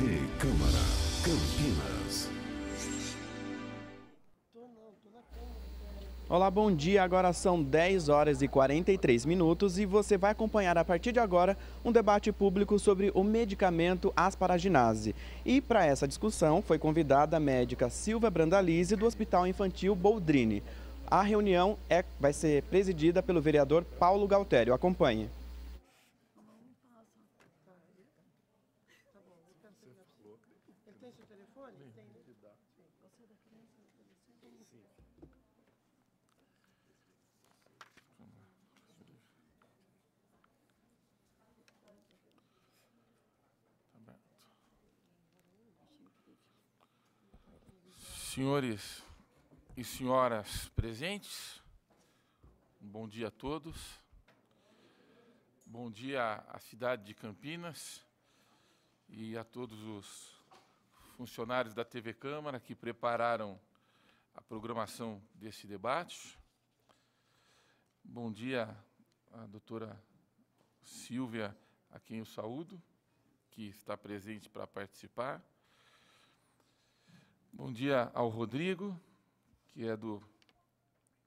de Câmara, Campinas. Olá, bom dia. Agora são 10 horas e 43 minutos e você vai acompanhar a partir de agora um debate público sobre o medicamento asparaginase. E para essa discussão foi convidada a médica Silva Brandalize do Hospital Infantil Boldrini. A reunião é, vai ser presidida pelo vereador Paulo Galtério. Acompanhe. Senhores e senhoras presentes, bom dia a todos. Bom dia à cidade de Campinas e a todos os funcionários da TV Câmara que prepararam a programação desse debate. Bom dia à doutora Silvia, a quem eu saúdo, que está presente para participar. Bom dia ao Rodrigo, que é do,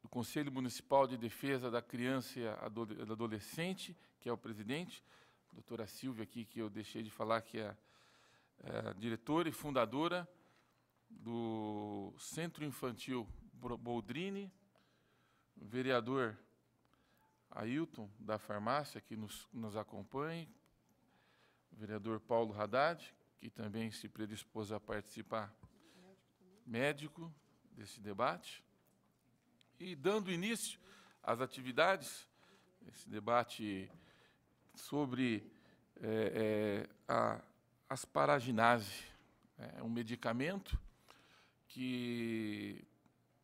do Conselho Municipal de Defesa da Criança e do Adolescente, que é o presidente. A doutora Silvia aqui, que eu deixei de falar, que é, é diretora e fundadora do Centro Infantil Boldrini, vereador Ailton, da farmácia, que nos, nos acompanha, vereador Paulo Haddad, que também se predispôs a participar médico desse debate. E dando início às atividades, esse debate sobre é, é, a asparaginase, é um medicamento que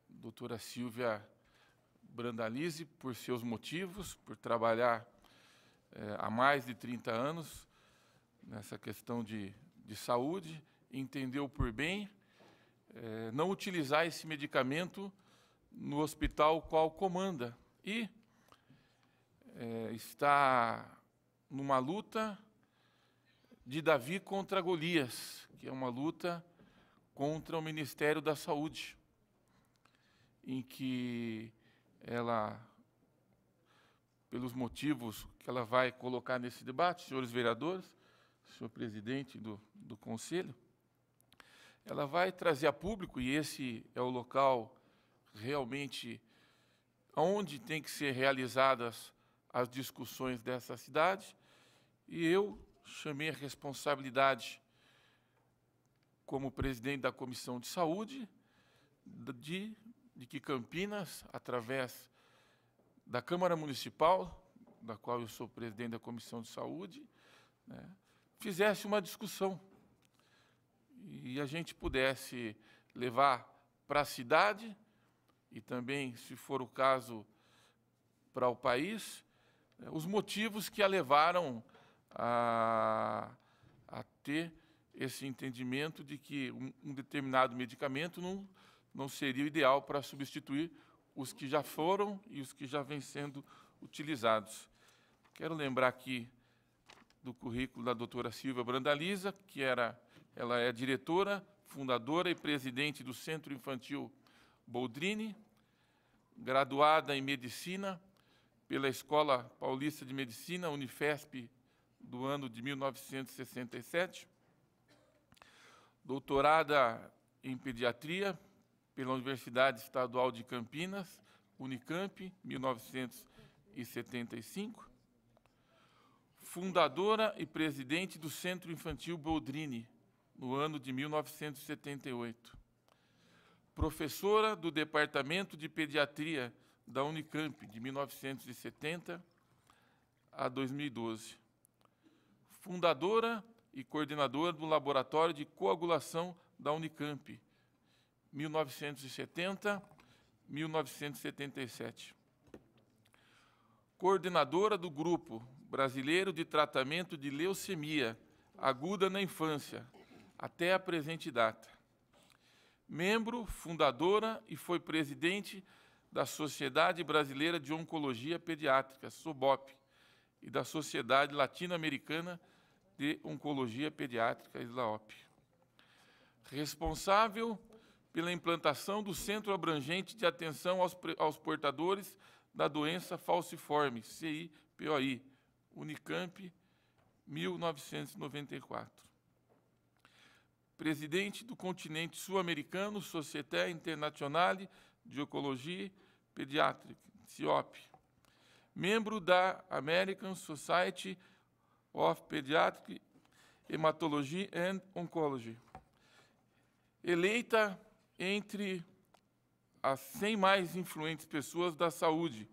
a doutora Silvia Brandalize, por seus motivos, por trabalhar é, há mais de 30 anos nessa questão de, de saúde, entendeu por bem é, não utilizar esse medicamento no hospital qual comanda. E é, está numa luta de Davi contra Golias, que é uma luta contra o Ministério da Saúde, em que ela, pelos motivos que ela vai colocar nesse debate, senhores vereadores, senhor presidente do, do conselho, ela vai trazer a público, e esse é o local realmente onde tem que ser realizadas as discussões dessa cidade, e eu chamei a responsabilidade como presidente da Comissão de Saúde de, de que Campinas, através da Câmara Municipal, da qual eu sou presidente da Comissão de Saúde, né, fizesse uma discussão e a gente pudesse levar para a cidade e também, se for o caso, para o país, eh, os motivos que a levaram a, a ter esse entendimento de que um, um determinado medicamento não, não seria o ideal para substituir os que já foram e os que já vêm sendo utilizados. Quero lembrar aqui do currículo da doutora Silvia Brandaliza, que era ela é diretora, fundadora e presidente do Centro Infantil Boldrini, graduada em medicina pela Escola Paulista de Medicina, Unifesp, do ano de 1967, doutorada em pediatria pela Universidade Estadual de Campinas, Unicamp, 1975, fundadora e presidente do Centro Infantil Boldrini, no ano de 1978. Professora do Departamento de Pediatria da Unicamp, de 1970 a 2012. Fundadora e coordenadora do Laboratório de Coagulação da Unicamp, 1970-1977. Coordenadora do Grupo Brasileiro de Tratamento de Leucemia Aguda na Infância, até a presente data. Membro, fundadora e foi presidente da Sociedade Brasileira de Oncologia Pediátrica, SOBOP, e da Sociedade Latino-Americana de Oncologia Pediátrica, SLAOP. Responsável pela implantação do Centro Abrangente de Atenção aos, aos Portadores da Doença Falciforme, CIPOI, Unicamp, 1994 presidente do continente sul-americano, Société Internationale de Ecologia Pediátrica CIOP, membro da American Society of Pediatric Hematology and Oncology, eleita entre as 100 mais influentes pessoas da saúde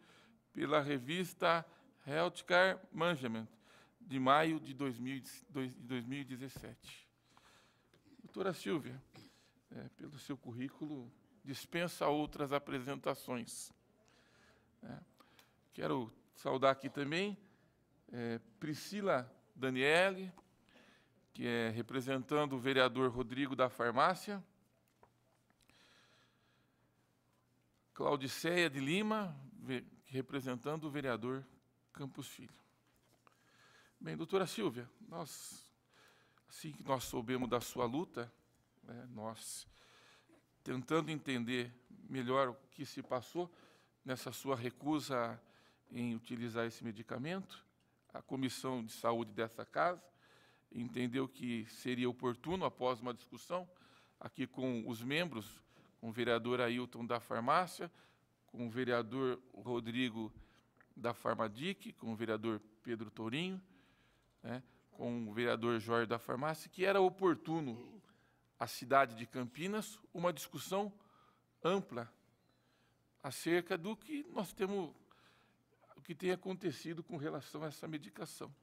pela revista Healthcare Management, de maio de 2017. Doutora Silvia, é, pelo seu currículo, dispensa outras apresentações. É, quero saudar aqui também é, Priscila Daniele, que é representando o vereador Rodrigo da Farmácia. Claudiceia de Lima, representando o vereador Campos Filho. Bem, doutora Silvia, nós Assim que nós soubemos da sua luta, né, nós tentando entender melhor o que se passou nessa sua recusa em utilizar esse medicamento, a comissão de saúde dessa casa entendeu que seria oportuno, após uma discussão aqui com os membros, com o vereador Ailton da farmácia, com o vereador Rodrigo da Farmadic, com o vereador Pedro Tourinho, né, com o vereador Jorge da Farmácia que era oportuno à cidade de Campinas uma discussão ampla acerca do que nós temos, o que tem acontecido com relação a essa medicação.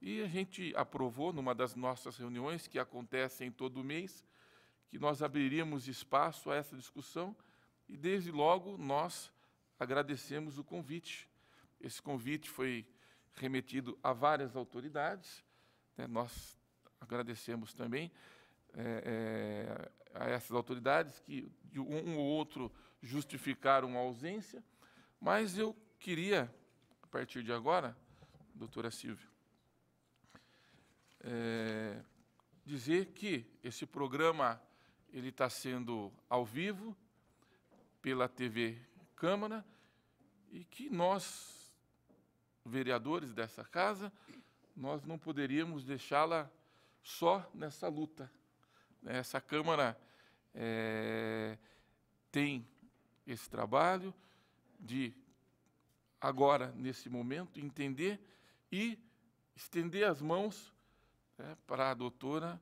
E a gente aprovou, numa das nossas reuniões, que acontecem todo mês, que nós abriríamos espaço a essa discussão e, desde logo, nós agradecemos o convite. Esse convite foi remetido a várias autoridades né, nós agradecemos também é, é, a essas autoridades que um ou outro justificaram a ausência, mas eu queria, a partir de agora, doutora Silvia, é, dizer que esse programa ele está sendo ao vivo pela TV Câmara e que nós, vereadores dessa casa, nós não poderíamos deixá-la só nessa luta. Né? Essa Câmara é, tem esse trabalho de, agora, nesse momento, entender e estender as mãos né, para a doutora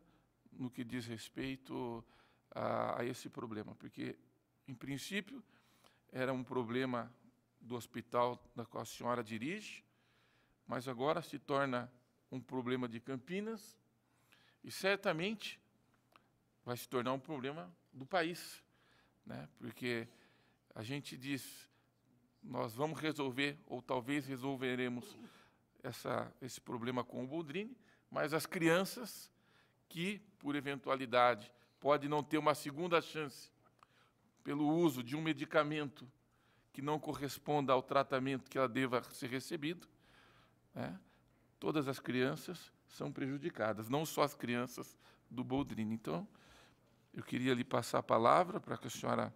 no que diz respeito a, a esse problema, porque, em princípio, era um problema do hospital da qual a senhora dirige, mas agora se torna um problema de Campinas e certamente vai se tornar um problema do país, né? Porque a gente diz nós vamos resolver ou talvez resolveremos essa, esse problema com o Boldrini, mas as crianças que por eventualidade pode não ter uma segunda chance pelo uso de um medicamento que não corresponda ao tratamento que ela deva ser recebido, né? todas as crianças são prejudicadas, não só as crianças do Boldrini. Então, eu queria lhe passar a palavra para que a senhora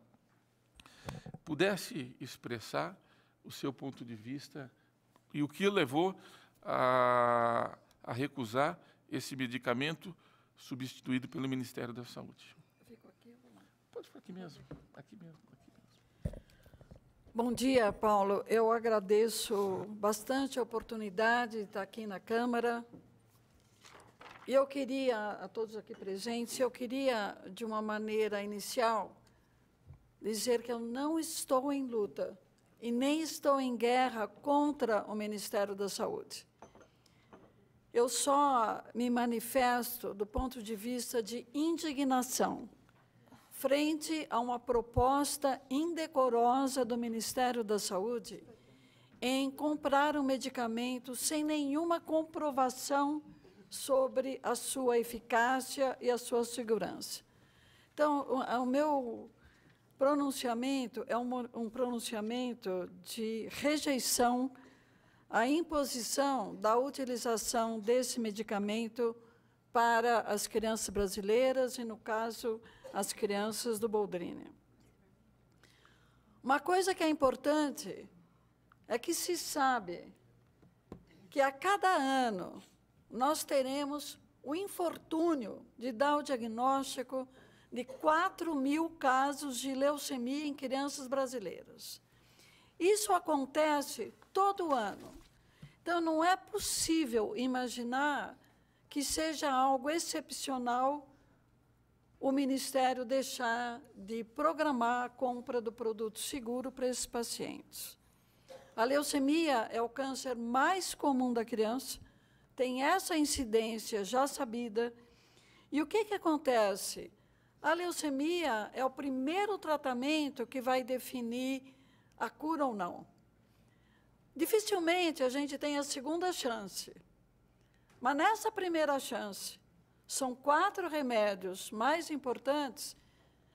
pudesse expressar o seu ponto de vista e o que levou a, a recusar esse medicamento substituído pelo Ministério da Saúde. Eu fico aqui, eu vou lá. Pode ficar aqui mesmo, aqui mesmo. Bom dia, Paulo. Eu agradeço bastante a oportunidade de estar aqui na Câmara. E eu queria, a todos aqui presentes, eu queria, de uma maneira inicial, dizer que eu não estou em luta e nem estou em guerra contra o Ministério da Saúde. Eu só me manifesto do ponto de vista de indignação frente a uma proposta indecorosa do Ministério da Saúde em comprar um medicamento sem nenhuma comprovação sobre a sua eficácia e a sua segurança. Então, o, meu pronunciamento é um, um pronunciamento de rejeição à imposição da utilização desse medicamento para as crianças brasileiras e, no caso, as crianças do Boldrini. Uma coisa que é importante é que se sabe que a cada ano nós teremos o infortúnio de dar o diagnóstico de 4 mil casos de leucemia em crianças brasileiras. Isso acontece todo ano. Então, não é possível imaginar que seja algo excepcional o Ministério deixar de programar a compra do produto seguro para esses pacientes. A leucemia é o câncer mais comum da criança, tem essa incidência já sabida. E o que, que acontece? A leucemia é o primeiro tratamento que vai definir a cura ou não. Dificilmente a gente tem a segunda chance. Mas nessa primeira chance, são quatro remédios mais importantes.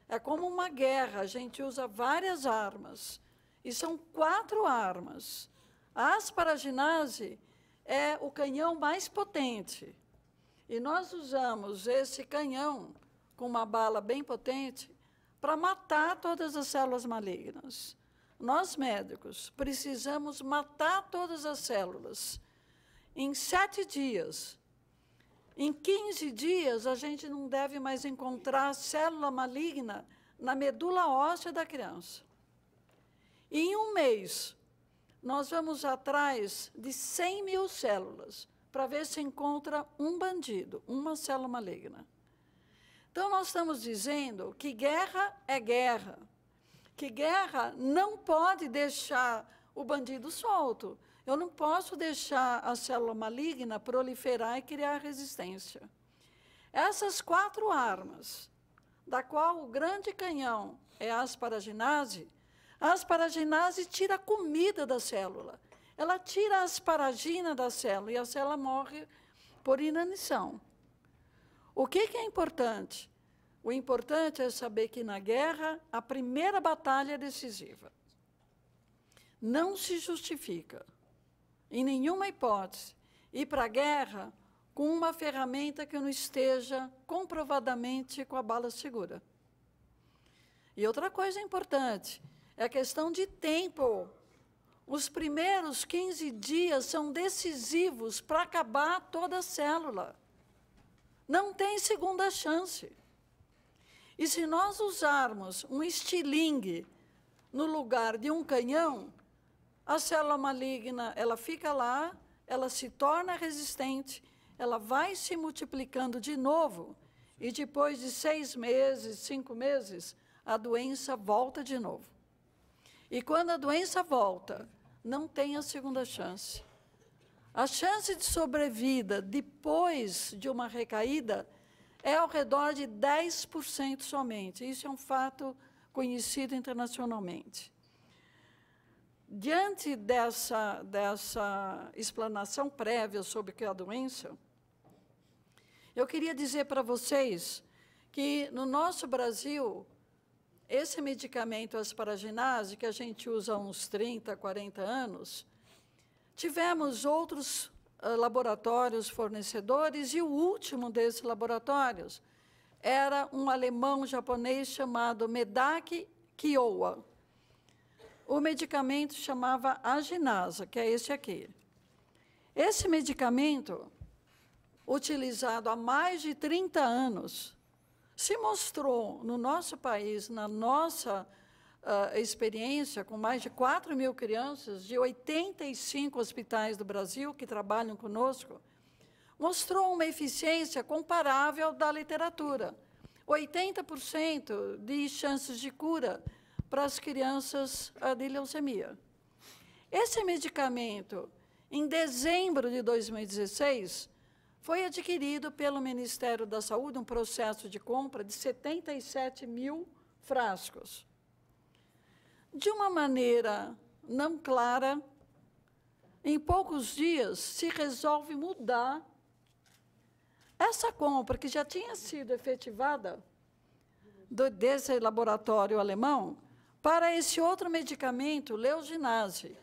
É como uma guerra, a gente usa várias armas. E são quatro armas. A asparaginase é o canhão mais potente. E nós usamos esse canhão com uma bala bem potente para matar todas as células malignas. Nós, médicos, precisamos matar todas as células em sete dias. Em 15 dias, a gente não deve mais encontrar célula maligna na medula óssea da criança. E em um mês, nós vamos atrás de 100 mil células para ver se encontra um bandido, uma célula maligna. Então, nós estamos dizendo que guerra é guerra, que guerra não pode deixar o bandido solto. Eu não posso deixar a célula maligna proliferar e criar resistência. Essas quatro armas, da qual o grande canhão é a asparaginase, a asparaginase tira a comida da célula. Ela tira a asparagina da célula e a célula morre por inanição. O que, que é importante? O importante é saber que na guerra a primeira batalha é decisiva. Não se justifica em nenhuma hipótese, ir para a guerra com uma ferramenta que não esteja comprovadamente com a bala segura. E outra coisa importante é a questão de tempo. Os primeiros 15 dias são decisivos para acabar toda a célula. Não tem segunda chance. E se nós usarmos um estilingue no lugar de um canhão, a célula maligna, ela fica lá, ela se torna resistente, ela vai se multiplicando de novo e depois de seis meses, cinco meses, a doença volta de novo. E quando a doença volta, não tem a segunda chance. A chance de sobrevida depois de uma recaída é ao redor de 10% somente. Isso é um fato conhecido internacionalmente diante dessa, dessa explanação prévia sobre o que é a doença, eu queria dizer para vocês que, no nosso Brasil, esse medicamento asparaginase, que a gente usa há uns 30, 40 anos, tivemos outros ah, laboratórios fornecedores, e o último desses laboratórios era um alemão japonês chamado Medaki Kiowa o medicamento chamava aginasa, que é esse aqui. Esse medicamento, utilizado há mais de 30 anos, se mostrou no nosso país, na nossa uh, experiência, com mais de 4 mil crianças de 85 hospitais do Brasil que trabalham conosco, mostrou uma eficiência comparável da literatura. 80% de chances de cura para as crianças de leucemia. Esse medicamento, em dezembro de 2016, foi adquirido pelo Ministério da Saúde, um processo de compra de 77 mil frascos. De uma maneira não clara, em poucos dias se resolve mudar essa compra que já tinha sido efetivada do, desse laboratório alemão para esse outro medicamento, leuginase,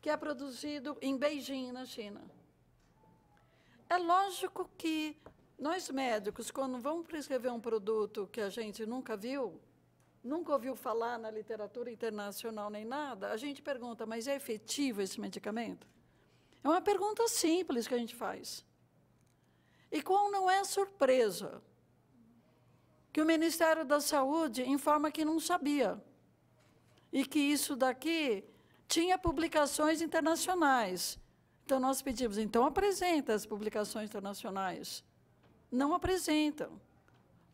que é produzido em Beijing, na China. É lógico que nós médicos, quando vamos prescrever um produto que a gente nunca viu, nunca ouviu falar na literatura internacional nem nada, a gente pergunta, mas é efetivo esse medicamento? É uma pergunta simples que a gente faz. E qual não é surpresa? Que o Ministério da Saúde informa que não sabia e que isso daqui tinha publicações internacionais. Então nós pedimos, então apresenta as publicações internacionais. Não apresentam,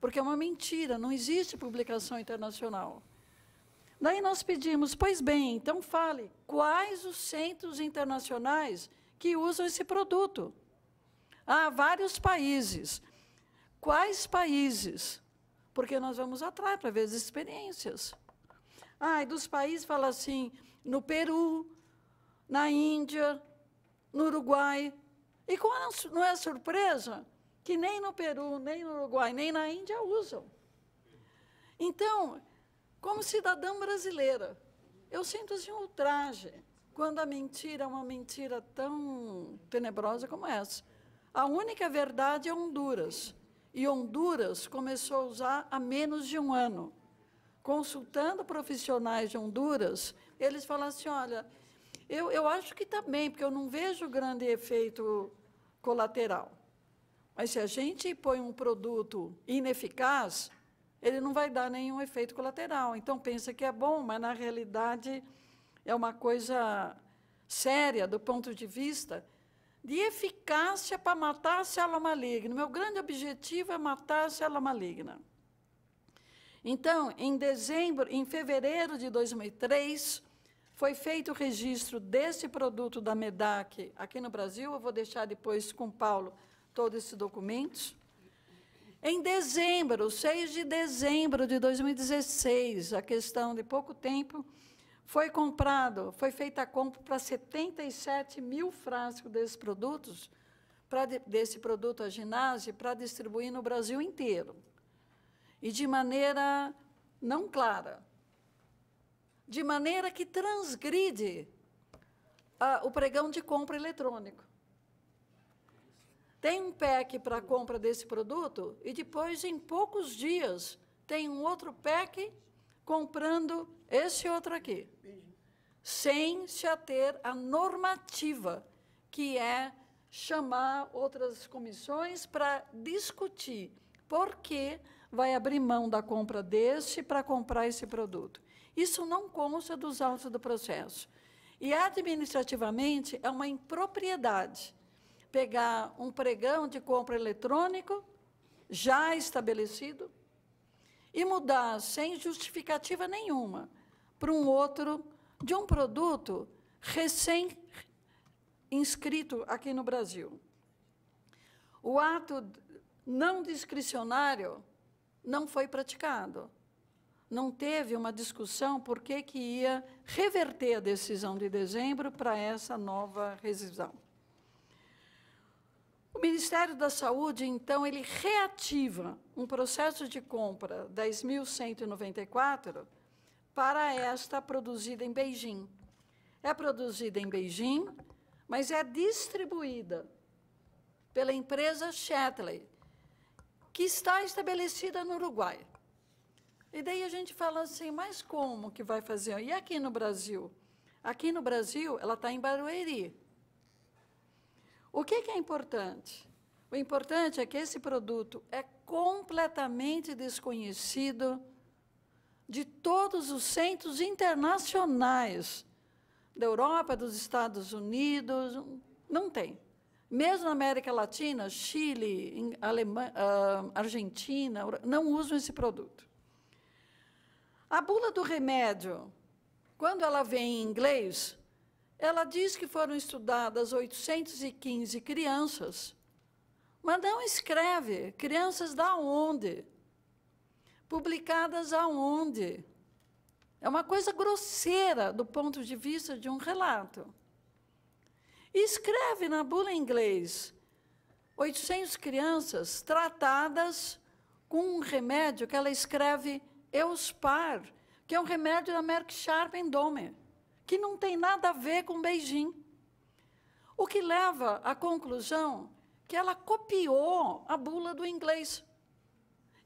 porque é uma mentira, não existe publicação internacional. Daí nós pedimos, pois bem, então fale quais os centros internacionais que usam esse produto. Há ah, vários países. Quais países? Porque nós vamos atrás para ver as experiências. Ai, dos países, fala assim, no Peru, na Índia, no Uruguai. E é não é surpresa que nem no Peru, nem no Uruguai, nem na Índia usam. Então, como cidadã brasileira, eu sinto assim um ultraje quando a mentira é uma mentira tão tenebrosa como essa. A única verdade é Honduras. E Honduras começou a usar há menos de um ano consultando profissionais de Honduras, eles falaram assim: olha, eu, eu acho que está bem, porque eu não vejo grande efeito colateral. Mas se a gente põe um produto ineficaz, ele não vai dar nenhum efeito colateral. Então pensa que é bom, mas na realidade é uma coisa séria do ponto de vista de eficácia para matar a célula maligna. Meu grande objetivo é matar a célula maligna. Então, em dezembro, em fevereiro de 2003, foi feito o registro desse produto da MEDAC aqui no Brasil. Eu vou deixar depois com o Paulo todos esses documentos. Em dezembro, 6 de dezembro de 2016, a questão de pouco tempo, foi comprado, foi feita a compra para 77 mil frascos desses produtos, desse produto a ginásio, para distribuir no Brasil inteiro e de maneira não clara, de maneira que transgride ah, o pregão de compra eletrônico. Tem um PEC para a compra desse produto e depois, em poucos dias, tem um outro PEC comprando esse outro aqui, sem se ater à normativa, que é chamar outras comissões para discutir por que vai abrir mão da compra deste para comprar esse produto. Isso não consta dos autos do processo. E administrativamente é uma impropriedade pegar um pregão de compra eletrônico já estabelecido e mudar sem justificativa nenhuma para um outro de um produto recém inscrito aqui no Brasil. O ato não discricionário não foi praticado. Não teve uma discussão por que, que ia reverter a decisão de dezembro para essa nova rescisão. O Ministério da Saúde, então, ele reativa um processo de compra 10.194 para esta produzida em Beijing. É produzida em Beijing, mas é distribuída pela empresa Shetley, que está estabelecida no Uruguai. E daí a gente fala assim, mas como que vai fazer? E aqui no Brasil? Aqui no Brasil, ela está em Barueri. O que, que é importante? O importante é que esse produto é completamente desconhecido de todos os centros internacionais da Europa, dos Estados Unidos, não tem. Mesmo na América Latina, Chile, Alemanha, ah, Argentina, não usam esse produto. A bula do remédio, quando ela vem em inglês, ela diz que foram estudadas 815 crianças, mas não escreve crianças da onde, publicadas aonde. É uma coisa grosseira do ponto de vista de um relato. E escreve na bula em inglês 800 crianças tratadas com um remédio que ela escreve Euspar, que é um remédio da Merck Sharp Endome, que não tem nada a ver com Beijing. O que leva à conclusão que ela copiou a bula do inglês.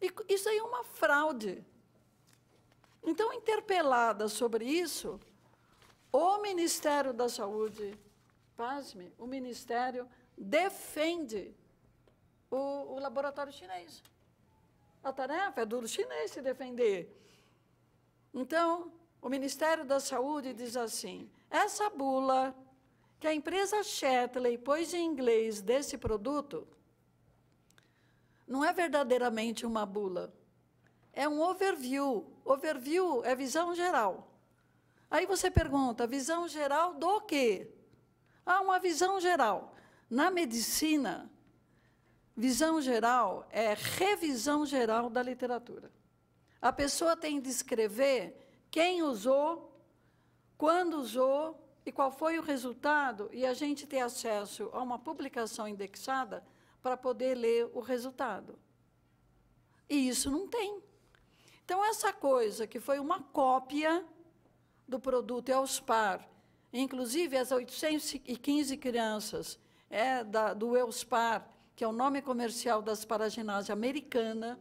E isso aí é uma fraude. Então, interpelada sobre isso, o Ministério da Saúde pasme, o Ministério defende o, o laboratório chinês. A tarefa é do chinês se defender. Então, o Ministério da Saúde diz assim: essa bula que a empresa Shetley pôs em inglês desse produto não é verdadeiramente uma bula. É um overview. Overview é visão geral. Aí você pergunta: visão geral do quê? Há uma visão geral. Na medicina, visão geral é revisão geral da literatura. A pessoa tem de escrever quem usou, quando usou e qual foi o resultado, e a gente ter acesso a uma publicação indexada para poder ler o resultado. E isso não tem. Então, essa coisa que foi uma cópia do produto Elspar, Inclusive, as 815 crianças é, da, do EUSPAR, que é o nome comercial das paraginásio americana,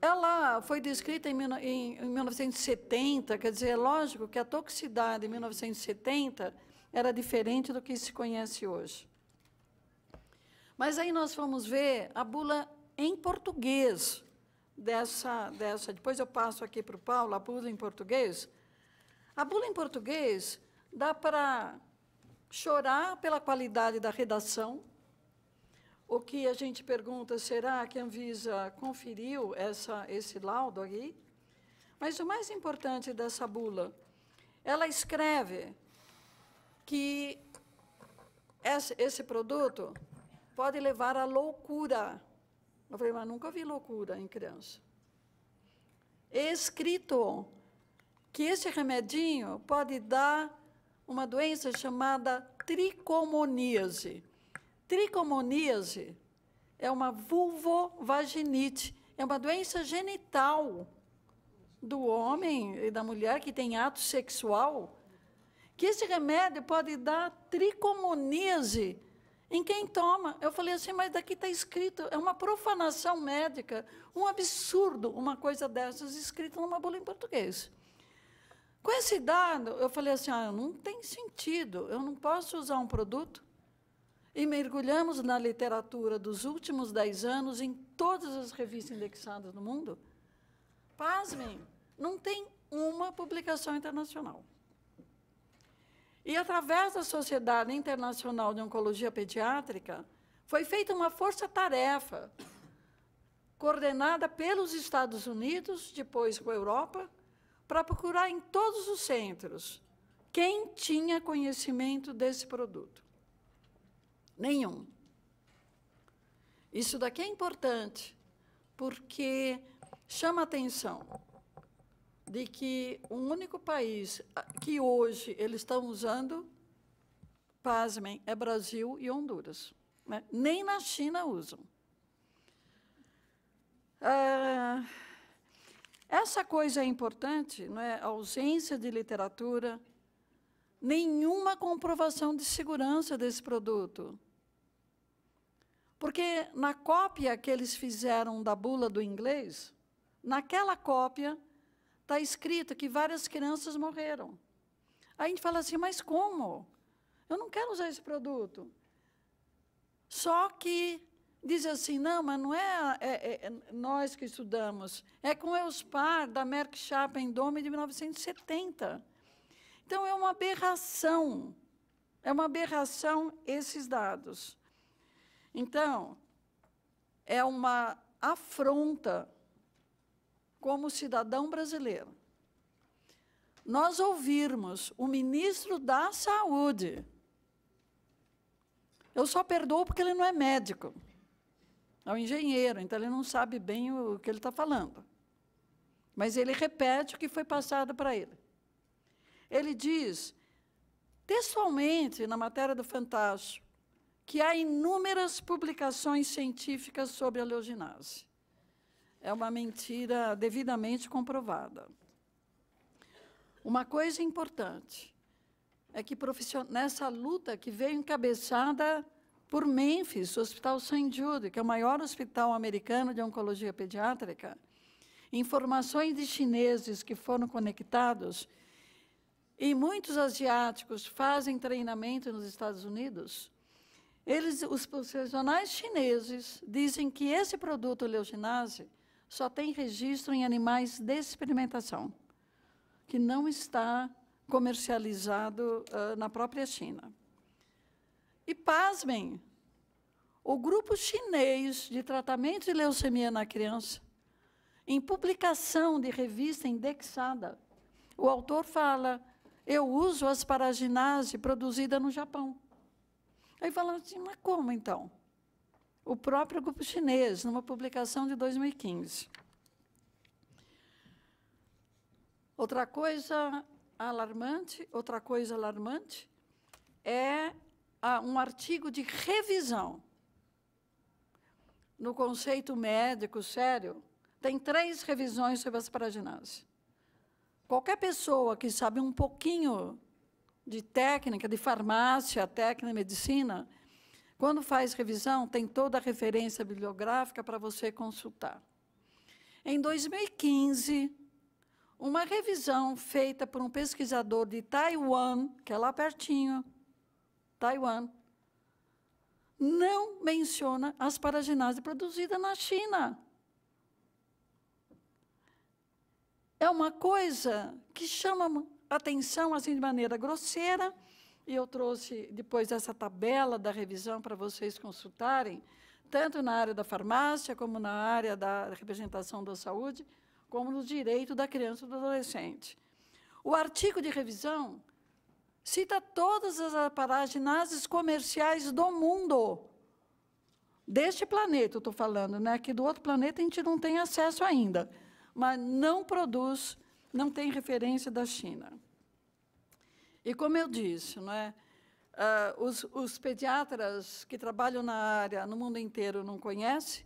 ela foi descrita em, em, em 1970, quer dizer, é lógico que a toxicidade em 1970 era diferente do que se conhece hoje. Mas aí nós vamos ver a bula em português dessa. dessa. Depois eu passo aqui para o Paulo, a bula em português, a bula em português dá para chorar pela qualidade da redação. O que a gente pergunta, será que a Anvisa conferiu essa, esse laudo aí? Mas o mais importante dessa bula, ela escreve que esse produto pode levar à loucura. Eu falei, mas nunca vi loucura em criança. Escrito que esse remedinho pode dar uma doença chamada tricomoníase. Tricomoníase é uma vulvovaginite, é uma doença genital do homem e da mulher que tem ato sexual, que esse remédio pode dar tricomoníase em quem toma. Eu falei assim, mas daqui está escrito, é uma profanação médica, um absurdo uma coisa dessas escrita numa bula em português. Com esse dado, eu falei assim: ah, não tem sentido, eu não posso usar um produto. E mergulhamos na literatura dos últimos dez anos em todas as revistas indexadas do mundo. Pasmem, não tem uma publicação internacional. E através da Sociedade Internacional de Oncologia Pediátrica, foi feita uma força-tarefa coordenada pelos Estados Unidos, depois com a Europa, para procurar em todos os centros quem tinha conhecimento desse produto. Nenhum. Isso daqui é importante, porque chama a atenção de que um único país ah, que hoje eles estão usando, pasmem, é Brasil e Honduras. Né? Nem na China usam. Ah, essa coisa é importante, não é? A ausência de literatura, nenhuma comprovação de segurança desse produto. Porque na cópia que eles fizeram da bula do inglês, naquela cópia está escrito que várias crianças morreram. Aí a gente fala assim, mas como? Eu não quero usar esse produto. Só que diz assim, não, mas não é, é, é, é nós que estudamos, é com Euspar, da Merck Sharp Dome de 1970. Então, é uma aberração, é uma aberração esses dados. Então, é uma afronta como cidadão brasileiro. Nós ouvirmos o ministro da Saúde, eu só perdoo porque ele não é médico é um engenheiro, então ele não sabe bem o que ele está falando. Mas ele repete o que foi passado para ele. Ele diz, textualmente, na matéria do Fantástico, que há inúmeras publicações científicas sobre a oleoginase. É uma mentira devidamente comprovada. Uma coisa importante é que nessa luta que veio encabeçada por Memphis, o Hospital St. Jude, que é o maior hospital americano de oncologia pediátrica, informações de chineses que foram conectados, e muitos asiáticos fazem treinamento nos Estados Unidos. Eles, os profissionais chineses dizem que esse produto leuginase só tem registro em animais de experimentação, que não está comercializado uh, na própria China. E pasmem, o grupo chinês de tratamento de leucemia na criança, em publicação de revista indexada, o autor fala: eu uso asparaginase produzida no Japão. Aí falam assim, mas como então? O próprio grupo chinês, numa publicação de 2015. Outra coisa alarmante, outra coisa alarmante é um artigo de revisão no conceito médico sério, tem três revisões sobre a paraginase. Qualquer pessoa que sabe um pouquinho de técnica, de farmácia, técnica, medicina, quando faz revisão, tem toda a referência bibliográfica para você consultar. Em 2015, uma revisão feita por um pesquisador de Taiwan, que é lá pertinho, Taiwan. Não menciona as paragenases produzidas na China. É uma coisa que chama atenção assim de maneira grosseira, e eu trouxe depois essa tabela da revisão para vocês consultarem, tanto na área da farmácia, como na área da representação da saúde, como no direito da criança e do adolescente. O artigo de revisão Cita todas as aparatagens comerciais do mundo. Deste planeta, eu estou falando, né? Que do outro planeta a gente não tem acesso ainda. Mas não produz, não tem referência da China. E como eu disse, não é? Uh, os, os, pediatras que trabalham na área no mundo inteiro não conhecem.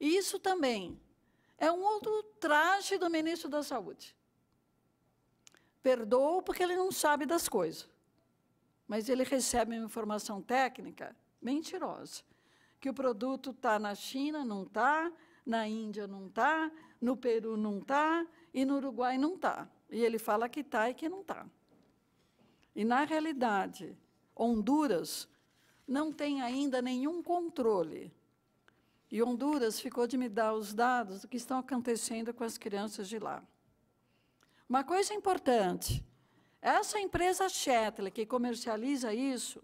E isso também é um outro traje do ministro da Saúde perdoou porque ele não sabe das coisas. Mas ele recebe uma informação técnica mentirosa, que o produto está na China, não está, na Índia não está, no Peru não está e no Uruguai não está. E ele fala que está e que não está. E, na realidade, Honduras não tem ainda nenhum controle. E Honduras ficou de me dar os dados do que estão acontecendo com as crianças de lá. Uma coisa importante: essa empresa Shetler, que comercializa isso,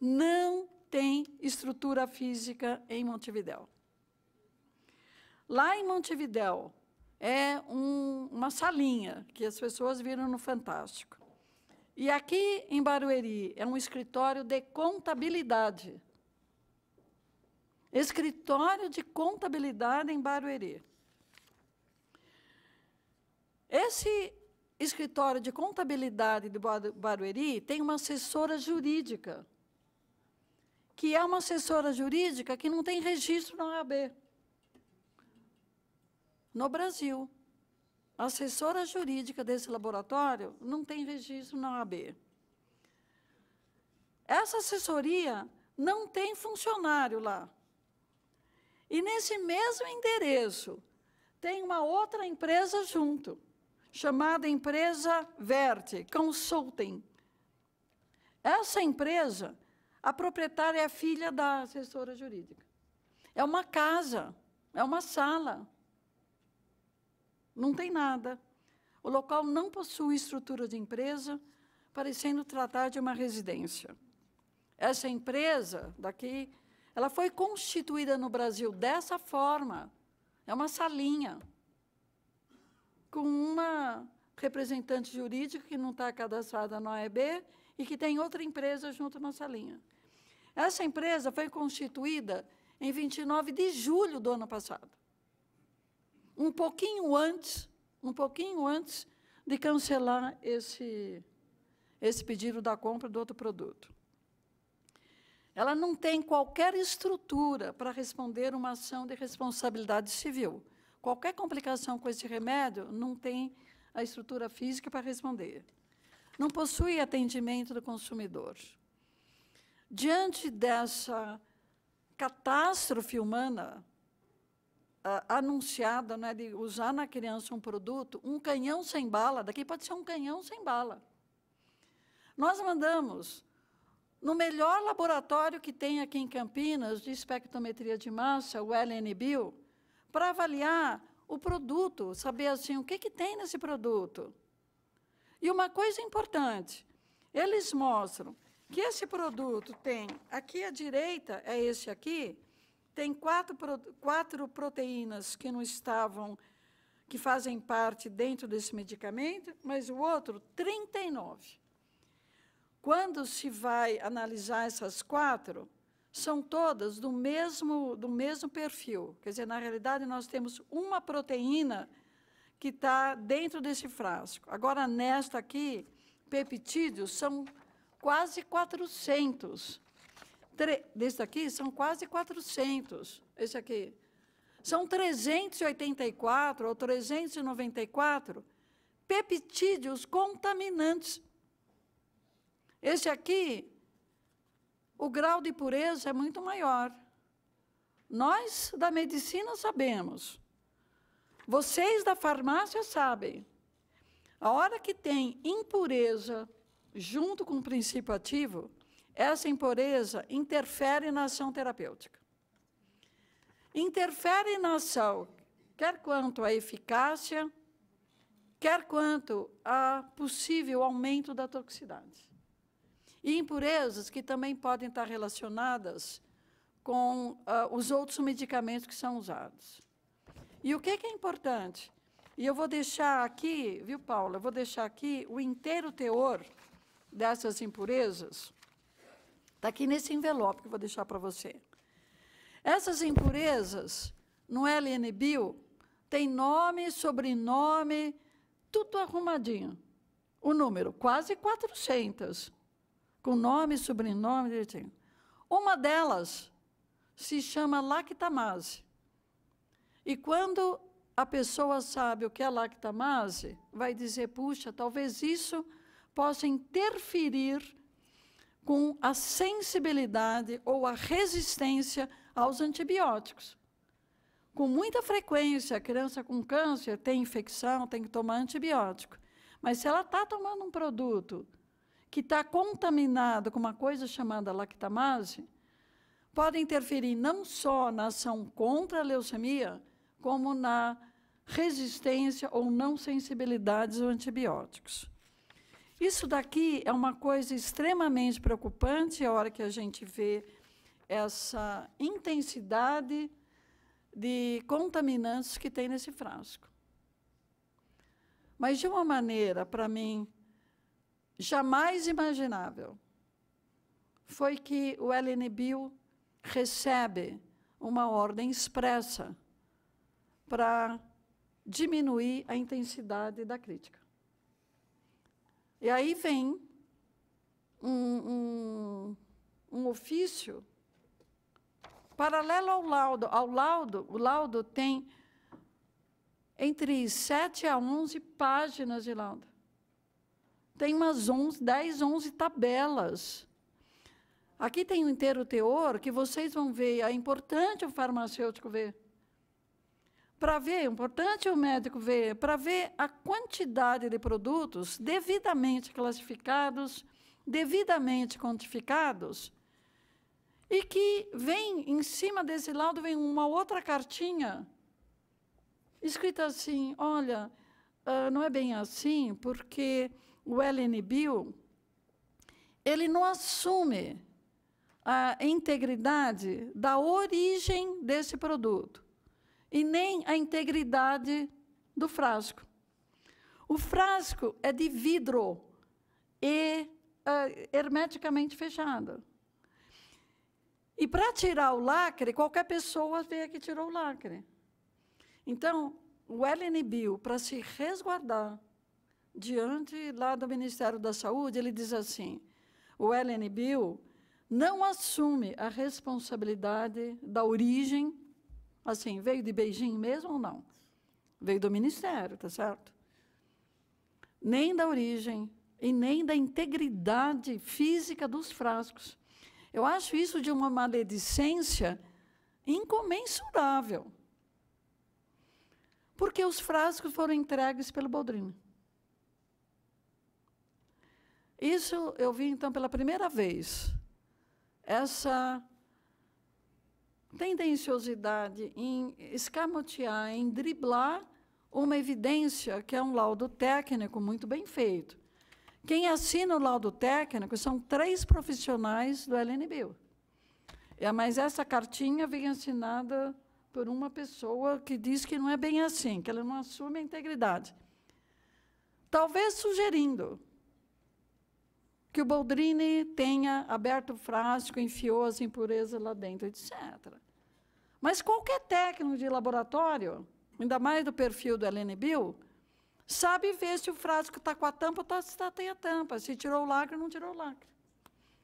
não tem estrutura física em Montevidéu. Lá em Montevidéu é um, uma salinha que as pessoas viram no Fantástico. E aqui em Barueri é um escritório de contabilidade. Escritório de contabilidade em Barueri. Esse escritório de contabilidade de Barueri tem uma assessora jurídica, que é uma assessora jurídica que não tem registro na OAB. No Brasil, a assessora jurídica desse laboratório não tem registro na OAB. Essa assessoria não tem funcionário lá. E nesse mesmo endereço tem uma outra empresa junto chamada empresa Verte. Consulting. Essa empresa, a proprietária é filha da assessora jurídica. É uma casa, é uma sala. Não tem nada. O local não possui estrutura de empresa, parecendo tratar de uma residência. Essa empresa daqui, ela foi constituída no Brasil dessa forma. É uma salinha com uma representante jurídica que não está cadastrada na OEB e que tem outra empresa junto à nossa linha. Essa empresa foi constituída em 29 de julho do ano passado, um pouquinho antes, um pouquinho antes de cancelar esse, esse pedido da compra do outro produto. Ela não tem qualquer estrutura para responder uma ação de responsabilidade civil. Qualquer complicação com esse remédio não tem a estrutura física para responder. Não possui atendimento do consumidor. Diante dessa catástrofe humana uh, anunciada, né, de usar na criança um produto, um canhão sem bala, daqui pode ser um canhão sem bala. Nós mandamos no melhor laboratório que tem aqui em Campinas de espectrometria de massa, o LNBio, para avaliar o produto, saber assim o que, que tem nesse produto. E uma coisa importante, eles mostram que esse produto tem, aqui à direita, é esse aqui, tem quatro, quatro proteínas que não estavam, que fazem parte dentro desse medicamento, mas o outro, 39. Quando se vai analisar essas quatro, são todas do mesmo, do mesmo perfil. Quer dizer, na realidade, nós temos uma proteína que está dentro desse frasco. Agora, nesta aqui, peptídeos são quase 400. Tre desse aqui são quase 400. Esse aqui. São 384 ou 394 peptídeos contaminantes. Esse aqui o grau de pureza é muito maior. Nós da medicina sabemos. Vocês da farmácia sabem. A hora que tem impureza junto com o princípio ativo, essa impureza interfere na ação terapêutica. Interfere na ação, quer quanto à eficácia, quer quanto a possível aumento da toxicidade. E impurezas que também podem estar relacionadas com uh, os outros medicamentos que são usados. E o que, que é importante? E eu vou deixar aqui, viu, Paula? Eu vou deixar aqui o inteiro teor dessas impurezas. Está aqui nesse envelope que eu vou deixar para você. Essas impurezas no LNBio tem nome, sobrenome, tudo arrumadinho. O número, quase 400 com nome e sobrenome direitinho. Uma delas se chama lactamase. E quando a pessoa sabe o que é lactamase, vai dizer: puxa, talvez isso possa interferir com a sensibilidade ou a resistência aos antibióticos. Com muita frequência, a criança com câncer tem infecção, tem que tomar antibiótico. Mas se ela está tomando um produto que está contaminado com uma coisa chamada lactamase, pode interferir não só na ação contra a leucemia, como na resistência ou não sensibilidades aos antibióticos. Isso daqui é uma coisa extremamente preocupante a hora que a gente vê essa intensidade de contaminantes que tem nesse frasco. Mas, de uma maneira, para mim, jamais imaginável foi que o LNBio recebe uma ordem expressa para diminuir a intensidade da crítica. E aí vem um, um, um ofício paralelo ao laudo. Ao laudo, o laudo tem entre 7 a 11 páginas de laudo tem umas 11, 10, 11 tabelas. Aqui tem um inteiro teor que vocês vão ver. É importante o farmacêutico ver. Para ver, é importante o médico ver, para ver a quantidade de produtos devidamente classificados, devidamente quantificados, e que vem, em cima desse laudo, vem uma outra cartinha, escrita assim, olha, ah, não é bem assim, porque o Ellen Bill, ele não assume a integridade da origem desse produto e nem a integridade do frasco. O frasco é de vidro e uh, hermeticamente fechado. E para tirar o lacre, qualquer pessoa vê que tirou o lacre. Então, o LNBio, para se resguardar diante lá do Ministério da Saúde, ele diz assim: o Ellen Bill não assume a responsabilidade da origem, assim, veio de Beijing mesmo ou não? Veio do Ministério, tá certo? Nem da origem e nem da integridade física dos frascos. Eu acho isso de uma maledicência incomensurável. Porque os frascos foram entregues pelo Boldrini. Isso eu vi, então, pela primeira vez. Essa tendenciosidade em escamotear, em driblar uma evidência que é um laudo técnico muito bem feito. Quem assina o laudo técnico são três profissionais do LNBio. É, mas essa cartinha vem assinada por uma pessoa que diz que não é bem assim, que ela não assume a integridade. Talvez sugerindo que o Baldrini tenha aberto o frasco, enfiou as impurezas lá dentro, etc. Mas qualquer técnico de laboratório, ainda mais do perfil do Bill, sabe ver se o frasco está com a tampa ou tá, se tá, tem a tampa, se tirou o lacre ou não tirou o lacre.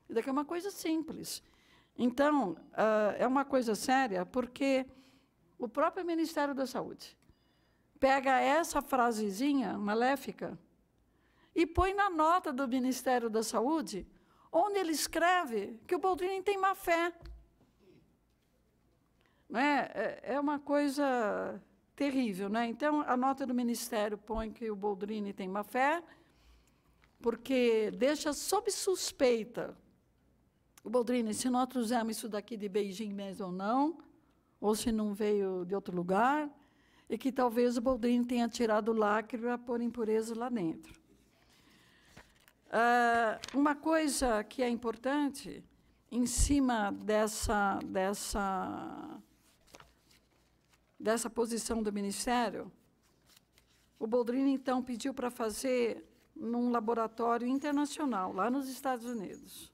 Isso daqui é uma coisa simples. Então, uh, é uma coisa séria, porque o próprio Ministério da Saúde pega essa frasezinha maléfica e põe na nota do Ministério da Saúde, onde ele escreve que o Boldrini tem má fé. Não né? é? é uma coisa terrível. Né? Então, a nota do Ministério põe que o Boldrini tem má fé, porque deixa sob suspeita. O Boldrini, se nós trouxemos isso daqui de Beijing mesmo ou não, ou se não veio de outro lugar, e que talvez o Boldrini tenha tirado o lacre para pôr impureza lá dentro. Uh, uma coisa que é importante, em cima dessa, dessa, dessa posição do Ministério, o Boldrini, então, pediu para fazer num laboratório internacional, lá nos Estados Unidos.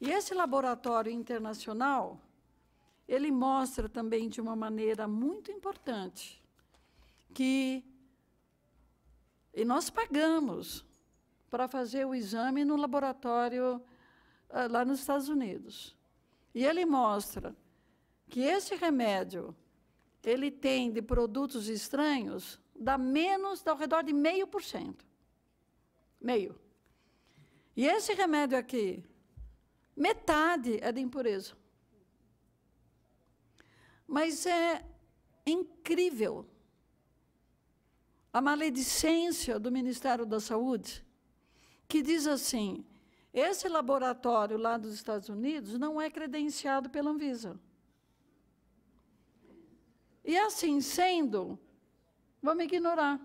E esse laboratório internacional, ele mostra também de uma maneira muito importante que e nós pagamos para fazer o exame no laboratório uh, lá nos Estados Unidos. E ele mostra que esse remédio ele tem de produtos estranhos dá menos, dá ao redor de meio por cento. Meio. E esse remédio aqui, metade é de impureza. Mas é incrível a maledicência do Ministério da Saúde que diz assim: esse laboratório lá dos Estados Unidos não é credenciado pela Anvisa. E assim sendo, vamos ignorar.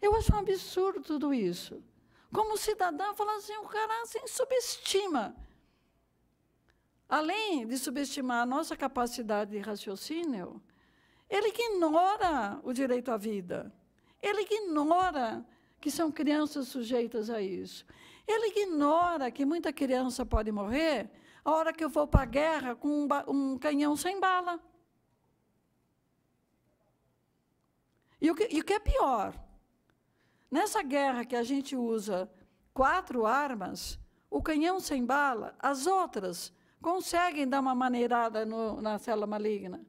Eu acho um absurdo tudo isso. Como cidadão, fala assim, o cara assim, subestima. Além de subestimar a nossa capacidade de raciocínio, ele ignora o direito à vida. Ele ignora que são crianças sujeitas a isso. Ele ignora que muita criança pode morrer a hora que eu vou para a guerra com um, um canhão sem bala. E o, que, e o que é pior? Nessa guerra que a gente usa quatro armas, o canhão sem bala, as outras conseguem dar uma maneirada no, na célula maligna.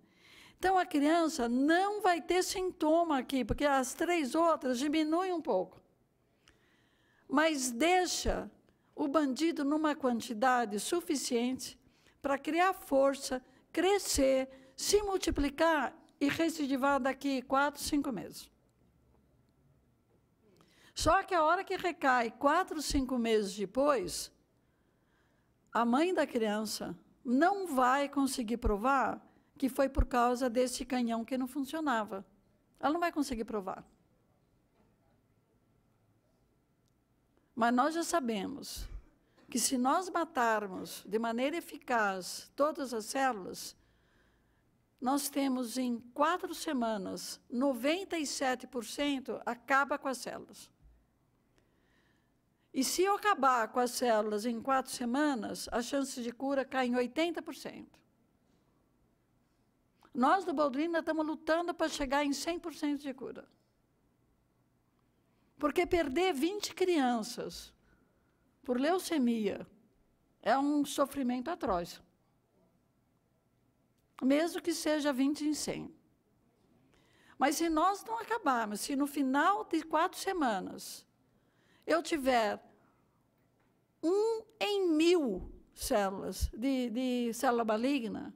Então a criança não vai ter sintoma aqui, porque as três outras diminuem um pouco. Mas deixa o bandido numa quantidade suficiente para criar força, crescer, se multiplicar e recidivar daqui quatro, cinco meses. Só que a hora que recai, quatro, cinco meses depois, a mãe da criança não vai conseguir provar que foi por causa desse canhão que não funcionava. Ela não vai conseguir provar. Mas nós já sabemos que se nós matarmos de maneira eficaz todas as células, nós temos em quatro semanas 97% acaba com as células. E se eu acabar com as células em quatro semanas, a chance de cura cai em 80%. Nós do Baldrina estamos lutando para chegar em 100% de cura. Porque perder 20 crianças por leucemia é um sofrimento atroz. Mesmo que seja 20 em 100. Mas se nós não acabarmos, se no final de quatro semanas eu tiver um em mil células de, de célula maligna,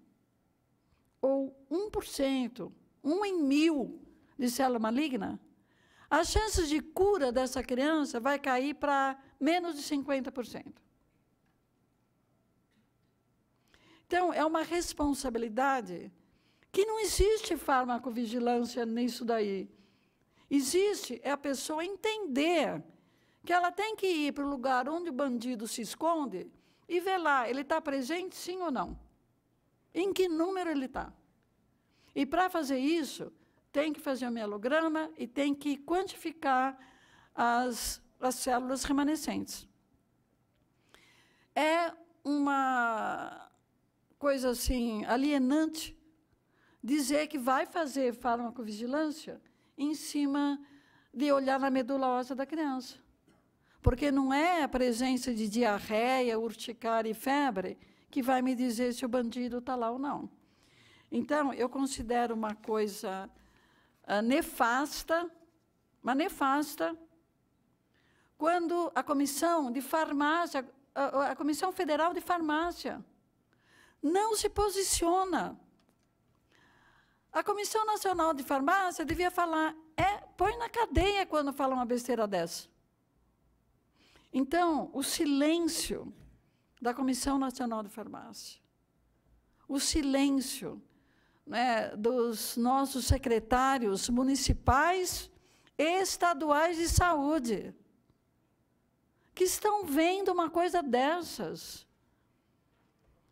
ou 1%, 1 em mil de célula maligna, as chances de cura dessa criança vai cair para menos de 50%. Então, é uma responsabilidade que não existe farmacovigilância nisso daí. Existe é a pessoa entender que ela tem que ir para o lugar onde o bandido se esconde e ver lá, ele está presente sim ou não. Em que número ele está? E para fazer isso, tem que fazer o mielograma e tem que quantificar as, as células remanescentes. É uma coisa assim alienante dizer que vai fazer farmacovigilância em cima de olhar na medula óssea da criança. Porque não é a presença de diarreia, urticária e febre que vai me dizer se o bandido está lá ou não. Então, eu considero uma coisa ah, nefasta, mas nefasta, quando a Comissão de Farmácia, a, a Comissão Federal de Farmácia, não se posiciona. A Comissão Nacional de Farmácia devia falar, é, põe na cadeia quando fala uma besteira dessa. Então, o silêncio da Comissão Nacional de Farmácia. O silêncio né, dos nossos secretários municipais e estaduais de saúde, que estão vendo uma coisa dessas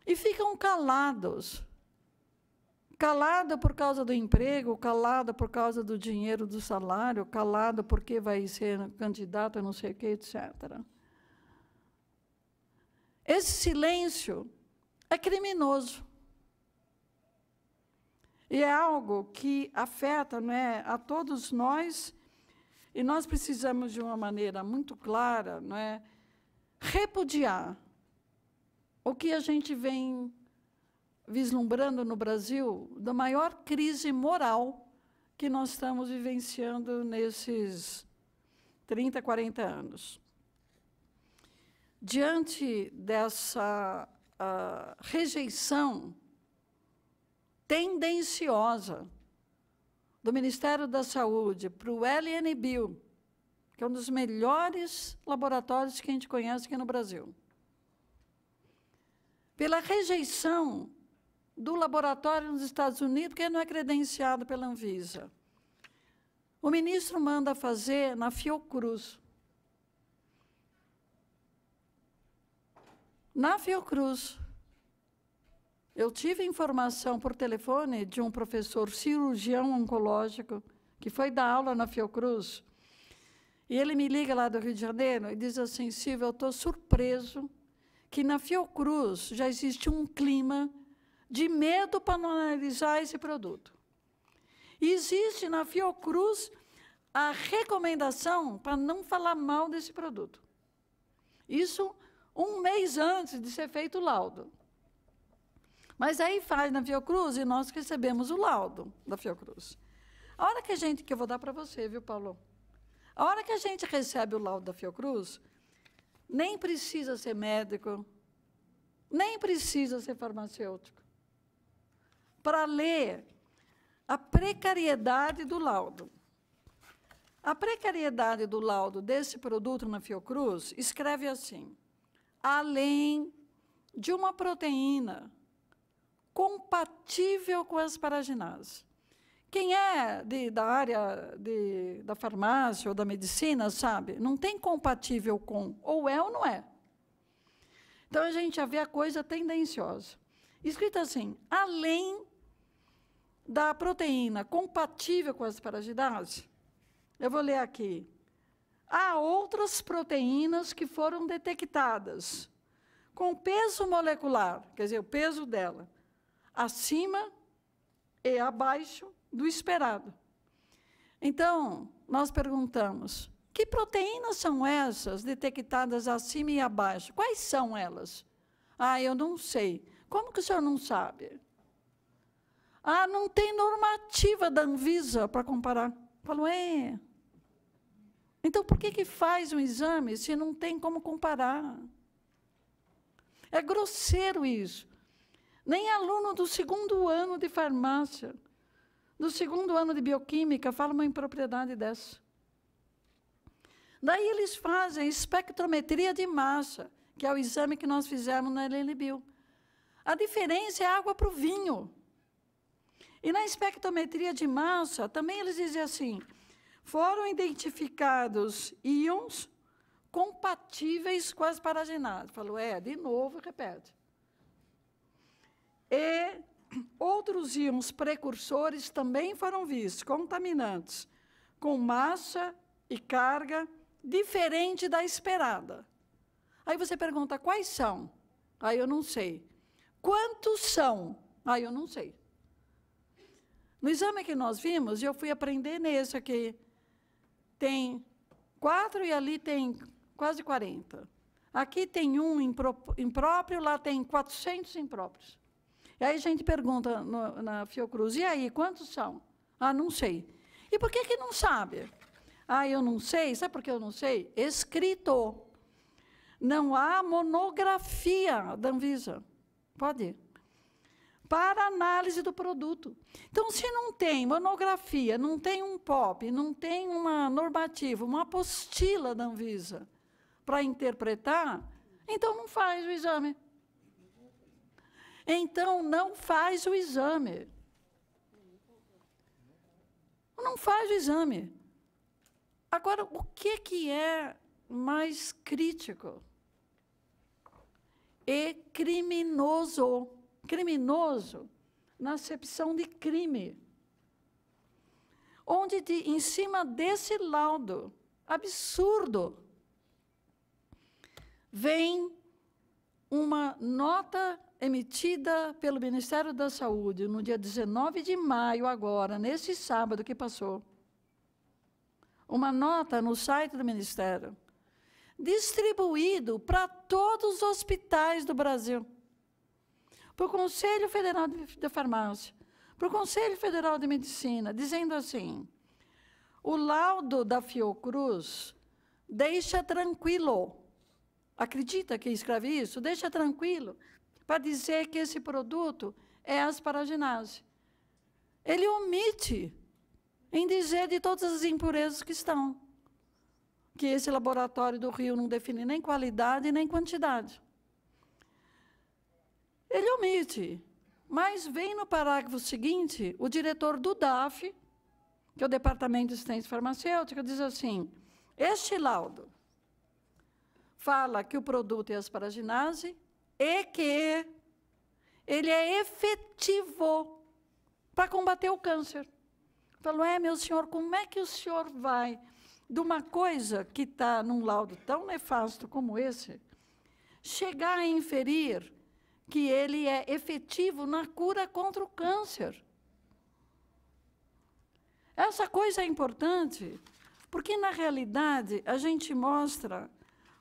e ficam calados. Calado por causa do emprego, calado por causa do dinheiro do salário, calado porque vai ser candidato a não sei o quê, etc. Esse silêncio é criminoso. E é algo que afeta não é, a todos nós, e nós precisamos, de uma maneira muito clara, não é, repudiar o que a gente vem vislumbrando no Brasil da maior crise moral que nós estamos vivenciando nesses 30, 40 anos diante dessa uh, rejeição tendenciosa do Ministério da Saúde para o LNBio, que é um dos melhores laboratórios que a gente conhece aqui no Brasil, pela rejeição do laboratório nos Estados Unidos, que não é credenciado pela Anvisa. O ministro manda fazer na Fiocruz Na Fiocruz, eu tive informação por telefone de um professor cirurgião oncológico que foi dar aula na Fiocruz. E ele me liga lá do Rio de Janeiro e diz assim: Silvio, eu estou surpreso que na Fiocruz já existe um clima de medo para não analisar esse produto. existe na Fiocruz a recomendação para não falar mal desse produto. Isso um mês antes de ser feito o laudo. Mas aí faz na Fiocruz e nós recebemos o laudo da Fiocruz. A hora que a gente, que eu vou dar para você, viu, Paulo? A hora que a gente recebe o laudo da Fiocruz, nem precisa ser médico, nem precisa ser farmacêutico. Para ler a precariedade do laudo. A precariedade do laudo desse produto na Fiocruz escreve assim: além de uma proteína compatível com as paraginases. Quem é de, da área de, da farmácia ou da medicina sabe, não tem compatível com, ou é ou não é. Então a gente já vê a coisa tendenciosa. Escrito assim, além da proteína compatível com as paraginases, eu vou ler aqui há outras proteínas que foram detectadas com peso molecular, quer dizer, o peso dela, acima e abaixo do esperado. Então, nós perguntamos: que proteínas são essas detectadas acima e abaixo? Quais são elas? Ah, eu não sei. Como que o senhor não sabe? Ah, não tem normativa da Anvisa para comparar. Falou, é, então, por que, que faz um exame se não tem como comparar? É grosseiro isso. Nem aluno do segundo ano de farmácia, do segundo ano de bioquímica, fala uma impropriedade dessa. Daí eles fazem espectrometria de massa, que é o exame que nós fizemos na LNBio. A diferença é água para o vinho. E na espectrometria de massa, também eles dizem assim: foram identificados íons compatíveis com as paraginases. Falou, é, de novo, repete. E outros íons precursores também foram vistos, contaminantes, com massa e carga diferente da esperada. Aí você pergunta, quais são? Aí eu não sei. Quantos são? Aí eu não sei. No exame que nós vimos, eu fui aprender nesse aqui tem quatro e ali tem quase 40. Aqui tem um impróprio, lá tem 400 impróprios. E aí a gente pergunta no, na Fiocruz, e aí, quantos são? Ah, não sei. E por que, que não sabe? Ah, eu não sei. Sabe por que eu não sei? Escrito. Não há monografia da Anvisa. Pode ir para análise do produto. Então, se não tem monografia, não tem um POP, não tem uma normativa, uma apostila da Anvisa para interpretar, então não faz o exame. Então não faz o exame. Não faz o exame. Agora, o que, que é mais crítico? E criminoso criminoso na acepção de crime. Onde, de, em cima desse laudo absurdo, vem uma nota emitida pelo Ministério da Saúde no dia 19 de maio, agora, nesse sábado que passou. Uma nota no site do Ministério, distribuído para todos os hospitais do Brasil para o Conselho Federal de, de Farmácia, para o Conselho Federal de Medicina, dizendo assim: o laudo da Fiocruz deixa tranquilo. Acredita que escreve isso? Deixa tranquilo para dizer que esse produto é asparaginase. Ele omite em dizer de todas as impurezas que estão. Que esse laboratório do Rio não define nem qualidade nem quantidade. Ele omite. Mas vem no parágrafo seguinte o diretor do DAF, que é o Departamento de Assistência Farmacêutica, diz assim: este laudo fala que o produto é asparaginase e que ele é efetivo para combater o câncer. Falou, é, meu senhor, como é que o senhor vai de uma coisa que está num laudo tão nefasto como esse, chegar a inferir que ele é efetivo na cura contra o câncer. Essa coisa é importante, porque na realidade a gente mostra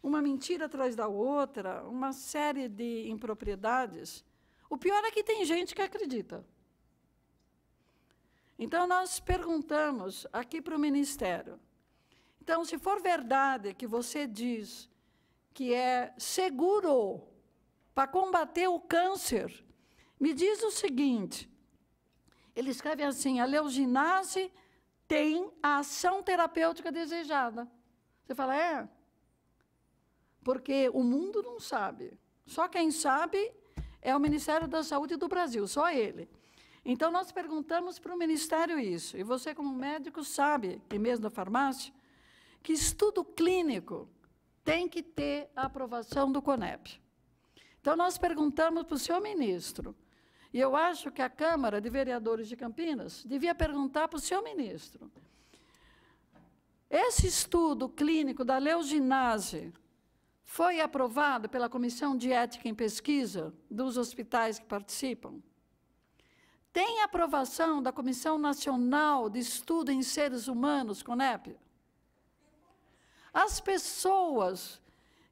uma mentira atrás da outra, uma série de impropriedades. O pior é que tem gente que acredita. Então, nós perguntamos aqui para o Ministério. Então, se for verdade que você diz que é seguro para combater o câncer. Me diz o seguinte: ele escreve assim, a leuginase tem a ação terapêutica desejada. Você fala, é? Porque o mundo não sabe. Só quem sabe é o Ministério da Saúde do Brasil, só ele. Então, nós perguntamos para o Ministério isso, e você, como médico, sabe, e mesmo na farmácia, que estudo clínico tem que ter a aprovação do CONEP. Então, nós perguntamos para o senhor ministro, e eu acho que a Câmara de Vereadores de Campinas devia perguntar para o senhor ministro. Esse estudo clínico da leuginase foi aprovado pela Comissão de Ética em Pesquisa dos hospitais que participam? Tem aprovação da Comissão Nacional de Estudo em Seres Humanos, CONEP? As pessoas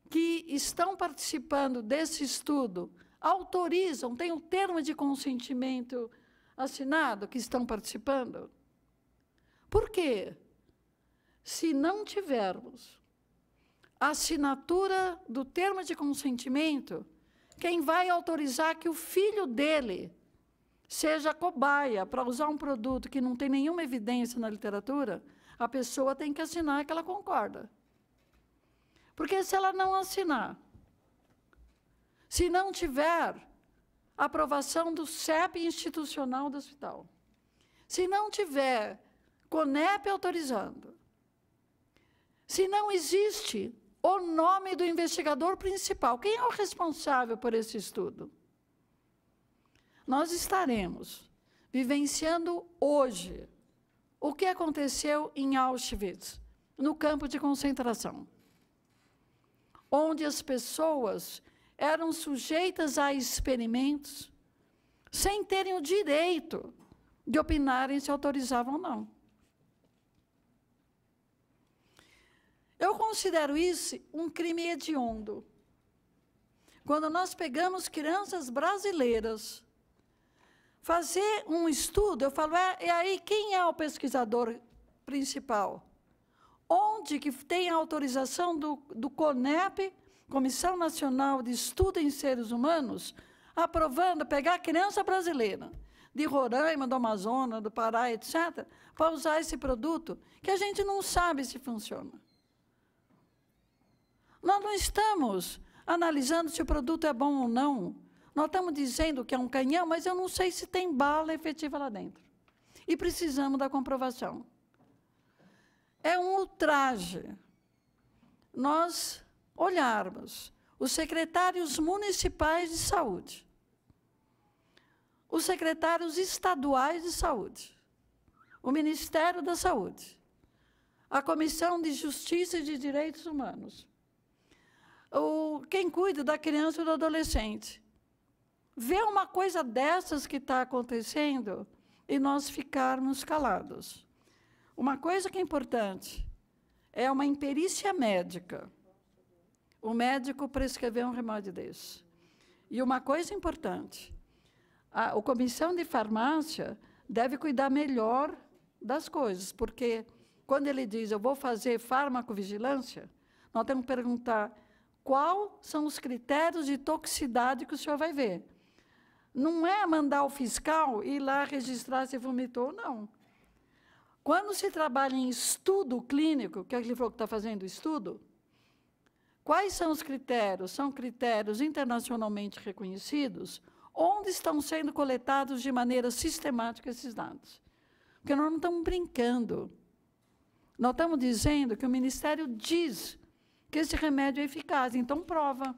que estão participando desse estudo autorizam, tem o um termo de consentimento assinado que estão participando? Por quê? Se não tivermos a assinatura do termo de consentimento, quem vai autorizar que o filho dele seja cobaia para usar um produto que não tem nenhuma evidência na literatura, a pessoa tem que assinar que ela concorda. Porque se ela não assinar, se não tiver aprovação do CEP institucional do hospital, se não tiver CONEP autorizando, se não existe o nome do investigador principal, quem é o responsável por esse estudo? Nós estaremos vivenciando hoje o que aconteceu em Auschwitz, no campo de concentração onde as pessoas eram sujeitas a experimentos sem terem o direito de opinarem se autorizavam ou não. Eu considero isso um crime hediondo. Quando nós pegamos crianças brasileiras, fazer um estudo, eu falo, é, é aí quem é o pesquisador principal? onde que tem autorização do, do CONEP, Comissão Nacional de Estudo em Seres Humanos, aprovando pegar criança brasileira de Roraima, do Amazonas, do Pará, etc., para usar esse produto que a gente não sabe se funciona. Nós não estamos analisando se o produto é bom ou não. Nós estamos dizendo que é um canhão, mas eu não sei se tem bala efetiva lá dentro. E precisamos da comprovação é um ultraje nós olharmos os secretários municipais de saúde, os secretários estaduais de saúde, o Ministério da Saúde, a Comissão de Justiça e de Direitos Humanos, o, quem cuida da criança e do adolescente. Ver uma coisa dessas que está acontecendo e nós ficarmos calados. Uma coisa que é importante é uma imperícia médica. O médico prescreveu um remédio desse. E uma coisa importante, a, a comissão de farmácia deve cuidar melhor das coisas, porque quando ele diz eu vou fazer farmacovigilância, nós temos que perguntar quais são os critérios de toxicidade que o senhor vai ver. Não é mandar o fiscal ir lá registrar se vomitou, ou não. Quando se trabalha em estudo clínico, que é ele que está fazendo estudo, quais são os critérios? São critérios internacionalmente reconhecidos, onde estão sendo coletados de maneira sistemática esses dados. Porque nós não estamos brincando. Nós estamos dizendo que o Ministério diz que esse remédio é eficaz, então prova.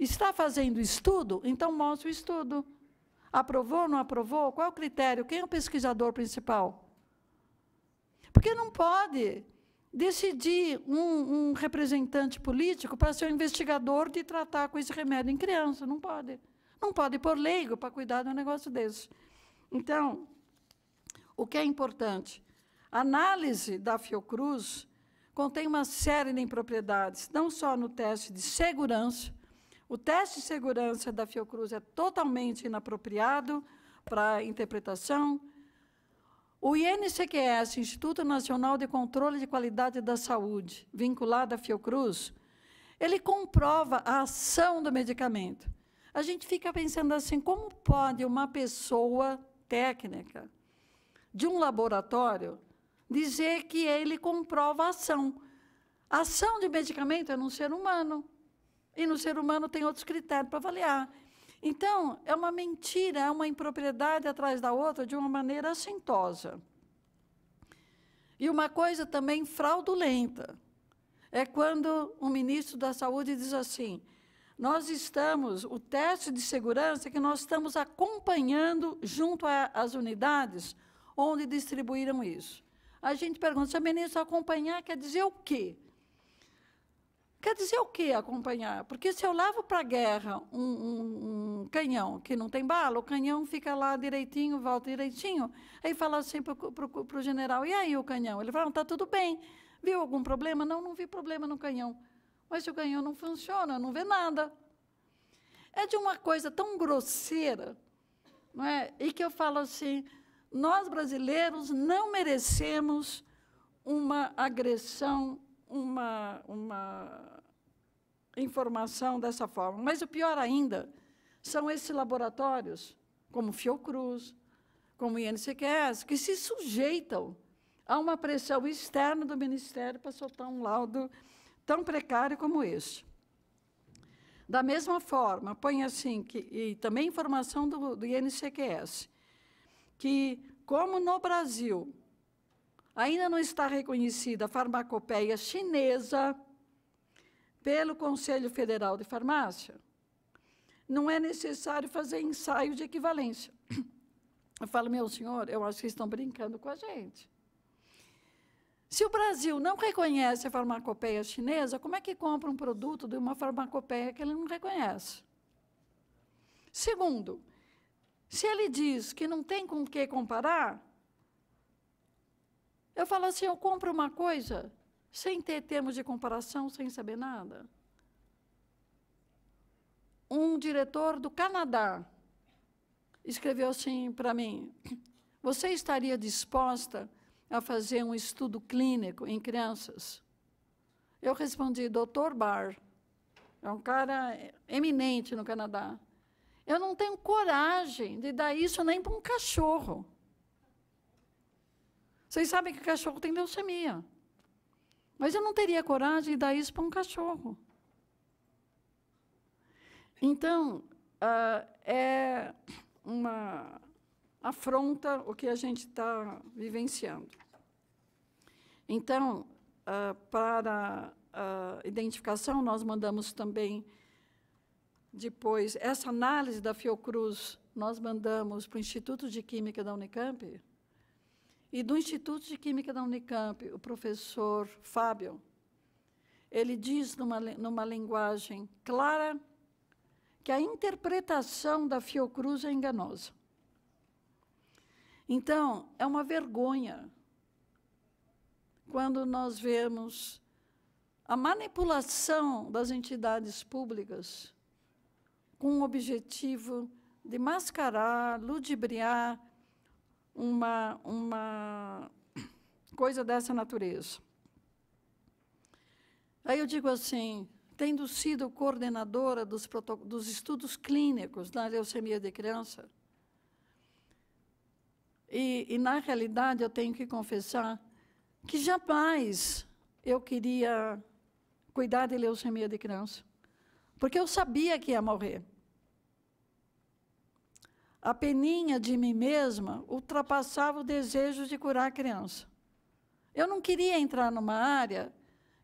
Está fazendo estudo? Então mostra o estudo. Aprovou, ou não aprovou? Qual é o critério? Quem é o pesquisador principal? Porque não pode decidir um, um representante político para ser um investigador de tratar com esse remédio em criança. Não pode. Não pode pôr leigo para cuidar de um negócio desse. Então, o que é importante? A análise da Fiocruz contém uma série de impropriedades, não só no teste de segurança. O teste de segurança da Fiocruz é totalmente inapropriado para interpretação o INCQS, Instituto Nacional de Controle de Qualidade da Saúde, vinculado à Fiocruz, ele comprova a ação do medicamento. A gente fica pensando assim, como pode uma pessoa técnica de um laboratório dizer que ele comprova a ação? A ação de medicamento é no ser humano. E no ser humano tem outros critérios para avaliar. Então, é uma mentira, é uma impropriedade atrás da outra de uma maneira assintosa. E uma coisa também fraudulenta é quando um ministro da Saúde diz assim: nós estamos, o teste de segurança é que nós estamos acompanhando junto às unidades onde distribuíram isso. A gente pergunta, se o é ministro acompanhar quer dizer o quê? Quer dizer é o que acompanhar? Porque se eu levo para a guerra um, um, um, canhão que não tem bala, o canhão fica lá direitinho, volta direitinho. Aí fala assim para o general: e aí o canhão? Ele fala: está tudo bem. Viu algum problema? Não, não vi problema no canhão. Mas o canhão não funciona, não vê nada. É de uma coisa tão grosseira, não é? e que eu falo assim: nós brasileiros não merecemos uma agressão uma, uma informação dessa forma. Mas o pior ainda são esses laboratórios, como Fiocruz, como o INCQS, que se sujeitam a uma pressão externa do Ministério para soltar um laudo tão precário como este. Da mesma forma, põe assim, que, e também informação do, do INCQS, que, como no Brasil Ainda não está reconhecida a farmacopeia chinesa pelo Conselho Federal de Farmácia. Não é necessário fazer ensaio de equivalência. Eu falo, meu senhor, eu acho que estão brincando com a gente. Se o Brasil não reconhece a farmacopeia chinesa, como é que compra um produto de uma farmacopeia que ele não reconhece? Segundo, se ele diz que não tem com o que comparar, eu falo assim, eu compro uma coisa sem ter termos de comparação, sem saber nada. Um diretor do Canadá escreveu assim para mim: Você estaria disposta a fazer um estudo clínico em crianças? Eu respondi: Doutor Barr, é um cara eminente no Canadá. Eu não tenho coragem de dar isso nem para um cachorro. Vocês sabem que cachorro tem leucemia. Mas eu não teria coragem de dar isso para um cachorro. Então, uh, é uma afronta o que a gente está vivenciando. Então, uh, para a identificação, nós mandamos também, depois, essa análise da Fiocruz, nós mandamos para o Instituto de Química da Unicamp, e do Instituto de Química da Unicamp, o professor Fábio, ele diz numa, numa linguagem clara que a interpretação da Fiocruz é enganosa. Então, é uma vergonha quando nós vemos a manipulação das entidades públicas com o objetivo de mascarar, ludibriar uma, uma coisa dessa natureza. Aí eu digo assim, tendo sido coordenadora dos, dos estudos clínicos na leucemia de criança, e, e, na realidade, eu tenho que confessar que jamais eu queria cuidar de leucemia de criança, porque eu sabia que ia morrer a peninha de mim mesma ultrapassava o desejo de curar a criança. Eu não queria entrar numa área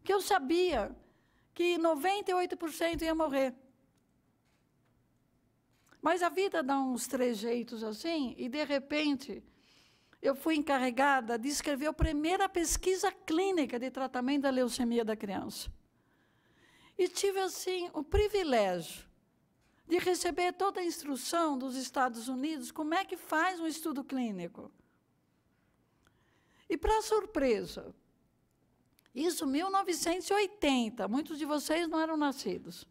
que eu sabia que 98% ia morrer. Mas a vida dá uns trejeitos assim, e de repente eu fui encarregada de escrever a primeira pesquisa clínica de tratamento da leucemia da criança. E tive assim o privilégio de receber toda a instrução dos Estados Unidos como é que faz um estudo clínico. E para surpresa, isso 1980, muitos de vocês não eram nascidos.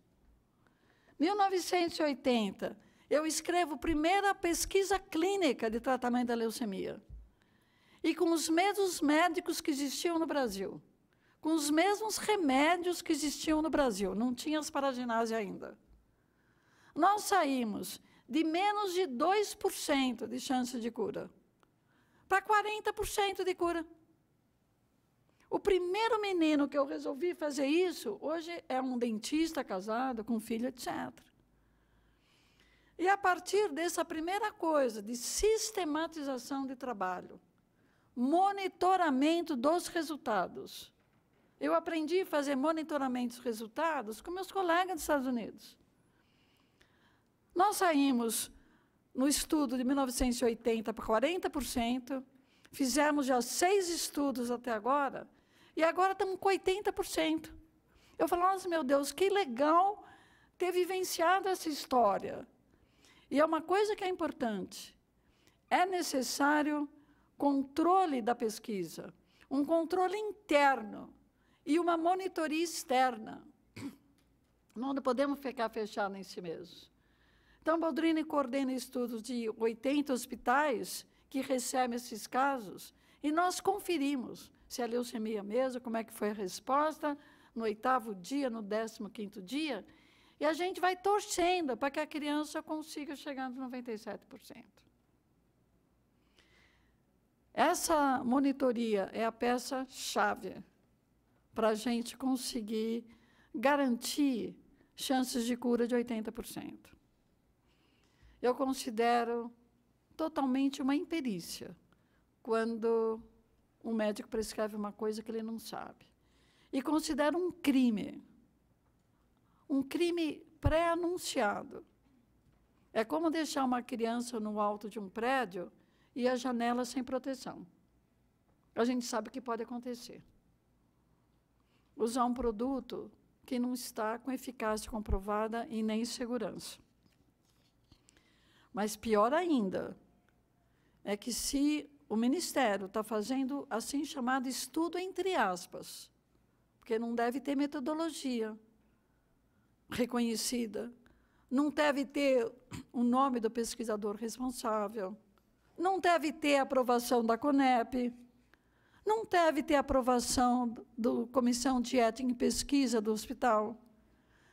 1980, eu escrevo primeira pesquisa clínica de tratamento da leucemia. E com os mesmos médicos que existiam no Brasil, com os mesmos remédios que existiam no Brasil, não tinha as paraginásias ainda nós saímos de menos de 2% de chance de cura para 40% de cura. O primeiro menino que eu resolvi fazer isso, hoje é um dentista casado, com filho, etc. E a partir dessa primeira coisa, de sistematização de trabalho, monitoramento dos resultados. Eu aprendi a fazer monitoramento dos resultados com meus colegas dos Estados Unidos. Nós saímos no estudo de 1980 para 40%, fizemos já seis estudos até agora, e agora estamos com 80%. Eu falo, nossa, meu Deus, que legal ter vivenciado essa história. E é uma coisa que é importante: é necessário controle da pesquisa, um controle interno e uma monitoria externa. Não podemos ficar fechados em si mesmos. Então, Baldrini coordena estudos de 80 hospitais que recebem esses casos e nós conferimos se a leucemia é mesmo, como é que foi a resposta no oitavo dia, no décimo quinto dia, e a gente vai torcendo para que a criança consiga chegar nos 97%. Essa monitoria é a peça-chave para a gente conseguir garantir chances de cura de 80% eu considero totalmente uma imperícia quando um médico prescreve uma coisa que ele não sabe. E considero um crime, um crime pré-anunciado. É como deixar uma criança no alto de um prédio e a janela sem proteção. A gente sabe o que pode acontecer. Usar um produto que não está com eficácia comprovada e nem segurança. Mas pior ainda é que se o Ministério está fazendo assim chamado estudo entre aspas, porque não deve ter metodologia reconhecida, não deve ter o nome do pesquisador responsável, não deve ter aprovação da CONEP, não deve ter aprovação da Comissão de Ética e Pesquisa do hospital,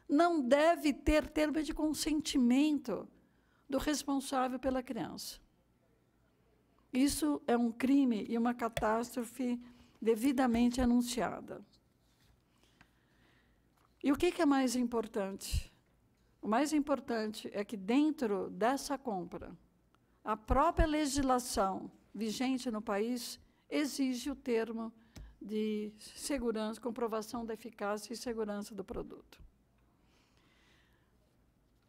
não deve ter termo de consentimento do responsável pela criança. Isso é um crime e uma catástrofe devidamente anunciada. E o que é mais importante? O mais importante é que, dentro dessa compra, a própria legislação vigente no país exige o termo de segurança, comprovação da eficácia e segurança do produto.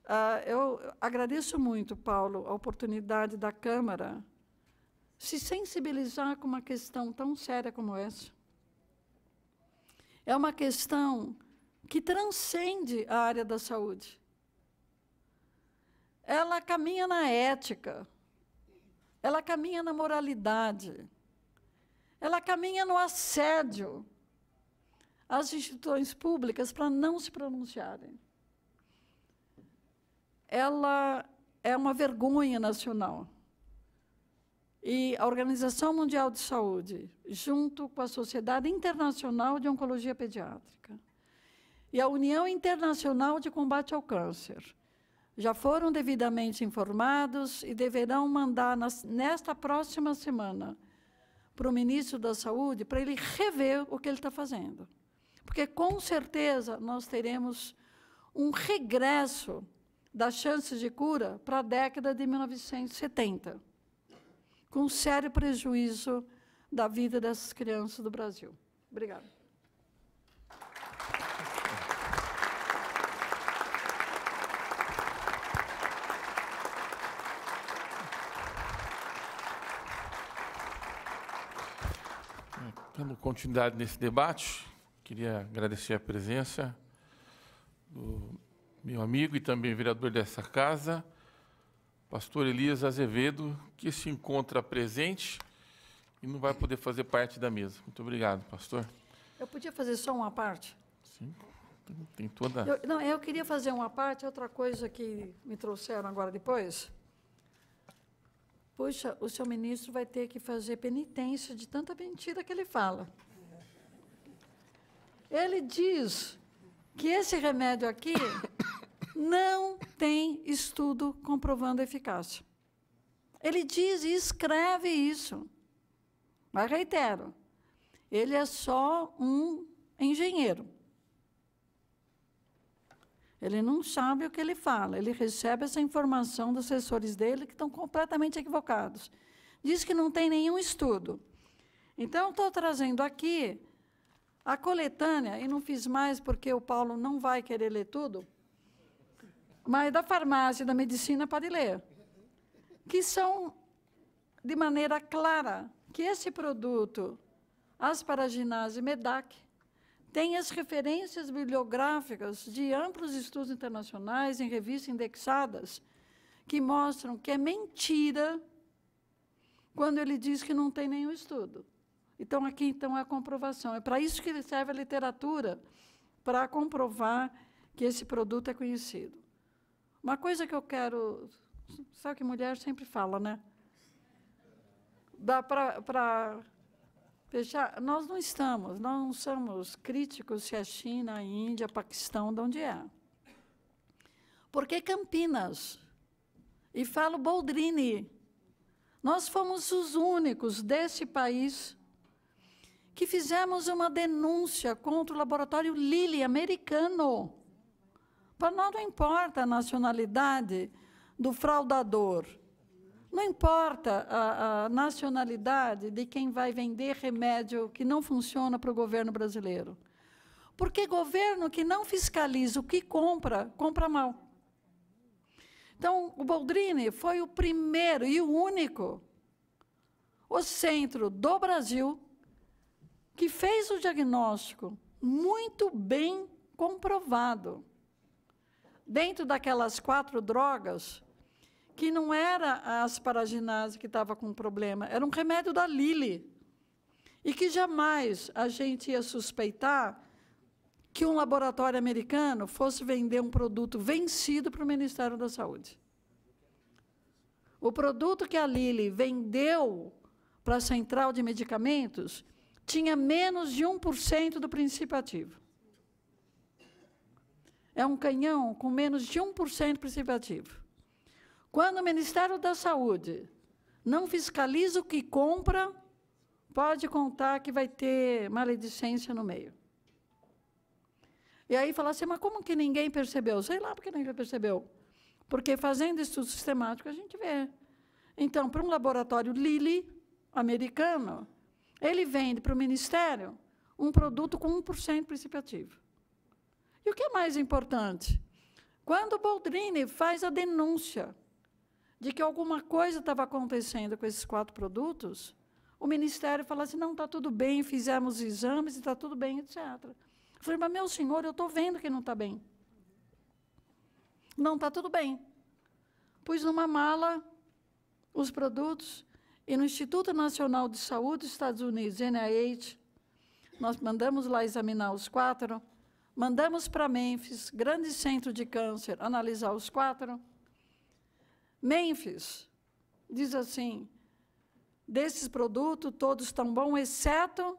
Ah, eu agradeço muito, Paulo, a oportunidade da Câmara se sensibilizar com uma questão tão séria como essa. É uma questão que transcende a área da saúde. Ela caminha na ética, ela caminha na moralidade, ela caminha no assédio às instituições públicas para não se pronunciarem ela é uma vergonha nacional. E a Organização Mundial de Saúde, junto com a Sociedade Internacional de Oncologia Pediátrica e a União Internacional de Combate ao Câncer, já foram devidamente informados e deverão mandar nas, nesta próxima semana para o ministro da Saúde para ele rever o que ele está fazendo. Porque, com certeza, nós teremos um regresso das chances de cura para a década de 1970, com sério prejuízo da vida dessas crianças do Brasil. Obrigada. Dando hum, continuidade nesse debate, queria agradecer a presença meu amigo e também vereador dessa casa, pastor Elias Azevedo, que se encontra presente e não vai poder fazer parte da mesa. Muito obrigado, pastor. Eu podia fazer só uma parte? Sim, tem toda. Eu, não, eu queria fazer uma parte, outra coisa que me trouxeram agora depois. Puxa, o seu ministro vai ter que fazer penitência de tanta mentira que ele fala. Ele diz que esse remédio aqui não tem estudo comprovando eficácia. Ele diz e escreve isso. Mas reitero, ele é só um engenheiro. Ele não sabe o que ele fala, ele recebe essa informação dos assessores dele que estão completamente equivocados. Diz que não tem nenhum estudo. Então, estou trazendo aqui a coletânea, e não fiz mais porque o Paulo não vai querer ler tudo, mas da farmácia e da medicina pode ler, que são de maneira clara que esse produto, asparaginase e MEDAC, tem as referências bibliográficas de amplos estudos internacionais em revistas indexadas que mostram que é mentira quando ele diz que não tem nenhum estudo. Então, aqui então é a comprovação. É para isso que serve a literatura, para comprovar que esse produto é conhecido. Uma coisa que eu quero. Sabe que mulher sempre fala, né? Dá para fechar. Nós não estamos, nós não somos críticos se a China, a Índia, Paquistão, de onde é. Porque Campinas? E falo Boldrini. Nós fomos os únicos desse país que fizemos uma denúncia contra o laboratório Lilly americano para nós não importa a nacionalidade do fraudador, não importa a, a nacionalidade de quem vai vender remédio que não funciona para o governo brasileiro. Porque governo que não fiscaliza o que compra, compra mal. Então, o Boldrini foi o primeiro e o único, o centro do Brasil, que fez o diagnóstico muito bem comprovado dentro daquelas quatro drogas, que não era a asparaginase que estava com problema, era um remédio da Lilly. E que jamais a gente ia suspeitar que um laboratório americano fosse vender um produto vencido para o Ministério da Saúde. O produto que a Lilly vendeu para a central de medicamentos tinha menos de 1% do princípio ativo é um canhão com menos de 1% participativo. Quando o Ministério da Saúde não fiscaliza o que compra, pode contar que vai ter maledicência no meio. E aí falar assim, mas como que ninguém percebeu? Sei lá porque ninguém percebeu. Porque fazendo estudo sistemático a gente vê. Então, para um laboratório Lilly americano, ele vende para o Ministério um produto com 1% principiativo. E o que é mais importante? Quando Boldrini faz a denúncia de que alguma coisa estava acontecendo com esses quatro produtos, o Ministério fala assim, não, está tudo bem, fizemos exames e está tudo bem, etc. Eu falei, mas, meu senhor, eu estou vendo que não está bem. Não, está tudo bem. Pus numa mala os produtos e no Instituto Nacional de Saúde dos Estados Unidos, NIH, nós mandamos lá examinar os quatro, Mandamos para Memphis, grande centro de câncer, analisar os quatro. Memphis diz assim: desses produtos, todos estão bons, exceto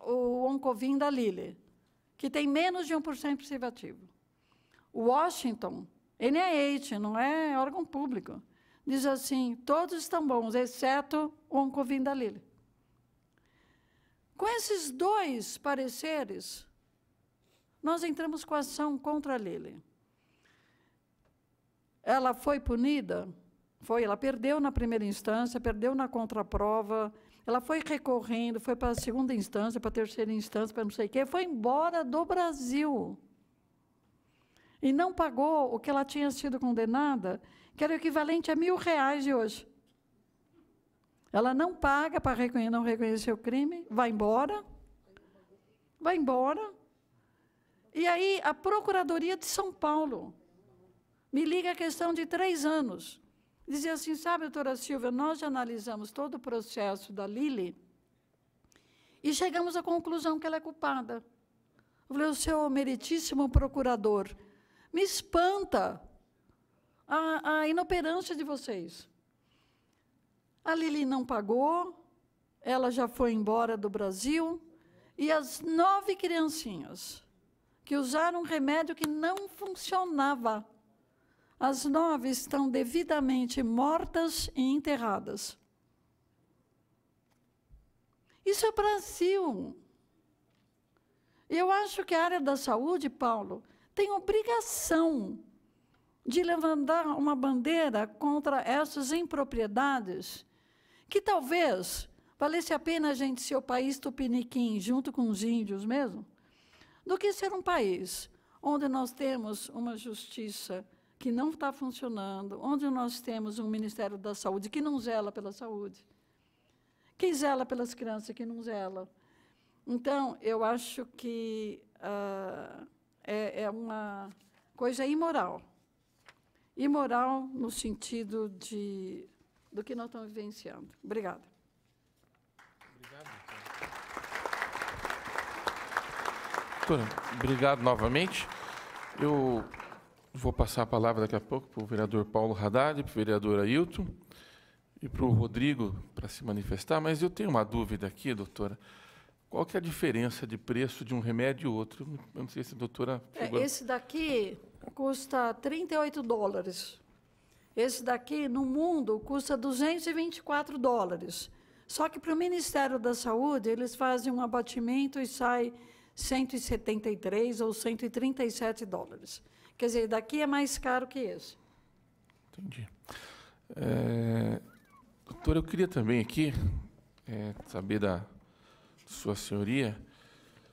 o Oncovin da Lilly, que tem menos de 1% preservativo. Washington, NIH, não é órgão público, diz assim: todos estão bons, exceto o Oncovin da Lilly. Com esses dois pareceres, nós entramos com ação contra Lili. Ela foi punida? Foi, ela perdeu na primeira instância, perdeu na contraprova, ela foi recorrendo, foi para a segunda instância, para a terceira instância, para não sei o quê, foi embora do Brasil. E não pagou o que ela tinha sido condenada, que era o equivalente a mil reais de hoje. Ela não paga para não reconhecer o crime, vai embora, vai embora, e aí, a Procuradoria de São Paulo me liga a questão de três anos. Dizia assim: sabe, doutora Silvia, nós já analisamos todo o processo da Lili e chegamos à conclusão que ela é culpada. Eu falei: o seu meritíssimo procurador, me espanta a, a inoperância de vocês. A Lili não pagou, ela já foi embora do Brasil e as nove criancinhas que usaram um remédio que não funcionava. As nove estão devidamente mortas e enterradas. Isso é Brasil. Eu acho que a área da saúde, Paulo, tem obrigação de levantar uma bandeira contra essas impropriedades, que talvez valesse a pena a gente ser o país tupiniquim, junto com os índios mesmo, do que ser um país onde nós temos uma justiça que não está funcionando, onde nós temos um Ministério da Saúde que não zela pela saúde, que zela pelas crianças que não zela. Então, eu acho que uh, é, é uma coisa imoral. Imoral no sentido de, do que nós estamos vivenciando. Obrigada. Doutora, obrigado novamente. Eu vou passar a palavra daqui a pouco para o vereador Paulo Haddad, para o vereador Ailton e para o Rodrigo para se manifestar, mas eu tenho uma dúvida aqui, doutora. Qual que é a diferença de preço de um remédio e outro? Eu não sei se a doutora... É, esse daqui custa 38 dólares. Esse daqui, no mundo, custa 224 dólares. Só que para o Ministério da Saúde, eles fazem um abatimento e sai 173 ou 137 dólares. Quer dizer, daqui é mais caro que esse. Entendi. É, doutora, eu queria também aqui é, saber da sua senhoria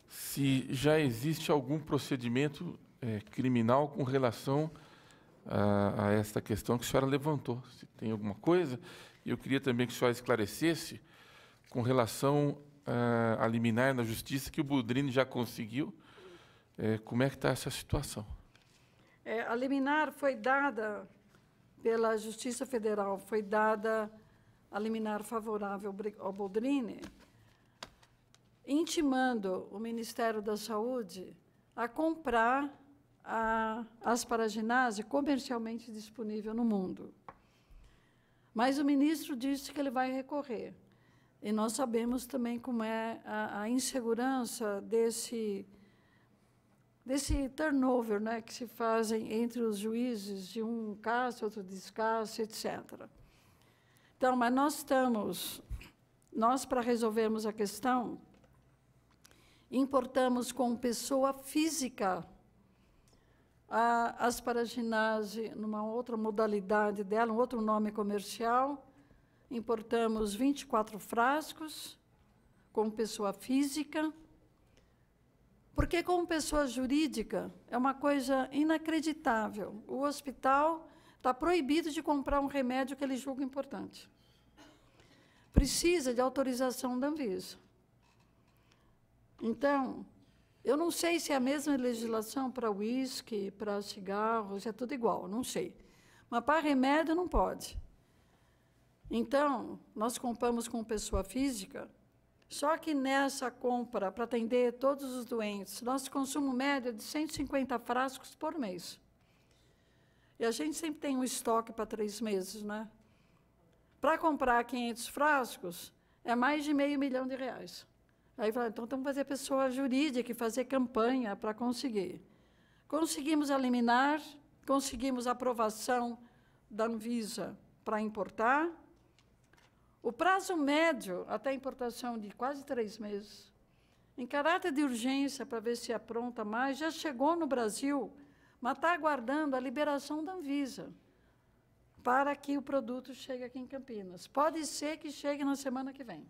se já existe algum procedimento é, criminal com relação a, a, esta questão que a senhora levantou. Se tem alguma coisa, e eu queria também que a senhora esclarecesse com relação a, ah, a liminar na justiça que o Budrini já conseguiu. É, como é que está essa situação? É, a liminar foi dada pela Justiça Federal, foi dada a liminar favorável ao Boldrini, intimando o Ministério da Saúde a comprar a asparaginase comercialmente disponível no mundo. Mas o ministro disse que ele vai recorrer. E nós sabemos também como é a, a insegurança desse desse turnover né, que se fazem entre os juízes de um caso, outro descaso, etc. Então, mas nós estamos, nós para resolvermos a questão, importamos com pessoa física a, as paraginase numa outra modalidade dela, um outro nome comercial, importamos 24 frascos como pessoa física, porque como pessoa jurídica é uma coisa inacreditável. O hospital está proibido de comprar um remédio que ele julga importante. Precisa de autorização da Anvisa. Então, eu não sei se é a mesma legislação para uísque, para cigarros, é tudo igual, não sei. Mas para remédio não pode. Então, nós compramos com pessoa física, só que nessa compra, para atender todos os doentes, nosso consumo médio é de 150 frascos por mês. E a gente sempre tem um estoque para três meses, né? Para comprar 500 frascos, é mais de meio milhão de reais. Aí falaram, ah, então vamos fazer pessoa jurídica e fazer campanha para conseguir. Conseguimos eliminar, conseguimos aprovação da Anvisa para importar, o prazo médio até a importação de quase três meses, em caráter de urgência para ver se apronta é pronta mais, já chegou no Brasil, mas está aguardando a liberação da Anvisa para que o produto chegue aqui em Campinas. Pode ser que chegue na semana que vem.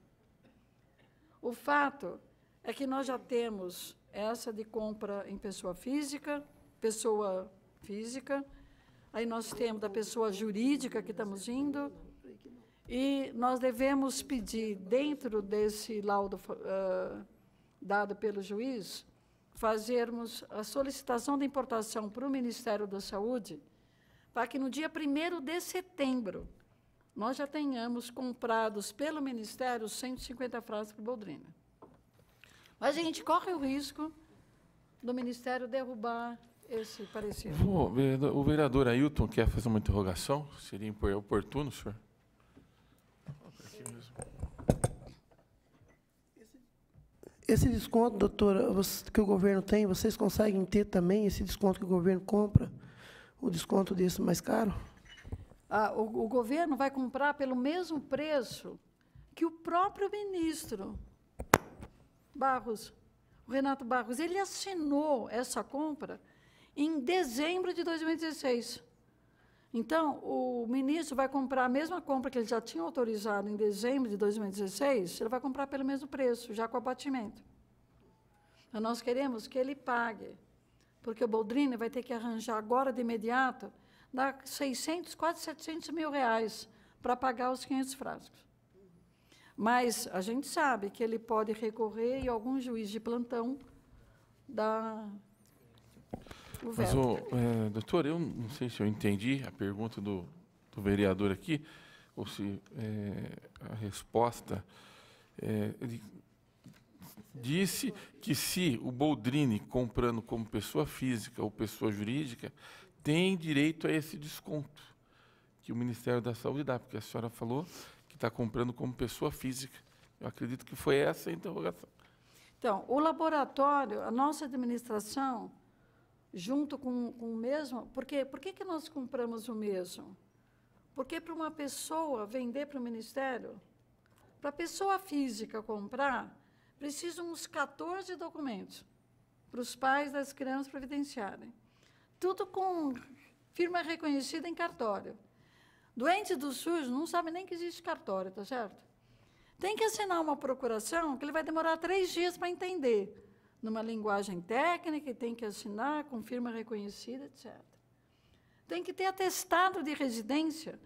O fato é que nós já temos essa de compra em pessoa física, pessoa física, aí nós temos da pessoa jurídica que estamos indo e nós devemos pedir, dentro desse laudo uh, dado pelo juiz, fazermos a solicitação de importação para o Ministério da Saúde, para que no dia 1 de setembro nós já tenhamos comprados pelo Ministério 150 frascos de Boldrina. Mas a gente corre o risco do Ministério derrubar esse parecido. O vereador Ailton quer fazer uma interrogação? Seria oportuno, senhor? Esse desconto, doutora, que o governo tem, vocês conseguem ter também esse desconto que o governo compra? O desconto desse mais caro? Ah, o, o governo vai comprar pelo mesmo preço que o próprio ministro Barros, o Renato Barros, ele assinou essa compra em dezembro de 2016. Então, o ministro vai comprar a mesma compra que ele já tinha autorizado em dezembro de 2016, ele vai comprar pelo mesmo preço, já com abatimento. Então, nós queremos que ele pague, porque o Boldrini vai ter que arranjar agora, de imediato, dá 600, quase 700 mil reais para pagar os 500 frascos. Mas a gente sabe que ele pode recorrer e algum juiz de plantão dá o Mas, o, é, doutor, eu não sei se eu entendi a pergunta do, do vereador aqui, ou se é, a resposta. É, ele disse que se o Boldrini, comprando como pessoa física ou pessoa jurídica, tem direito a esse desconto que o Ministério da Saúde dá, porque a senhora falou que está comprando como pessoa física. Eu acredito que foi essa a interrogação. Então, o laboratório, a nossa administração junto com, com o mesmo. Por, quê? Por que, que nós compramos o mesmo? Porque para uma pessoa vender para o Ministério, para a pessoa física comprar, precisam uns 14 documentos para os pais das crianças providenciarem. Tudo com firma reconhecida em cartório. Doente do SUS não sabe nem que existe cartório, tá certo? Tem que assinar uma procuração que ele vai demorar três dias para entender numa linguagem técnica e tem que assinar com firma reconhecida, etc. Tem que ter atestado de residência,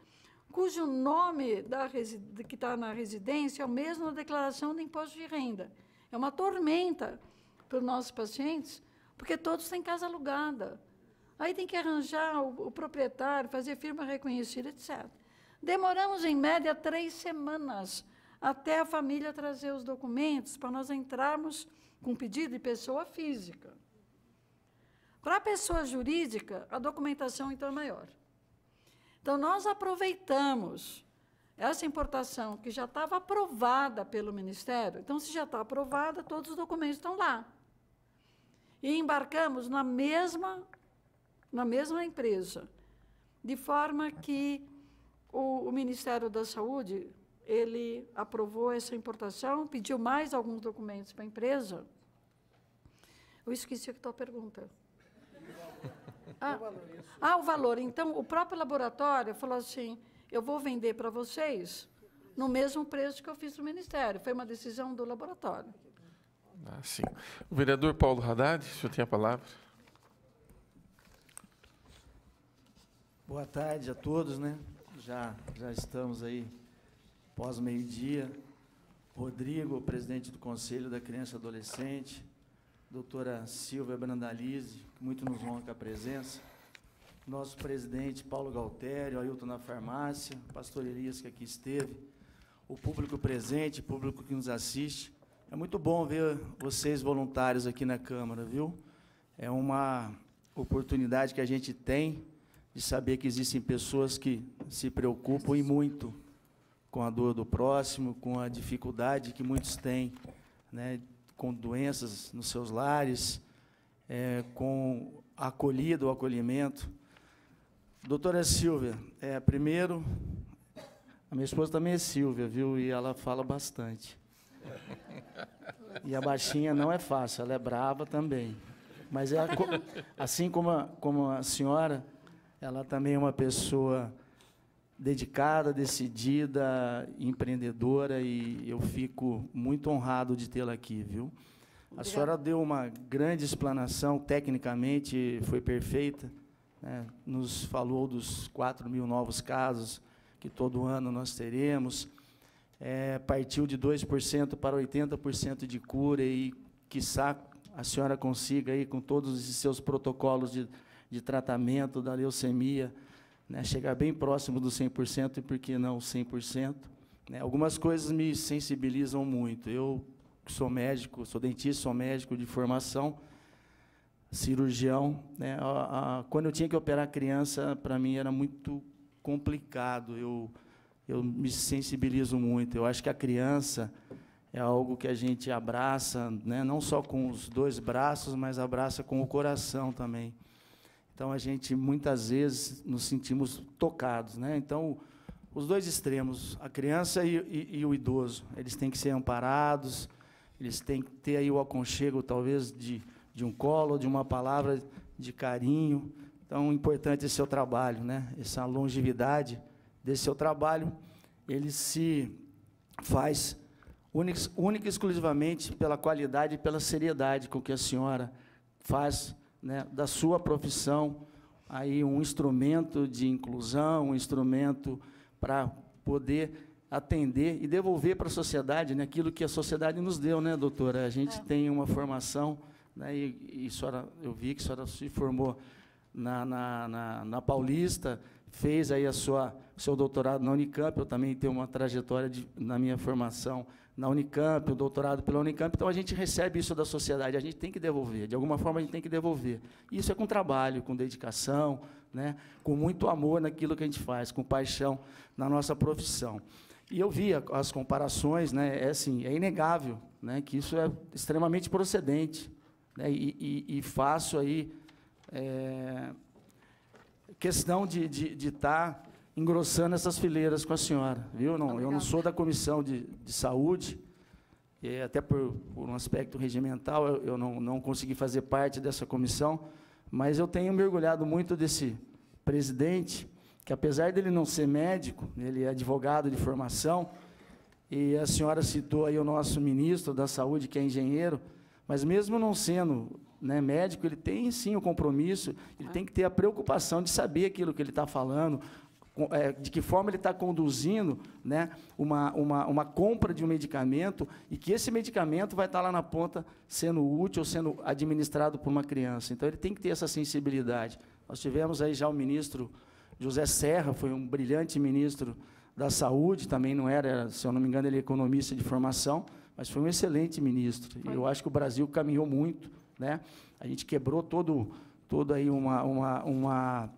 cujo nome da que está na residência é o mesmo na declaração de imposto de renda. É uma tormenta para os nossos pacientes, porque todos têm casa alugada. Aí tem que arranjar o, o proprietário, fazer firma reconhecida, etc. Demoramos, em média, três semanas até a família trazer os documentos para nós entrarmos com pedido de pessoa física. Para a pessoa jurídica, a documentação então é maior. Então, nós aproveitamos essa importação que já estava aprovada pelo Ministério. Então, se já está aprovada, todos os documentos estão lá. E embarcamos na mesma, na mesma empresa, de forma que o, o Ministério da Saúde ele aprovou essa importação, pediu mais alguns documentos para a empresa. Eu esqueci a tua pergunta. Ah, ah, o valor. Então, o próprio laboratório falou assim: eu vou vender para vocês no mesmo preço que eu fiz no Ministério. Foi uma decisão do laboratório. Ah, sim. O vereador Paulo Haddad, o senhor tem a palavra. Boa tarde a todos, né? Já, já estamos aí pós-meio-dia, Rodrigo, presidente do Conselho da Criança e Adolescente, doutora Silvia Brandalize, muito nos honra com a presença, nosso presidente Paulo Galtério, Ailton na farmácia, pastor Elias que aqui esteve, o público presente, o público que nos assiste. É muito bom ver vocês voluntários aqui na Câmara, viu? É uma oportunidade que a gente tem de saber que existem pessoas que se preocupam e muito com a dor do próximo, com a dificuldade que muitos têm, né, com doenças nos seus lares, é, com a acolhida, o acolhimento. Doutora Silvia, é, primeiro, a minha esposa também é Silvia, viu? E ela fala bastante. E a baixinha não é fácil, ela é brava também. Mas ela, é assim como a, como a senhora, ela também é uma pessoa dedicada, decidida, empreendedora e eu fico muito honrado de tê-la aqui, viu? A senhora deu uma grande explanação, tecnicamente foi perfeita, né? nos falou dos 4 mil novos casos que todo ano nós teremos, é, partiu de 2% para 80% de cura e, quiçá, a senhora consiga, aí, com todos os seus protocolos de, de tratamento da leucemia, né, chegar bem próximo do 100% e, por que não, 100%. Né? Algumas coisas me sensibilizam muito. Eu sou médico, sou dentista, sou médico de formação, cirurgião. Né? A, a, quando eu tinha que operar criança, para mim era muito complicado. Eu, eu me sensibilizo muito. Eu acho que a criança é algo que a gente abraça, né? não só com os dois braços, mas abraça com o coração também. Então a gente muitas vezes nos sentimos tocados, né? Então os dois extremos, a criança e, e, e o idoso, eles têm que ser amparados, eles têm que ter aí o aconchego talvez de, de um colo, de uma palavra de carinho. Então importante esse seu trabalho, né? Essa longevidade desse seu trabalho, ele se faz única, única e exclusivamente pela qualidade e pela seriedade com que a senhora faz né, da sua profissão aí um instrumento de inclusão, um instrumento para poder atender e devolver para a sociedade né, aquilo que a sociedade nos deu, né, doutora? A gente é. tem uma formação, né, e, e senhora, eu vi que a senhora se formou na, na, na, na Paulista, fez aí a sua, seu doutorado na Unicamp, eu também tenho uma trajetória de, na minha formação na Unicamp, o doutorado pela Unicamp. Então a gente recebe isso da sociedade, a gente tem que devolver, de alguma forma a gente tem que devolver. Isso é com trabalho, com dedicação, né, com muito amor naquilo que a gente faz, com paixão na nossa profissão. E eu vi as comparações, né, é assim, é inegável, né, que isso é extremamente procedente, né, e, e, e faço aí é, questão de estar de, de tá engrossando essas fileiras com a senhora, viu? Não, eu não sou da comissão de, de saúde, e até por, por, um aspecto regimental, eu, eu não, não consegui fazer parte dessa comissão, mas eu tenho mergulhado muito desse presidente, que apesar dele não ser médico, ele é advogado de formação, e a senhora citou aí o nosso ministro da Saúde, que é engenheiro, mas mesmo não sendo né, médico, ele tem sim o compromisso, ele ah. tem que ter a preocupação de saber aquilo que ele está falando, é, de que forma ele está conduzindo né, uma, uma, uma compra de um medicamento e que esse medicamento vai estar lá na ponta sendo útil ou sendo administrado por uma criança. Então, ele tem que ter essa sensibilidade. Nós tivemos aí já o ministro José Serra, foi um brilhante ministro da Saúde, também não era, se eu não me engano, ele é economista de formação, mas foi um excelente ministro. eu acho que o Brasil caminhou muito. Né? A gente quebrou todo, todo aí uma, uma, uma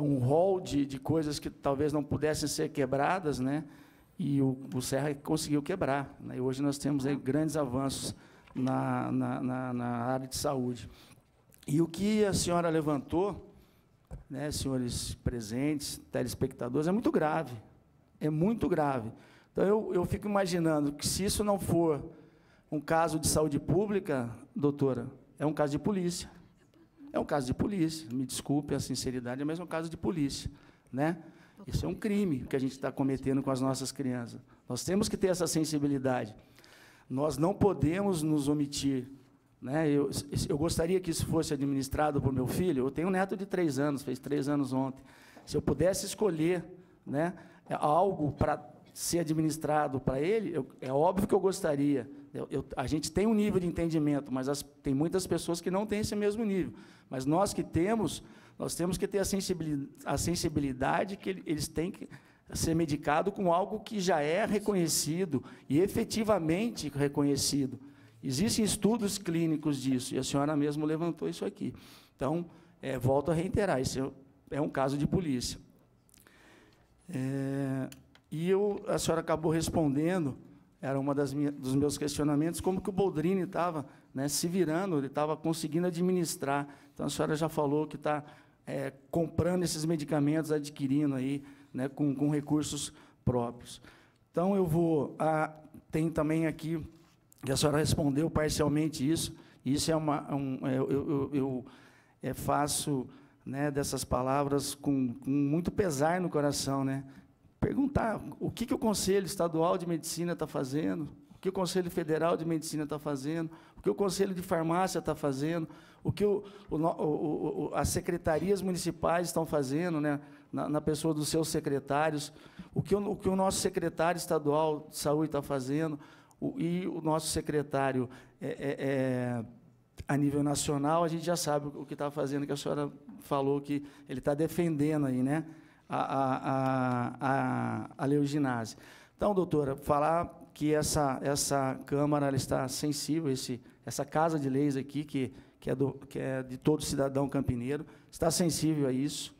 um rol de, de coisas que talvez não pudessem ser quebradas, né? E o, o Serra conseguiu quebrar. Né? E hoje nós temos aí, grandes avanços na, na, na, na, área de saúde. E o que a senhora levantou, né, senhores presentes, telespectadores, é muito grave. É muito grave. Então, eu, eu fico imaginando que, se isso não for um caso de saúde pública, doutora, é um caso de polícia. É um caso de polícia, me desculpe a sinceridade, mas é um caso de polícia. Né? Isso é um crime que a gente está cometendo com as nossas crianças. Nós temos que ter essa sensibilidade. Nós não podemos nos omitir. Né? Eu, eu gostaria que isso fosse administrado por meu filho. Eu tenho um neto de três anos, fez três anos ontem. Se eu pudesse escolher né, algo para ser administrado para ele, eu, é óbvio que eu gostaria. Eu, eu, a gente tem um nível de entendimento, mas as, tem muitas pessoas que não têm esse mesmo nível. Mas nós que temos, nós temos que ter a sensibilidade, a sensibilidade que eles têm que ser medicado com algo que já é reconhecido e efetivamente reconhecido. Existem estudos clínicos disso, e a senhora mesmo levantou isso aqui. Então, é, volto a reiterar, isso é, é um caso de polícia. É... E eu, a senhora acabou respondendo, era uma das dos meus questionamentos, como que o Boldrini estava né, se virando, ele estava conseguindo administrar. Então, a senhora já falou que está é, comprando esses medicamentos, adquirindo aí, né, com, com recursos próprios. Então, eu vou... A, tem também aqui, que a senhora respondeu parcialmente isso, isso é uma... É um, é, eu, eu, eu é, faço né, dessas palavras com, com muito pesar no coração, né? perguntar o que, que o Conselho Estadual de Medicina está fazendo, o que o Conselho Federal de Medicina está fazendo, o que o Conselho de Farmácia está fazendo, o que o, o, o, as secretarias municipais estão fazendo, né, na, na pessoa dos seus secretários, o que o, que o nosso secretário estadual de saúde está fazendo, e o nosso secretário é, é, é, a nível nacional, a gente já sabe o que está fazendo, que a senhora falou que ele está defendendo aí, né? a, a, a, a leuginase. Então, doutora, falar que essa, essa Câmara ela está sensível, esse, essa Casa de Leis aqui, que, que, é do, que é de todo cidadão campineiro, está sensível a isso,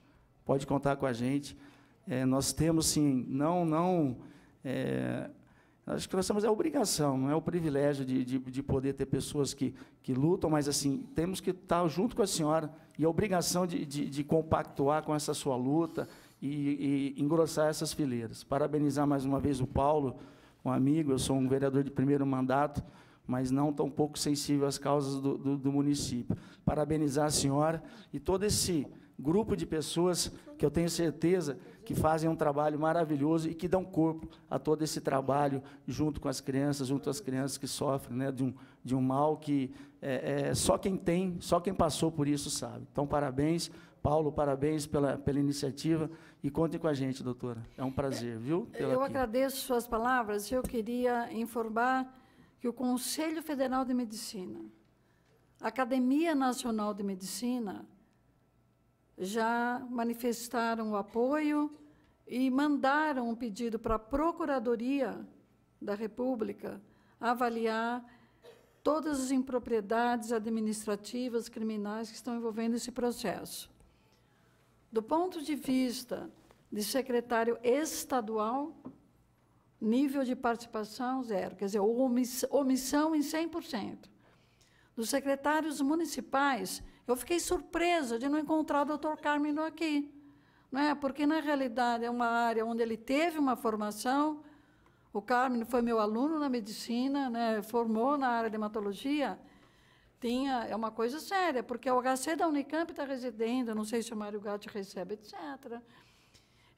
pode contar com a gente. É, nós temos, sim, não... não é, acho que nós temos a é obrigação, não é o privilégio de, de, de, poder ter pessoas que, que lutam, mas assim temos que estar junto com a senhora e a obrigação de, de, de compactuar com essa sua luta, e, e engrossar essas fileiras. Parabenizar mais uma vez o Paulo, um amigo, eu sou um vereador de primeiro mandato, mas não tão pouco sensível às causas do, do, do, município. Parabenizar a senhora e todo esse grupo de pessoas que eu tenho certeza que fazem um trabalho maravilhoso e que dão corpo a todo esse trabalho junto com as crianças, junto às crianças que sofrem né, de, um, de um mal que é, é, só quem tem, só quem passou por isso sabe. Então, parabéns, Paulo, parabéns pela, pela iniciativa e contem com a gente, doutora. É um prazer, viu? eu aqui. agradeço suas palavras. Eu queria informar que o Conselho Federal de Medicina, a Academia Nacional de Medicina, já manifestaram o apoio e mandaram um pedido para a Procuradoria da República avaliar todas as impropriedades administrativas, criminais que estão envolvendo esse processo. Do ponto de vista de secretário estadual, nível de participação zero, quer dizer, omissão em 100%. Dos secretários municipais, eu fiquei surpresa de não encontrar o doutor Carmino aqui, né? porque, na realidade, é uma área onde ele teve uma formação. O Carmino foi meu aluno na medicina, né? formou na área de hematologia, tinha, é uma coisa séria, porque o HC da Unicamp está residendo, não sei se o Mário Gatti recebe, etc.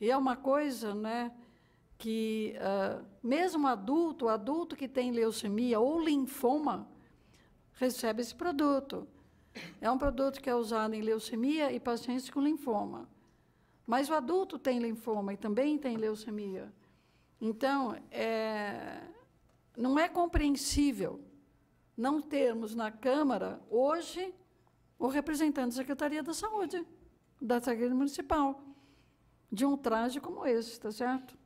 E é uma coisa né, que, uh, mesmo adulto, adulto que tem leucemia ou linfoma, recebe esse produto. É um produto que é usado em leucemia e pacientes com linfoma. Mas o adulto tem linfoma e também tem leucemia. Então, é, não é compreensível não termos na Câmara, hoje, o representante da Secretaria da Saúde, da Secretaria Municipal, de um traje como esse, está certo?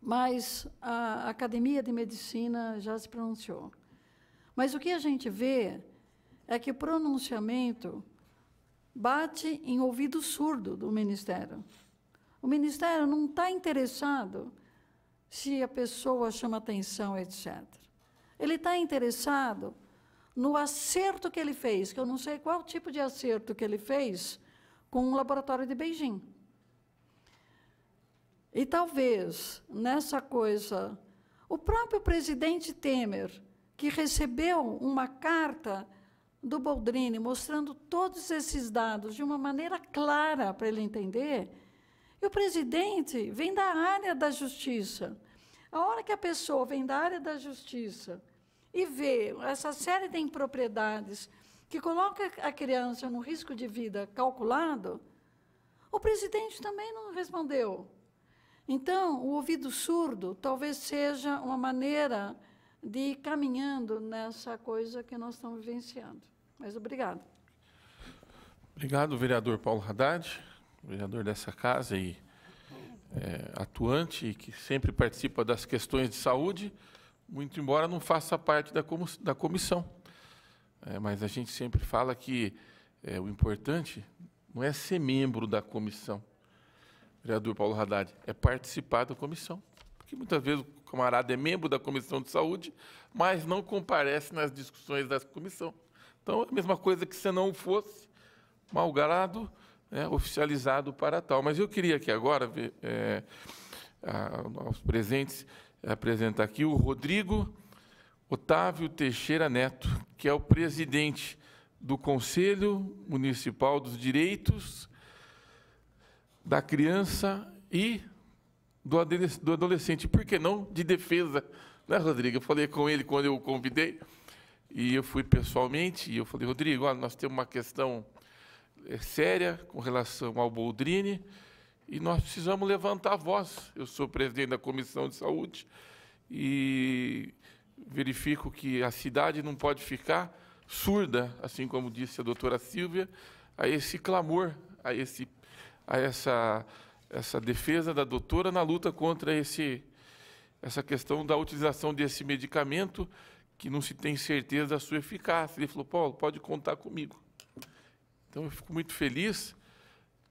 Mas a Academia de Medicina já se pronunciou. Mas o que a gente vê é que o pronunciamento bate em ouvido surdo do Ministério. O Ministério não está interessado se a pessoa chama atenção, etc. Ele está interessado no acerto que ele fez, que eu não sei qual tipo de acerto que ele fez com o laboratório de Beijing. E talvez nessa coisa, o próprio presidente Temer, que recebeu uma carta do Boldrini mostrando todos esses dados de uma maneira clara para ele entender, e o presidente vem da área da justiça. A hora que a pessoa vem da área da justiça e vê, essa série de impropriedades que coloca a criança no risco de vida calculado, o presidente também não respondeu. Então, o ouvido surdo talvez seja uma maneira de ir caminhando nessa coisa que nós estamos vivenciando. Mas obrigado. Obrigado, vereador Paulo Haddad, vereador dessa casa e é, atuante, que sempre participa das questões de saúde muito embora não faça parte da, da comissão. É, mas a gente sempre fala que é, o importante não é ser membro da comissão, vereador Paulo Haddad, é participar da comissão. Porque muitas vezes o camarada é membro da comissão de saúde, mas não comparece nas discussões da comissão. Então, é a mesma coisa que se não fosse malgrado, né, oficializado para tal. Mas eu queria que agora é, a, aos presentes apresentar aqui o Rodrigo Otávio Teixeira Neto, que é o presidente do Conselho Municipal dos Direitos da Criança e do Adolescente, por que não de defesa, né, Rodrigo? Eu falei com ele quando eu o convidei, e eu fui pessoalmente, e eu falei, Rodrigo, olha, nós temos uma questão eh, séria com relação ao Boldrini, e nós precisamos levantar a voz. Eu sou presidente da Comissão de Saúde e verifico que a cidade não pode ficar surda, assim como disse a doutora Silvia, a esse clamor, a, esse, a essa, essa defesa da doutora na luta contra esse, essa questão da utilização desse medicamento que não se tem certeza da sua eficácia. Ele falou, Paulo, pode contar comigo. Então, eu fico muito feliz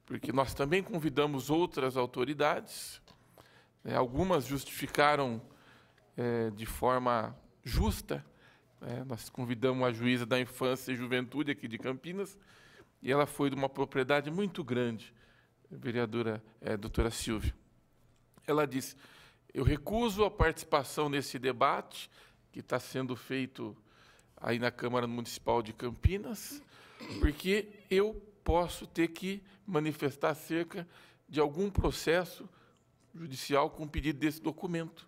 porque nós também convidamos outras autoridades, né, algumas justificaram é, de forma justa. Né, nós convidamos a juíza da infância e juventude aqui de Campinas, e ela foi de uma propriedade muito grande, vereadora é, doutora Silvia. Ela disse: Eu recuso a participação nesse debate que está sendo feito aí na Câmara Municipal de Campinas, porque eu posso ter que manifestar acerca de algum processo judicial com pedido desse documento.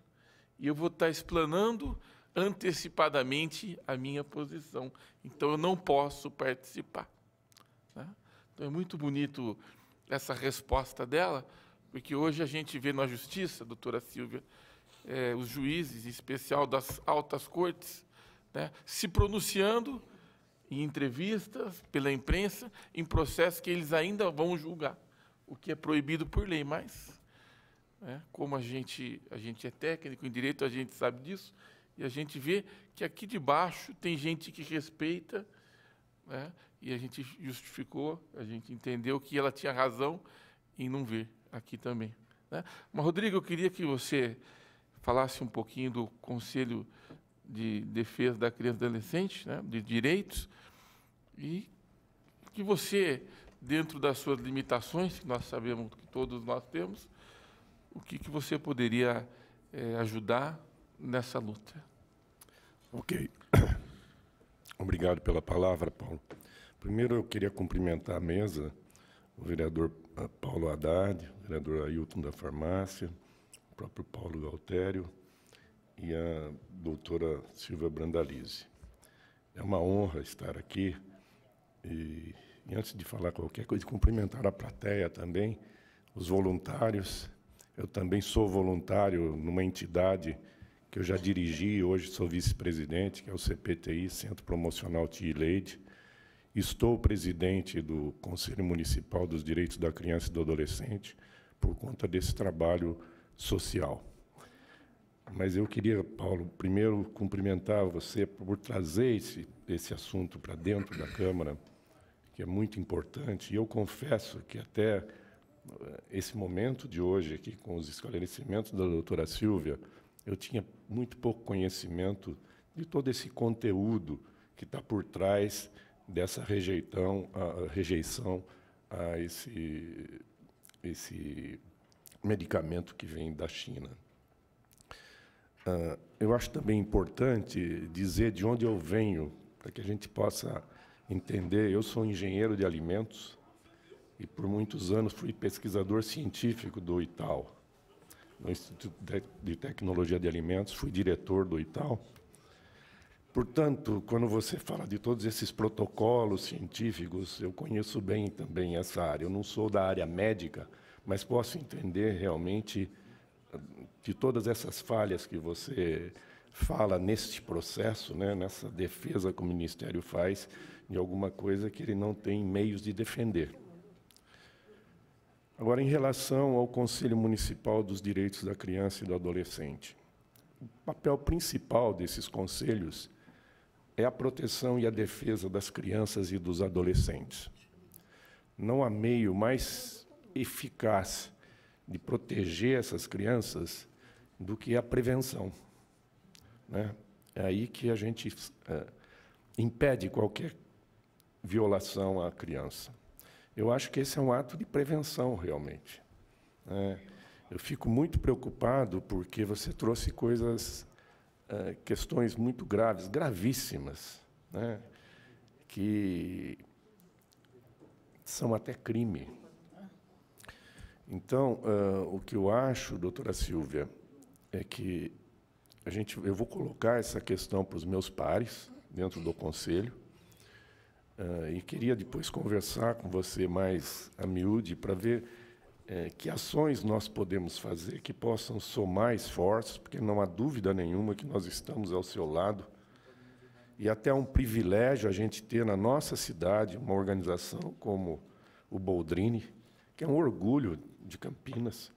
E eu vou estar explanando antecipadamente a minha posição. Então, eu não posso participar. Né? Então, é muito bonito essa resposta dela, porque hoje a gente vê na justiça, doutora Silvia, eh, os juízes, em especial das altas cortes, né, se pronunciando em entrevistas, pela imprensa, em processos que eles ainda vão julgar, o que é proibido por lei, mas né, como a gente, a gente é técnico em direito, a gente sabe disso, e a gente vê que aqui debaixo tem gente que respeita, né, e a gente justificou, a gente entendeu que ela tinha razão em não ver aqui também. Né? Mas, Rodrigo, eu queria que você falasse um pouquinho do Conselho de Defesa da Criança e Adolescente, né, de Direitos, e que você, dentro das suas limitações, que nós sabemos que todos nós temos, o que, que você poderia é, ajudar nessa luta? Ok. Obrigado pela palavra, Paulo. Primeiro, eu queria cumprimentar a mesa, o vereador ah, Paulo Haddad, o vereador Ailton da Farmácia, o próprio Paulo Galtério e a doutora Silvia Brandalize. É uma honra estar aqui e, e antes de falar qualquer coisa, cumprimentar a plateia também, os voluntários. Eu também sou voluntário numa entidade que eu já dirigi, hoje sou vice-presidente, que é o CPTI, Centro Promocional Tileide. Estou presidente do Conselho Municipal dos Direitos da Criança e do Adolescente por conta desse trabalho social. Mas eu queria, Paulo, primeiro cumprimentar você por trazer esse, esse assunto para dentro da Câmara que é muito importante, e eu confesso que até eh, esse momento de hoje, aqui com os esclarecimentos da doutora Silvia, eu tinha muito pouco conhecimento de todo esse conteúdo que está por trás dessa rejeitão, a, rejeição a esse, esse medicamento que vem da China. Uh, eu acho também importante dizer de onde eu venho, para que a gente possa entender. Eu sou engenheiro de alimentos e por muitos anos fui pesquisador científico do ITAL, no Instituto de Tecnologia de Alimentos, fui diretor do ITAL. Portanto, quando você fala de todos esses protocolos científicos, eu conheço bem também essa área. Eu não sou da área médica, mas posso entender realmente ah, de todas essas falhas que você fala neste processo, né, nessa defesa que o Ministério faz, de alguma coisa que ele não tem meios de defender. Agora, em relação ao Conselho Municipal dos Direitos da Criança e do Adolescente, o papel principal desses conselhos é a proteção e a defesa das crianças e dos adolescentes. Não há meio mais eficaz de proteger essas crianças do que a prevenção. Né? É aí que a gente é, impede qualquer violação à criança. Eu acho que esse é um ato de prevenção, realmente. É, eu fico muito preocupado porque você trouxe coisas, é, questões muito graves, gravíssimas, né, que são até crime. Então, uh, o que eu acho, doutora Silvia, é que a gente, eu vou colocar essa questão para os meus pares dentro do conselho, Uh, e queria depois conversar com você mais a miúde para ver é, que ações nós podemos fazer que possam somar esforços, porque não há dúvida nenhuma que nós estamos ao seu lado. E até é um privilégio a gente ter na nossa cidade uma organização como o Boldrini, que é um orgulho de Campinas,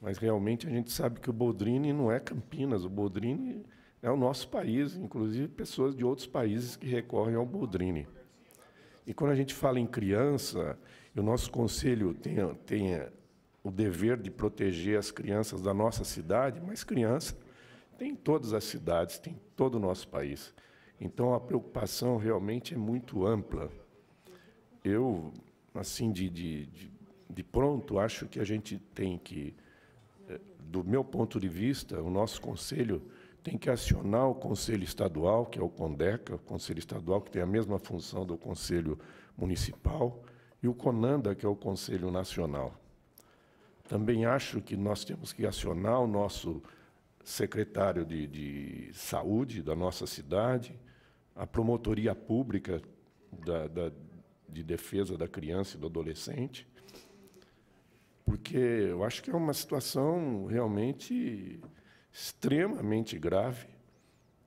mas realmente a gente sabe que o Boldrini não é Campinas, o Boldrini é o nosso país, inclusive pessoas de outros países que recorrem ao Boldrini. E quando a gente fala em criança, o nosso conselho tem, tem o dever de proteger as crianças da nossa cidade, mas criança tem em todas as cidades, tem em todo o nosso país. Então a preocupação realmente é muito ampla. Eu, assim, de, de, de pronto, acho que a gente tem que, eh, do meu ponto de vista, o nosso conselho tem que acionar o Conselho Estadual, que é o CONDECA, o Conselho Estadual, que tem a mesma função do Conselho Municipal, e o CONANDA, que é o Conselho Nacional. Também acho que nós temos que acionar o nosso secretário de, de saúde da nossa cidade, a promotoria pública da, da, de defesa da criança e do adolescente, porque eu acho que é uma situação realmente extremamente grave.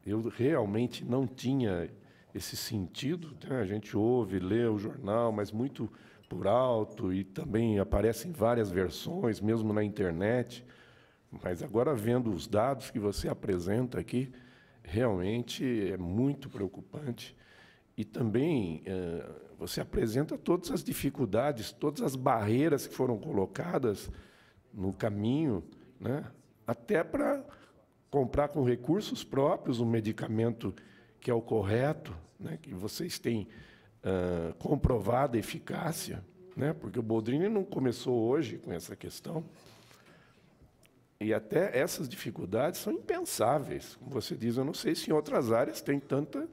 Eu realmente não tinha esse sentido. Né? A gente ouve, lê o jornal, mas muito por alto e também aparecem várias versões, mesmo na internet. Mas agora, vendo os dados que você apresenta aqui, realmente é muito preocupante. E também eh, você apresenta todas as dificuldades, todas as barreiras que foram colocadas no caminho né, até para comprar com recursos próprios um medicamento que é o correto, né, que vocês têm uh, comprovada eficácia, né, porque o Boldrini não começou hoje com essa questão. E até essas dificuldades são impensáveis. Como você diz, eu não sei se em outras áreas tem tanta,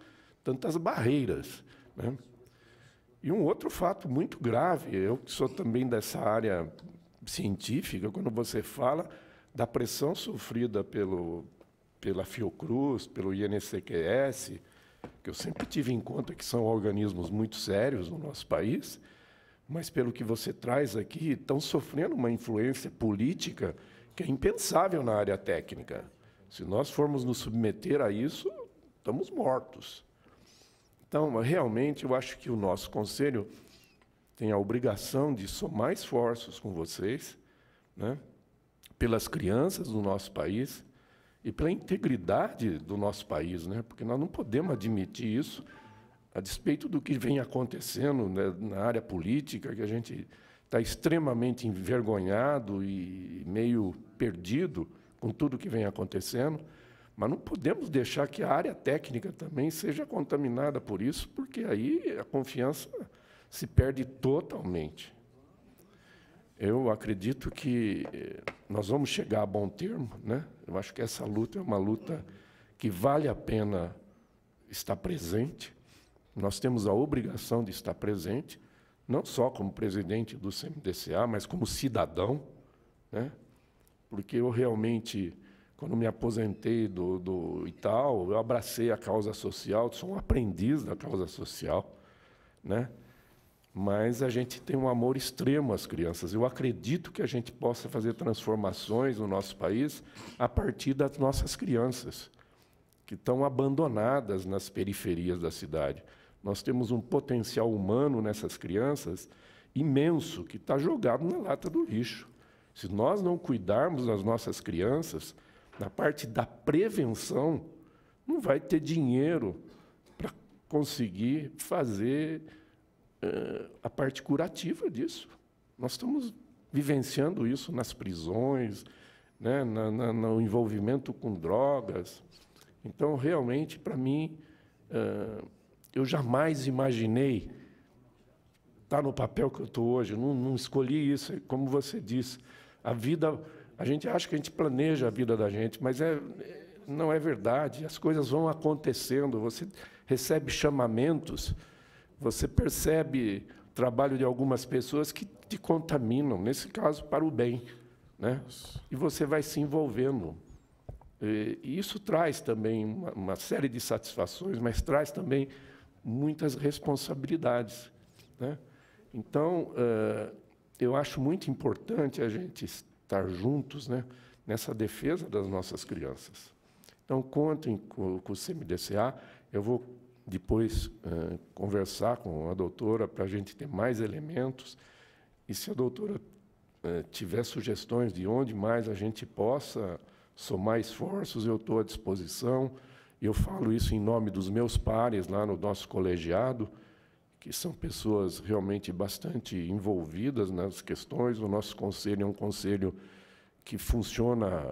tantas barreiras. Né? E um outro fato muito grave, eu que sou também dessa área científica, quando você fala, da pressão sofrida pelo, pela Fiocruz, pelo INCQS, que eu sempre tive em conta que são organismos muito sérios no nosso país, mas pelo que você traz aqui, estão sofrendo uma influência política que é impensável na área técnica. Se nós formos nos submeter a isso, estamos mortos. Então, realmente, eu acho que o nosso conselho tem a obrigação de somar esforços com vocês, né? pelas crianças do nosso país e pela integridade do nosso país, né? porque nós não podemos admitir isso, a despeito do que vem acontecendo né, na área política, que a gente está extremamente envergonhado e meio perdido com tudo que vem acontecendo, mas não podemos deixar que a área técnica também seja contaminada por isso, porque aí a confiança se perde totalmente. Eu acredito que eh, nós vamos chegar a bom termo, né? Eu acho que essa luta é uma luta que vale a pena estar presente. Nós temos a obrigação de estar presente, não só como presidente do CMDCA, mas como cidadão, né? Porque eu realmente, quando me aposentei do, do Itaú, eu abracei a causa social, sou um aprendiz da causa social, né? mas a gente tem um amor extremo às crianças. Eu acredito que a gente possa fazer transformações no nosso país a partir das nossas crianças, que estão abandonadas nas periferias da cidade. Nós temos um potencial humano nessas crianças imenso que está jogado na lata do lixo. Se nós não cuidarmos das nossas crianças, na parte da prevenção, não vai ter dinheiro para conseguir fazer eh, a parte curativa disso. Nós estamos vivenciando isso nas prisões, né, na, na, no envolvimento com drogas. Então, realmente, para mim, uh, eu jamais imaginei estar tá no papel que eu estou hoje. Não, não, escolhi isso, como você disse. A vida, a gente acha que a gente planeja a vida da gente, mas é, não é verdade. As coisas vão acontecendo, você recebe chamamentos você percebe o trabalho de algumas pessoas que te contaminam, nesse caso, para o bem. Né? E você vai se envolvendo. E isso traz também uma, uma série de satisfações, mas traz também muitas responsabilidades. Né? Então, eh, eu acho muito importante a gente estar juntos né, nessa defesa das nossas crianças. Então, contem com, com o CMDCA. Eu vou depois eh, conversar com a doutora para a gente ter mais elementos. E se a doutora eh, tiver sugestões de onde mais a gente possa somar esforços, eu estou à disposição. Eu falo isso em nome dos meus pares lá no nosso colegiado, que são pessoas realmente bastante envolvidas nas questões. O nosso conselho é um conselho que funciona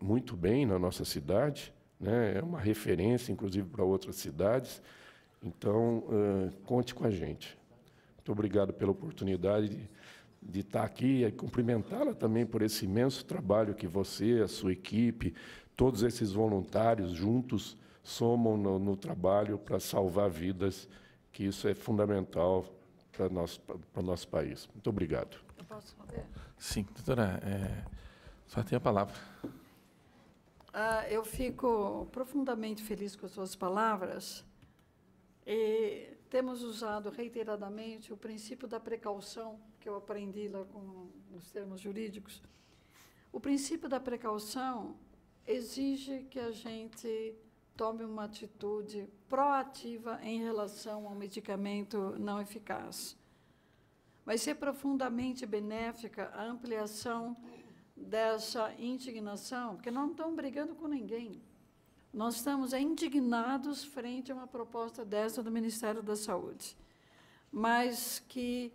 muito bem na nossa cidade né? é uma referência, inclusive, para outras cidades. Então, uh, conte com a gente. Muito obrigado pela oportunidade de, de estar aqui e cumprimentá-la também por esse imenso trabalho que você, a sua equipe, todos esses voluntários juntos somam no, no trabalho para salvar vidas, que isso é fundamental para nosso o nosso país. Muito obrigado. Eu posso responder? Sim, doutora, é, só tem a palavra. Ah, eu fico profundamente feliz com as suas palavras e temos usado reiteradamente o princípio da precaução, que eu aprendi lá com os termos jurídicos. O princípio da precaução exige que a gente tome uma atitude proativa em relação ao medicamento não eficaz. Vai ser profundamente benéfica a ampliação dessa indignação, porque não estão brigando com ninguém. Nós estamos indignados frente a uma proposta dessa do Ministério da Saúde, mas que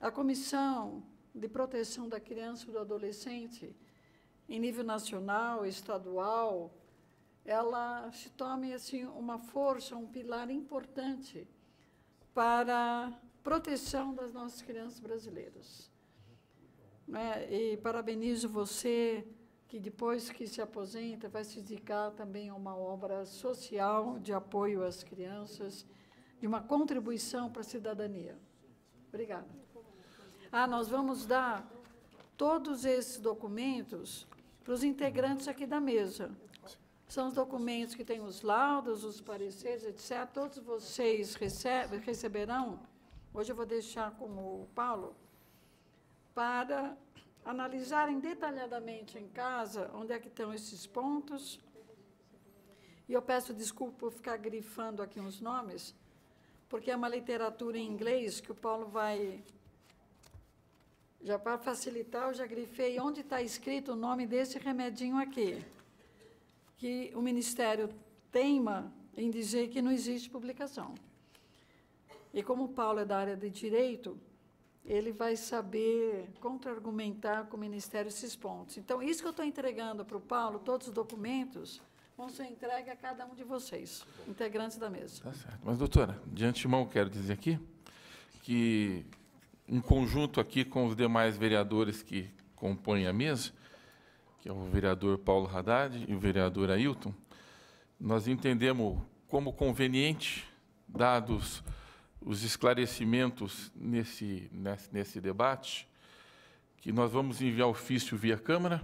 a Comissão de Proteção da Criança e do Adolescente, em nível nacional, estadual, ela se tome assim uma força, um pilar importante para a proteção das nossas crianças brasileiras né? E parabenizo você que depois que se aposenta vai se dedicar também a uma obra social de apoio às crianças, de uma contribuição para a cidadania. Obrigada. Ah, nós vamos dar todos esses documentos para os integrantes aqui da mesa. São os documentos que têm os laudos, os pareceres, etc. Todos vocês recebe, receberão. Hoje eu vou deixar com o Paulo para analisarem detalhadamente em casa onde é que estão esses pontos. E eu peço desculpa por ficar grifando aqui uns nomes, porque é uma literatura em inglês que o Paulo vai. Já para facilitar, eu já grifei onde está escrito o nome desse remedinho aqui, que o Ministério teima em dizer que não existe publicação. E como o Paulo é da área de direito, ele vai saber contra-argumentar com o Ministério esses pontos. Então, isso que eu estou entregando para o Paulo, todos os documentos, vão ser entregues a cada um de vocês, integrantes da mesa. Tá certo. Mas, doutora, de antemão quero dizer aqui que, em conjunto aqui com os demais vereadores que compõem a mesa, que é o vereador Paulo Haddad e o vereador Ailton, nós entendemos como conveniente, dados os esclarecimentos nesse, nesse, nesse debate, que nós vamos enviar ofício via Câmara,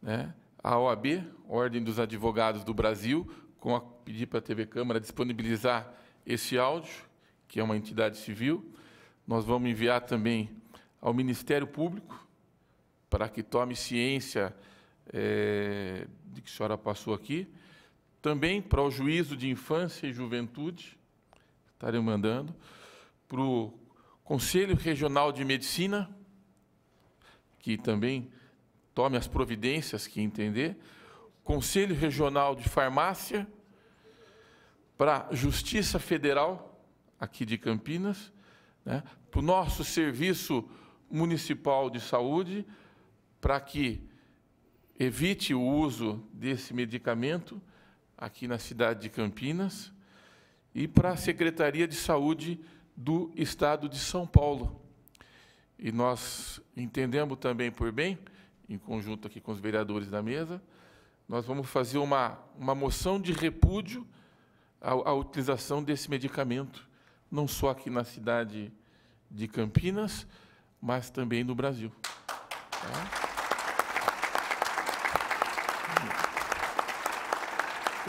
né, à OAB, Ordem dos Advogados do Brasil, com a, pedir para a TV Câmara disponibilizar esse áudio, que é uma entidade civil. Nós vamos enviar também ao Ministério Público, para que tome ciência é, de que a senhora passou aqui. Também para o Juízo de Infância e Juventude, estarei mandando, para o Conselho Regional de Medicina, que também tome as providências que entender, Conselho Regional de Farmácia, para a Justiça Federal, aqui de Campinas, né, para o nosso Serviço Municipal de Saúde, para que evite o uso desse medicamento aqui na cidade de Campinas e para a Secretaria de Saúde do Estado de São Paulo. E nós entendemos também por bem, em conjunto aqui com os vereadores da mesa, nós vamos fazer uma, uma moção de repúdio à, à utilização desse medicamento, não só aqui na cidade de Campinas, mas também no Brasil. Tá?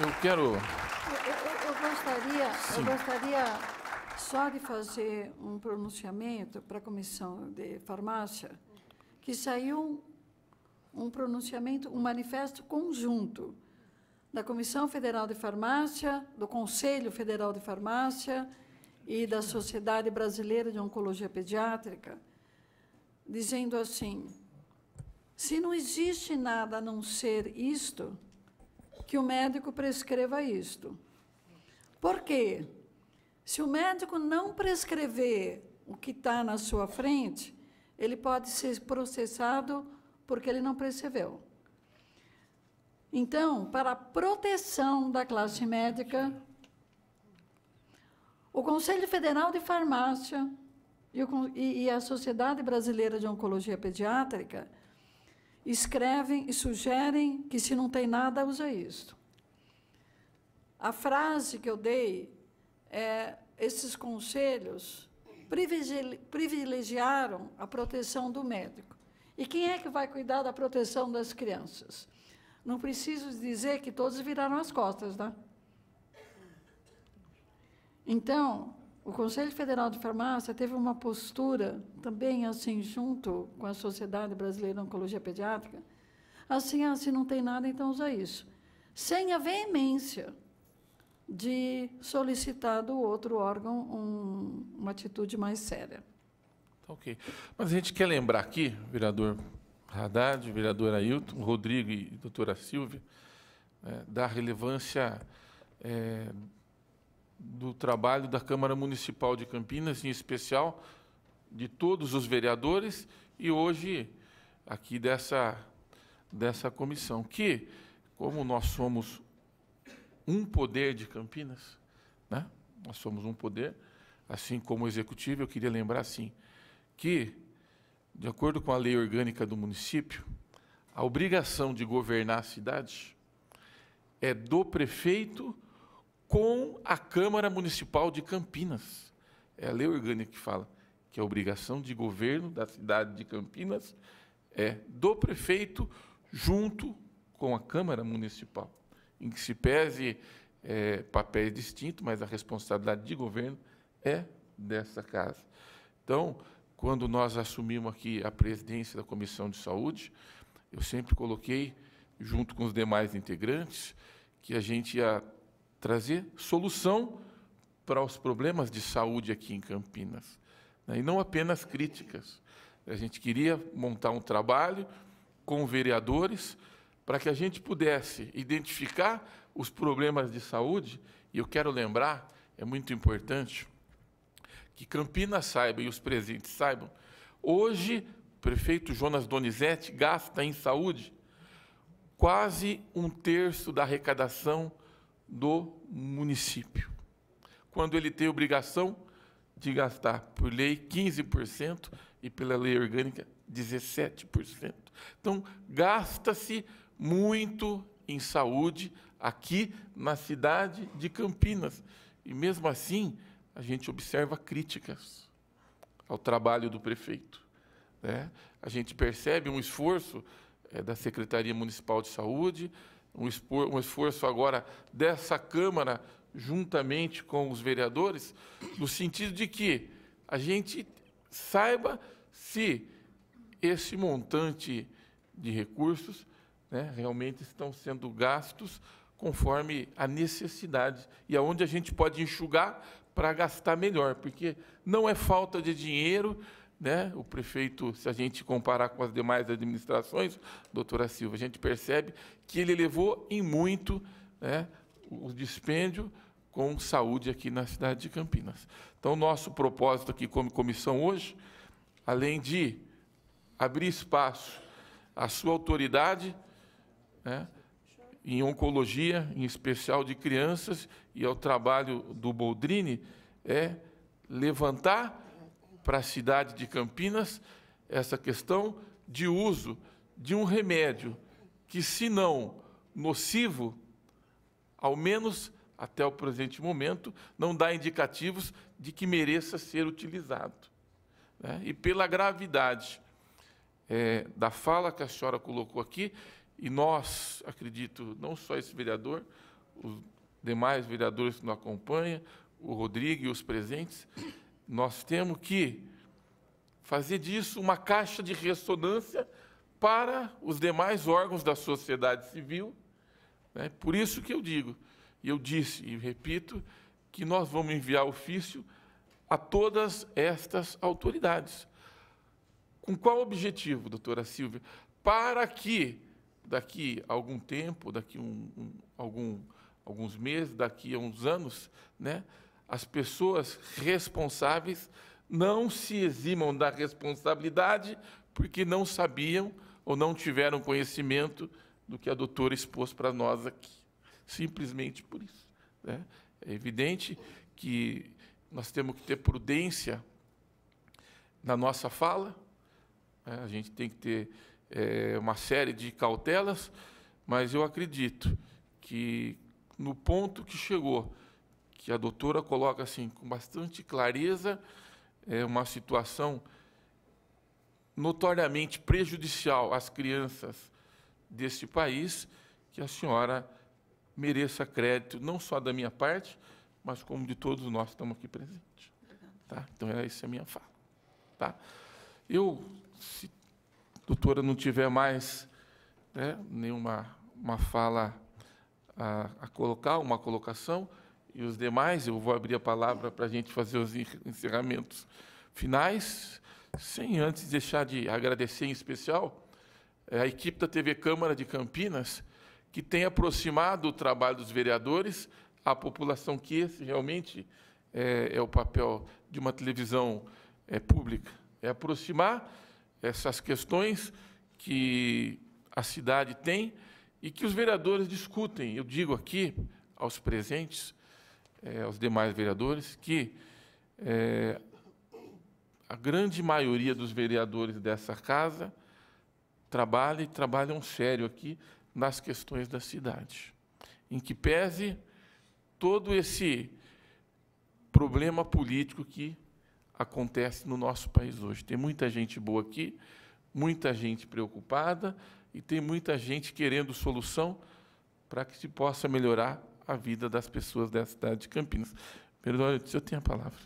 Eu quero eu gostaria só de fazer um pronunciamento para a Comissão de Farmácia, que saiu um pronunciamento, um manifesto conjunto da Comissão Federal de Farmácia, do Conselho Federal de Farmácia e da Sociedade Brasileira de Oncologia Pediátrica, dizendo assim: se não existe nada a não ser isto, que o médico prescreva isto. Por quê? Se o médico não prescrever o que está na sua frente, ele pode ser processado porque ele não prescreveu. Então, para a proteção da classe médica, o Conselho Federal de Farmácia e, a Sociedade Brasileira de Oncologia Pediátrica escrevem e sugerem que, se não tem nada, usa isso. A frase que eu dei é: esses conselhos privilegiaram a proteção do médico. E quem é que vai cuidar da proteção das crianças? Não preciso dizer que todos viraram as costas, né? Então, o Conselho Federal de Farmácia teve uma postura também assim junto com a Sociedade Brasileira de Oncologia Pediátrica, assim, assim não tem nada, então usa isso, sem a veemência de solicitar do outro órgão um, uma atitude mais séria. Tá ok. Mas a gente quer lembrar aqui, vereador Haddad, vereador Ailton, Rodrigo e doutora Silvia, né, da relevância é, do trabalho da Câmara Municipal de Campinas, em especial de todos os vereadores, e hoje aqui dessa, dessa comissão, que, como nós somos um poder de Campinas, né? nós somos um poder, assim como o executivo, eu queria lembrar assim, que, de acordo com a lei orgânica do município, a obrigação de governar a cidade é do prefeito com a Câmara Municipal de Campinas. É a lei orgânica que fala que a obrigação de governo da cidade de Campinas é do prefeito junto com a Câmara Municipal em que se pese é, papéis distintos, mas a responsabilidade de governo é dessa casa. Então, quando nós assumimos aqui a presidência da Comissão de Saúde, eu sempre coloquei, junto com os demais integrantes, que a gente ia trazer solução para os problemas de saúde aqui em Campinas, né? e não apenas críticas. A gente queria montar um trabalho com vereadores para que a gente pudesse identificar os problemas de saúde. E eu quero lembrar, é muito importante, que Campinas saiba e os presentes saibam, hoje o prefeito Jonas Donizete gasta em saúde quase um terço da arrecadação do município, quando ele tem obrigação de gastar por lei 15% e pela lei orgânica 17%. Então, gasta-se muito em saúde aqui na cidade de Campinas. E mesmo assim, a gente observa críticas ao trabalho do prefeito. Né? A gente percebe um esforço é, da Secretaria Municipal de Saúde, um, espor, um esforço agora dessa Câmara, juntamente com os vereadores, no sentido de que a gente saiba se esse montante de recursos né, realmente estão sendo gastos conforme a necessidade e aonde a gente pode enxugar para gastar melhor, porque não é falta de dinheiro, né? O prefeito, se a gente comparar com as demais administrações, doutora Silva, a gente percebe que ele levou em muito, né, o dispêndio com saúde aqui na cidade de Campinas. Então, nosso propósito aqui como comissão hoje, além de abrir espaço à sua autoridade, né, em oncologia, em especial de crianças, e ao é trabalho do Boldrini, é levantar para a cidade de Campinas essa questão de uso de um remédio que, se não nocivo, ao menos até o presente momento, não dá indicativos de que mereça ser utilizado. Né? E pela gravidade é, da fala que a senhora colocou aqui, e nós, acredito, não só esse vereador, os demais vereadores que nos acompanham, o Rodrigo e os presentes, nós temos que fazer disso uma caixa de ressonância para os demais órgãos da sociedade civil. Né? Por isso que eu digo, e eu disse e repito, que nós vamos enviar ofício a todas estas autoridades. Com qual objetivo, doutora Silvia? Para que daqui a algum tempo, daqui um, um, algum, alguns meses, daqui a uns anos, né, as pessoas responsáveis não se eximam da responsabilidade porque não sabiam ou não tiveram conhecimento do que a doutora expôs para nós aqui. Simplesmente por isso. Né? É evidente que nós temos que ter prudência na nossa fala, né? a gente tem que ter é, uma série de cautelas, mas eu acredito que no ponto que chegou, que a doutora coloca assim com bastante clareza, é uma situação notoriamente prejudicial às crianças deste país, que a senhora mereça crédito não só da minha parte, mas como de todos nós que estamos aqui presentes. Tá? Então, essa é a minha fala. Tá? Eu, se doutora não tiver mais né, nenhuma uma fala a, a, colocar, uma colocação, e os demais, eu vou abrir a palavra para a gente fazer os encerramentos finais, sem antes deixar de agradecer em especial é, a equipe da TV Câmara de Campinas, que tem aproximado o trabalho dos vereadores à população, que esse realmente é, é o papel de uma televisão é, pública, é aproximar essas questões que a cidade tem e que os vereadores discutem. Eu digo aqui aos presentes, é, aos demais vereadores, que é, a grande maioria dos vereadores dessa casa trabalha e trabalham sério aqui nas questões da cidade, em que pese todo esse problema político que acontece no nosso país hoje. Tem muita gente boa aqui, muita gente preocupada e tem muita gente querendo solução para que se possa melhorar a vida das pessoas da cidade de Campinas. Perdoe, eu tenho a palavra.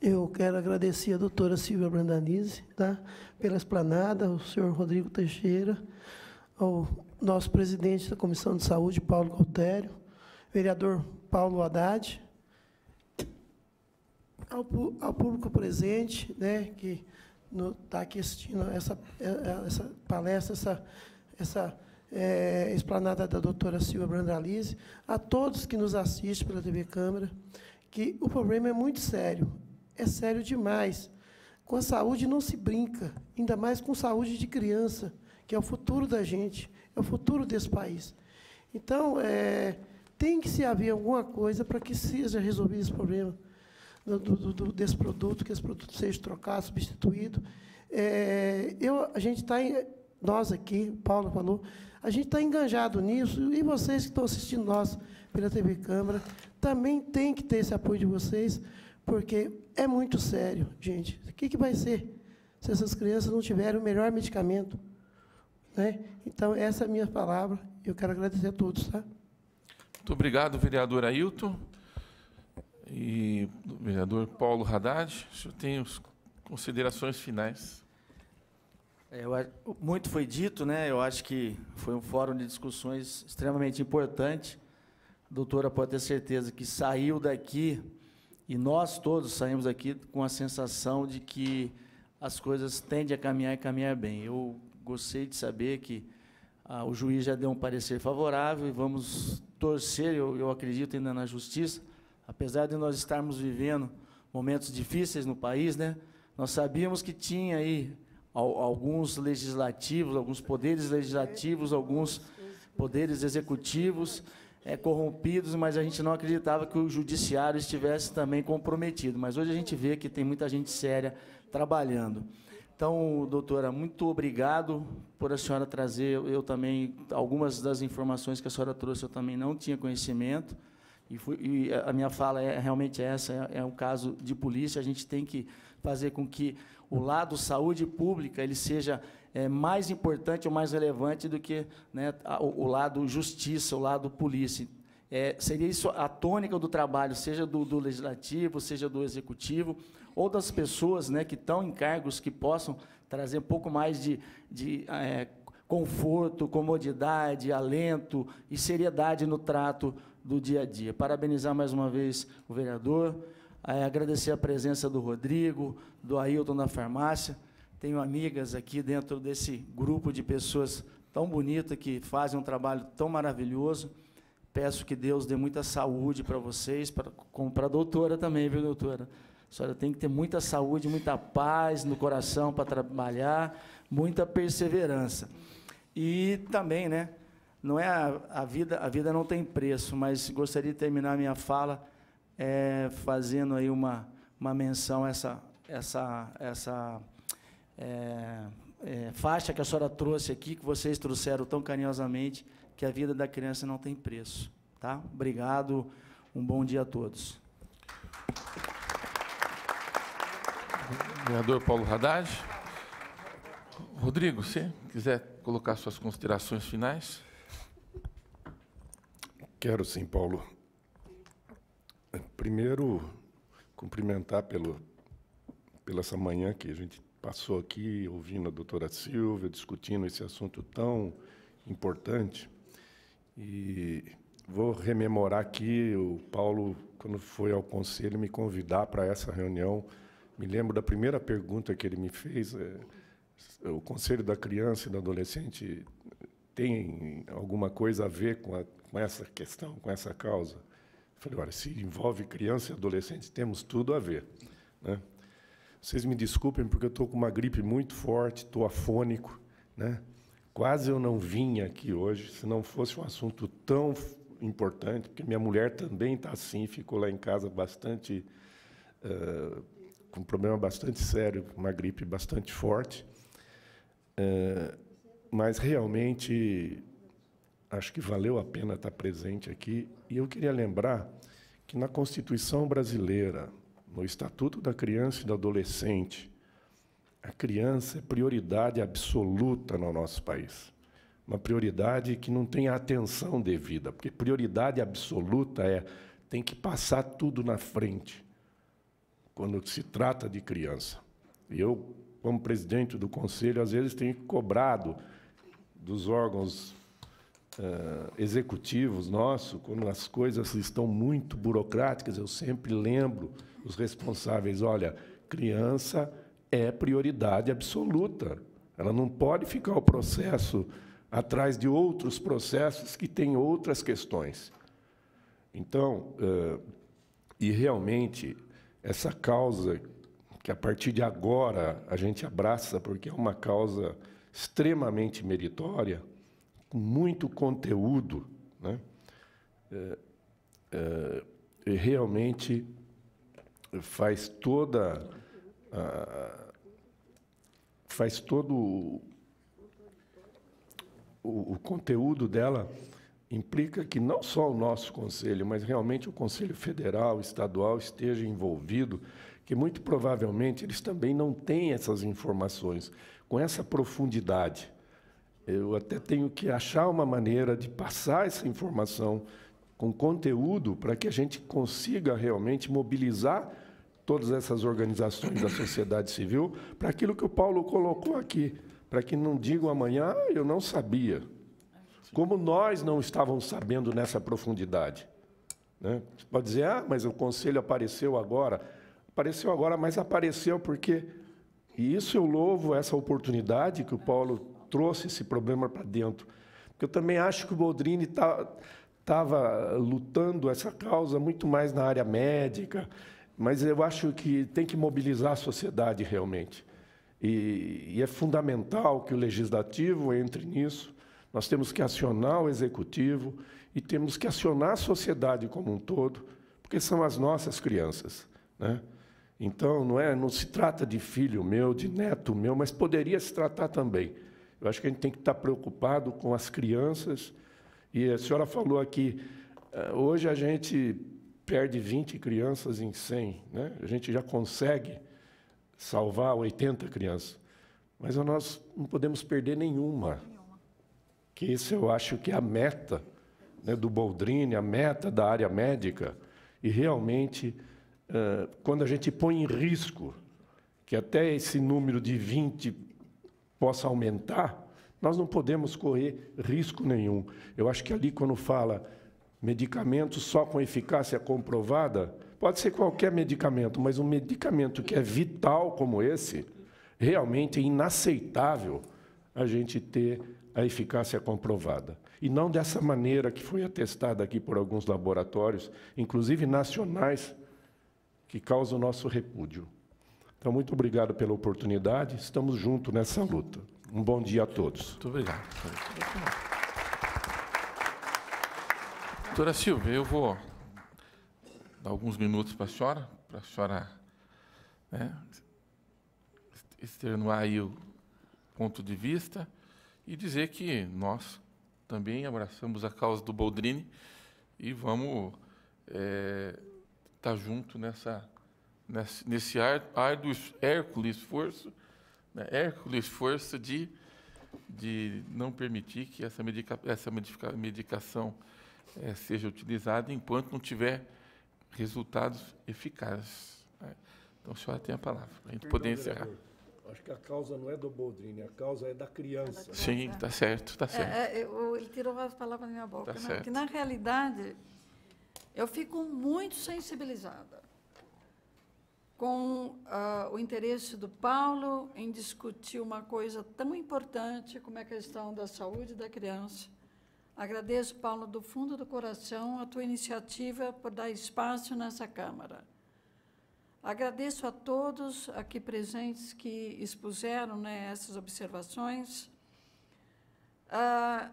Eu quero agradecer a doutora Silvia Brandanize tá, pela esplanada ao senhor Rodrigo Teixeira, ao nosso presidente da Comissão de Saúde, Paulo Cautério, vereador Paulo Haddad, ao, ao público presente, né, que está aqui assistindo essa, é, é, essa palestra, essa, essa é, explanada da doutora Silvia Brandalize, a todos que nos assistem pela TV Câmara, que o problema é muito sério, é sério demais. Com a saúde não se brinca, ainda mais com saúde de criança, que é o futuro da gente, é o futuro desse país. Então, é, tem que se haver alguma coisa para que seja resolvido esse problema do, do, do, desse produto, que esse produto seja trocado, substituído. É, eu, a gente está, nós aqui, o Paulo falou, a gente está enganjado nisso, e vocês que estão assistindo nós pela TV Câmara, também tem que ter esse apoio de vocês, porque é muito sério, gente. O que, que vai ser se essas crianças não tiverem o melhor medicamento? Né? Então, essa é a minha palavra. Eu quero agradecer a todos. Tá? Muito obrigado, vereador Ailton e vereador Paulo Haddad. O senhor tem as considerações finais. É, eu, muito foi dito, né? Eu acho que foi um fórum de discussões extremamente importante. A doutora pode ter certeza que saiu daqui, e nós todos saímos daqui com a sensação de que as coisas tendem a caminhar e caminhar bem. Eu gostei de saber que ah, o juiz já deu um parecer favorável e vamos torcer, eu, eu acredito ainda na justiça, apesar de nós estarmos vivendo momentos difíceis no país, né? Nós sabíamos que tinha aí alguns legislativos, alguns poderes legislativos, alguns poderes executivos é, corrompidos, mas a gente não acreditava que o judiciário estivesse também comprometido. Mas hoje a gente vê que tem muita gente séria trabalhando. Então, doutora, muito obrigado por a senhora trazer. Eu, também, algumas das informações que a senhora trouxe, eu também não tinha conhecimento. E, fui, e a minha fala é realmente é essa: é, é um caso de polícia. A gente tem que fazer com que o lado saúde pública ele seja é, mais importante ou mais relevante do que né, o, o, lado justiça, o lado polícia. É, seria isso a tônica do trabalho, seja do, do legislativo, seja do executivo, ou das pessoas né, que estão em cargos que possam trazer um pouco mais de, de é, conforto, comodidade, alento e seriedade no trato do dia a dia. Parabenizar mais uma vez o vereador, é, agradecer a presença do Rodrigo, do Ailton na farmácia. Tenho amigas aqui dentro desse grupo de pessoas tão bonita que fazem um trabalho tão maravilhoso. Peço que Deus dê muita saúde para vocês, pra, como para a doutora também, viu, doutora? A senhora tem que ter muita saúde, muita paz no coração para trabalhar, muita perseverança. E também, né? Não é a, a, vida, a vida não tem preço, mas gostaria de terminar minha fala é, fazendo aí uma, uma menção a essa essa essa é, é, faixa que a senhora trouxe aqui, que vocês trouxeram tão carinhosamente, que a vida da criança não tem preço, tá? Obrigado, um bom dia a todos. Vereador Paulo Haddad. Rodrigo, se quiser colocar suas considerações finais. Quero sim, Paulo. Primeiro, cumprimentar pelo, pela essa manhã que a gente passou aqui, ouvindo a doutora Silvia, discutindo esse assunto tão importante. E vou rememorar aqui o Paulo, quando foi ao conselho me convidar para essa reunião me lembro da primeira pergunta que ele me fez. É, o Conselho da Criança e do Adolescente tem alguma coisa a ver com, a, com essa questão, com essa causa? Eu falei, olha, se envolve criança e adolescente, temos tudo a ver. Né? Vocês me desculpem, porque eu estou com uma gripe muito forte, estou afônico. Né? Quase eu não vinha aqui hoje, se não fosse um assunto tão importante, porque minha mulher também está assim, ficou lá em casa bastante uh, com um problema bastante sério, uma gripe bastante forte. É, mas realmente acho que valeu a pena estar presente aqui. E eu queria lembrar que na Constituição brasileira, no Estatuto da Criança e do Adolescente, a criança é prioridade absoluta no nosso país. Uma prioridade que não tem a atenção devida, porque prioridade absoluta é tem que passar tudo na frente quando se trata de criança. Eu, como presidente do conselho, às vezes tenho cobrado dos órgãos uh, executivos nossos, quando as coisas estão muito burocráticas, eu sempre lembro os responsáveis: olha, criança é prioridade absoluta. Ela não pode ficar o processo atrás de outros processos que têm outras questões. Então, uh, e realmente essa causa que a partir de agora a gente abraça, porque é uma causa extremamente meritória, com muito conteúdo, né? É, é, realmente faz toda a, faz todo o, o conteúdo dela implica que não só o nosso conselho, mas realmente o conselho federal, estadual esteja envolvido, que muito provavelmente eles também não têm essas informações com essa profundidade. Eu até tenho que achar uma maneira de passar essa informação com conteúdo para que a gente consiga realmente mobilizar todas essas organizações da sociedade civil para aquilo que o Paulo colocou aqui, para que não digam amanhã, ah, eu não sabia. Como nós não estávamos sabendo nessa profundidade. Né? Você pode dizer, ah, mas o conselho apareceu agora. Apareceu agora, mas apareceu porque. E isso eu louvo essa oportunidade que o Paulo trouxe esse problema para dentro. Porque eu também acho que o Boldrini estava tá, lutando essa causa muito mais na área médica, mas eu acho que tem que mobilizar a sociedade realmente. E, e é fundamental que o legislativo entre nisso, nós temos que acionar o executivo e temos que acionar a sociedade como um todo, porque são as nossas crianças, né? Então, não é, não se trata de filho meu, de neto meu, mas poderia se tratar também. Eu acho que a gente tem que estar preocupado com as crianças. E a senhora falou aqui, eh, hoje a gente perde 20 crianças em 100, né? A gente já consegue salvar 80 crianças. Mas nós não podemos perder nenhuma que isso eu acho que é a meta né, do Boldrini, a meta da área médica, e realmente, uh, quando a gente põe em risco que até esse número de 20 possa aumentar, nós não podemos correr risco nenhum. Eu acho que ali, quando fala medicamento só com eficácia comprovada, pode ser qualquer medicamento, mas um medicamento que é vital como esse, realmente é inaceitável a gente ter a eficácia comprovada. E não dessa maneira que foi atestada aqui por alguns laboratórios, inclusive nacionais, que causa o nosso repúdio. Então, muito obrigado pela oportunidade, estamos juntos nessa luta. Um bom dia a todos. Muito obrigado. Doutora Silvia, eu vou dar alguns minutos para a senhora, para a senhora né, externar aí o ponto de vista e dizer que nós também abraçamos a causa do Boldrini e vamos estar é, tá junto nessa, nesse, nesse árduo, Hércules esforço, né, Hércules esforço de, de não permitir que essa, medica, essa medica, medicação é, seja utilizada enquanto não tiver resultados eficazes. Né. Então, a senhora tem a palavra, para a gente poder encerrar. Diretor. Acho que a causa não é do Boldrini, a causa é da criança. Sim, está certo, está certo. É, é, eu, ele tirou as palavras da minha boca. Tá né? que na realidade eu fico muito sensibilizada com uh, o interesse do Paulo em discutir uma coisa tão importante como é a questão da saúde da criança. Agradeço, Paulo, do fundo do coração, a tua iniciativa por dar espaço nessa Câmara. Agradeço a todos aqui presentes que expuseram né, essas observações. Ah,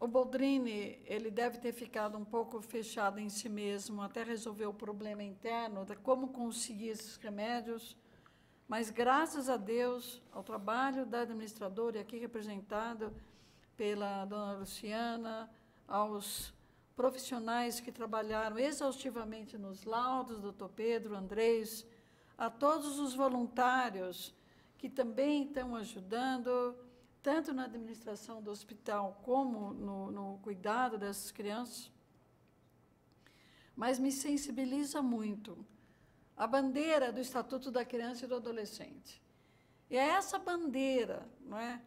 o Boldrini ele deve ter ficado um pouco fechado em si mesmo, até resolver o problema interno de como conseguir esses remédios. Mas graças a Deus, ao trabalho da administradora aqui representado pela dona Luciana, aos profissionais que trabalharam exaustivamente nos laudos, doutor Pedro, Andrés, a todos os voluntários que também estão ajudando, tanto na administração do hospital como no, no cuidado dessas crianças. Mas me sensibiliza muito a bandeira do Estatuto da Criança e do Adolescente. E é essa bandeira, não é?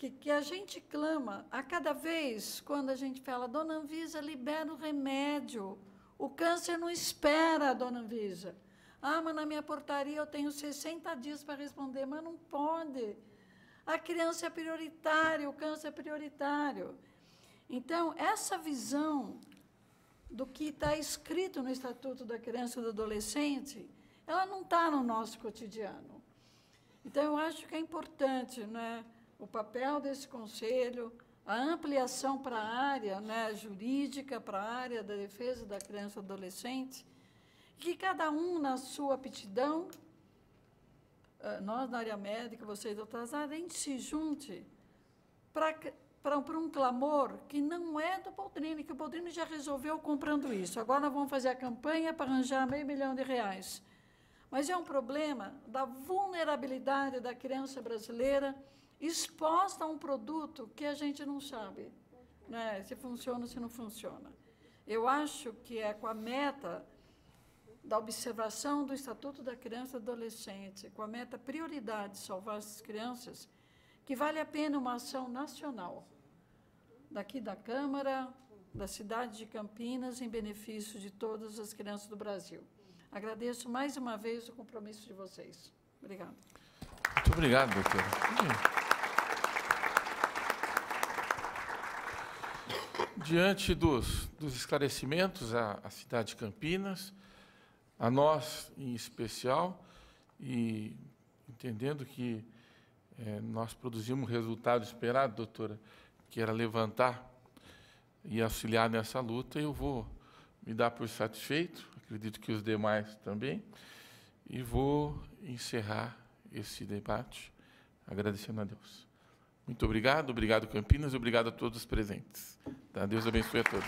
que, que a gente clama a cada vez quando a gente fala, Dona Anvisa, libera o remédio. O câncer não espera, Dona Anvisa. Ah, mas na minha portaria eu tenho 60 dias para responder, mas não pode. A criança é prioritária, o câncer é prioritário. Então, essa visão do que está escrito no Estatuto da Criança e do Adolescente, ela não está no nosso cotidiano. Então, eu acho que é importante, não é? o papel desse conselho, a ampliação para a área né, jurídica, para a área da defesa da criança e adolescente, que cada um, na sua aptidão, eh, nós na área médica, vocês da outras áreas, a gente se junte para para um clamor que não é do Boldrini, que o Boldrini já resolveu comprando isso. Agora nós vamos fazer a campanha para arranjar meio milhão de reais. Mas é um problema da vulnerabilidade da criança brasileira exposta a um produto que a gente não sabe né, se funciona ou se não funciona. Eu acho que é com a meta da observação do Estatuto da Criança e Adolescente, com a meta prioridade de salvar as crianças, que vale a pena uma ação nacional, daqui da Câmara, da cidade de Campinas, em benefício de todas as crianças do Brasil. Agradeço mais uma vez o compromisso de vocês. Obrigada. Muito obrigado, doutora. diante dos, dos esclarecimentos à, à, cidade de Campinas, a nós em especial, e entendendo que é, nós produzimos o resultado esperado, doutora, que era levantar e auxiliar nessa luta, eu vou me dar por satisfeito, acredito que os demais também, e vou encerrar esse debate agradecendo a Deus. Muito obrigado, obrigado Campinas e obrigado a todos os presentes. Tá? Deus abençoe a todos.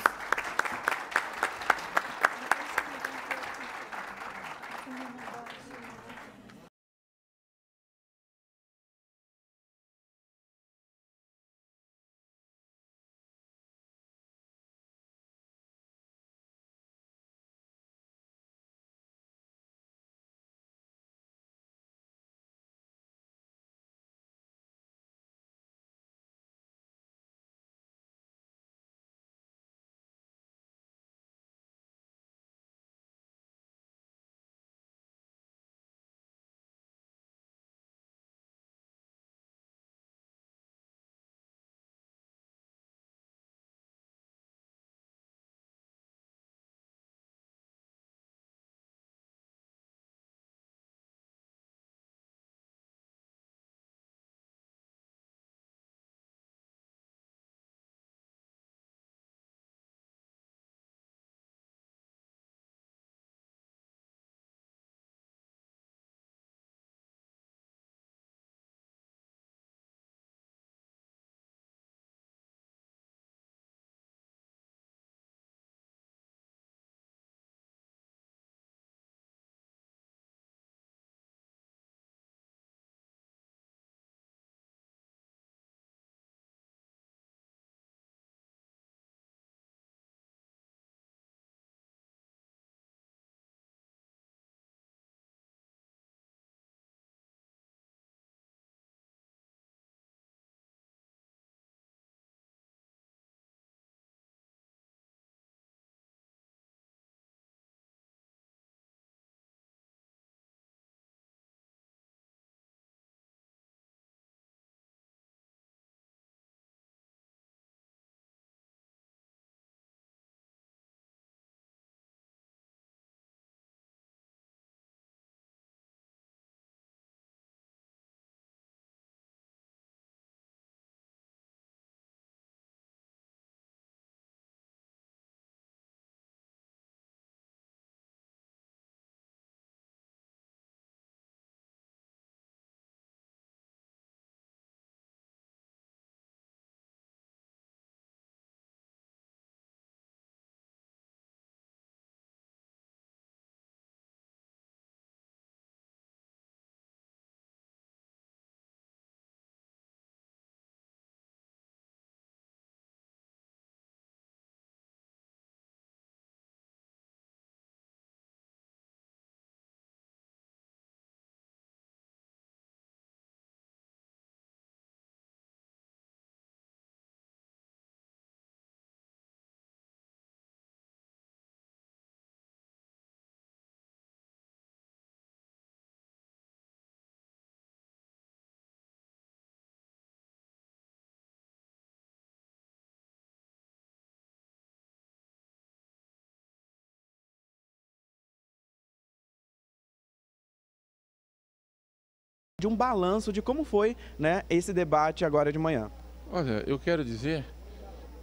de um balanço de como foi né, esse debate agora de manhã. Olha, eu quero dizer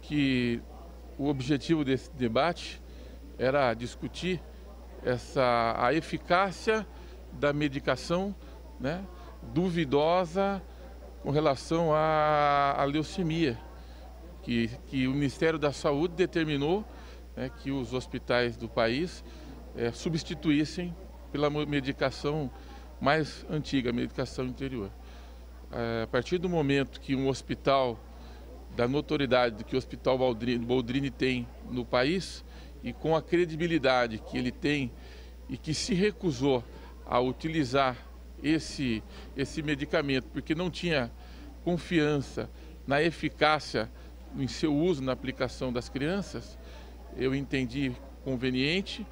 que o objetivo desse debate era discutir essa, a eficácia da medicação né, duvidosa com relação à, à leucemia, que, que o Ministério da Saúde determinou né, que os hospitais do país é, substituíssem pela medicação mais antiga, a medicação interior. É, a partir do momento que um hospital, da notoriedade que o Hospital Baldrini, Baldrini tem no país, e com a credibilidade que ele tem e que se recusou a utilizar esse, esse medicamento, porque não tinha confiança na eficácia em seu uso na aplicação das crianças, eu entendi conveniente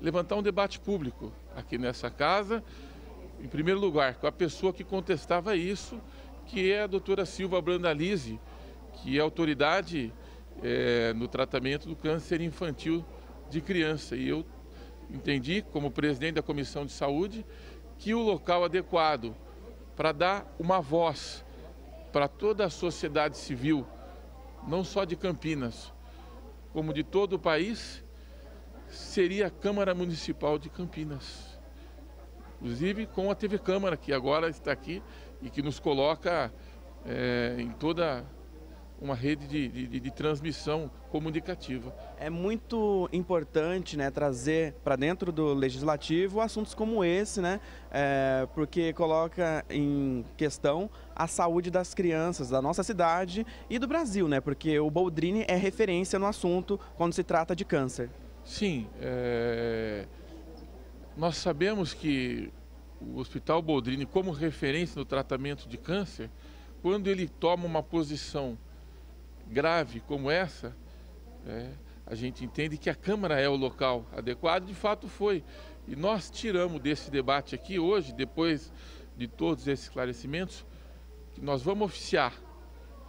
levantar um debate público aqui nessa casa em primeiro lugar, com a pessoa que contestava isso, que é a doutora Silva Brandalize, que é autoridade é, no tratamento do câncer infantil de criança. E eu entendi, como presidente da Comissão de Saúde, que o local adequado para dar uma voz para toda a sociedade civil, não só de Campinas, como de todo o país, seria a Câmara Municipal de Campinas inclusive com a TV Câmara, que agora está aqui e que nos coloca é, em toda uma rede de, de, de, transmissão comunicativa. É muito importante né, trazer para dentro do legislativo assuntos como esse, né, é, porque coloca em questão a saúde das crianças da nossa cidade e do Brasil, né, porque o Boldrini é referência no assunto quando se trata de câncer. Sim, é nós sabemos que o Hospital Boldrini, como referência no tratamento de câncer, quando ele toma uma posição grave como essa, é, a gente entende que a Câmara é o local adequado, de fato foi. E nós tiramos desse debate aqui hoje, depois de todos esses esclarecimentos, que nós vamos oficiar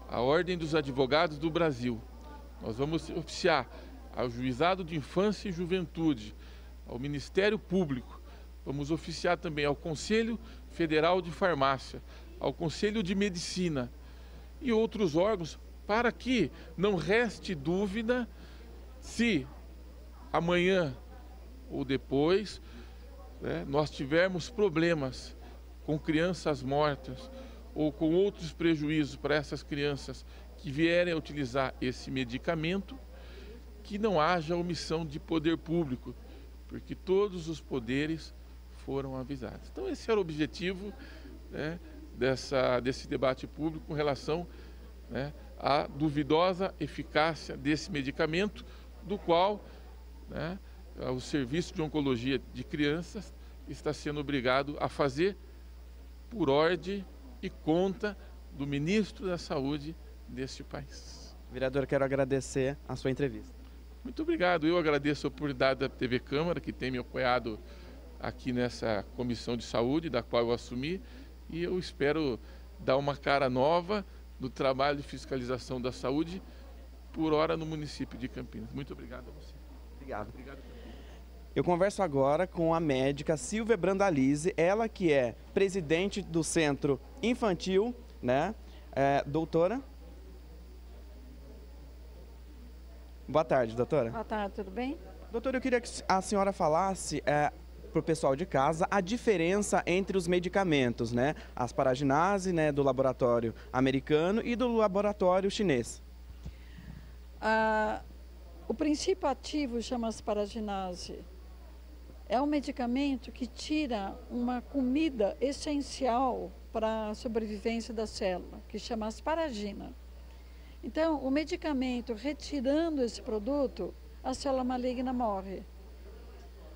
a Ordem dos Advogados do Brasil, nós vamos oficiar ao Juizado de Infância e Juventude, ao Ministério Público, vamos oficiar também ao Conselho Federal de Farmácia, ao Conselho de Medicina e outros órgãos, para que não reste dúvida se amanhã ou depois né, nós tivermos problemas com crianças mortas ou com outros prejuízos para essas crianças que vierem a utilizar esse medicamento, que não haja omissão de poder público porque todos os poderes foram avisados. Então, esse era o objetivo né, dessa, desse debate público com relação né, à duvidosa eficácia desse medicamento, do qual né, o Serviço de Oncologia de Crianças está sendo obrigado a fazer por ordem e conta do ministro da Saúde deste país. Vereador, quero agradecer a sua entrevista. Muito obrigado. Eu agradeço a oportunidade da TV Câmara, que tem me apoiado aqui nessa comissão de saúde, da qual eu assumi, e eu espero dar uma cara nova no trabalho de fiscalização da saúde, por hora no município de Campinas. Muito obrigado a você. Obrigado. obrigado eu converso agora com a médica Silvia Brandalize, ela que é presidente do Centro Infantil, né? É, doutora? Boa tarde, doutora. Boa tarde, tudo bem? Doutora, eu queria que a senhora falasse é, para o pessoal de casa a diferença entre os medicamentos, né? As paraginase, né, do laboratório americano e do laboratório chinês. Ah, o princípio ativo chama-se paraginase. É um medicamento que tira uma comida essencial para a sobrevivência da célula, que chama asparagina. Então, o medicamento, retirando esse produto, a célula maligna morre.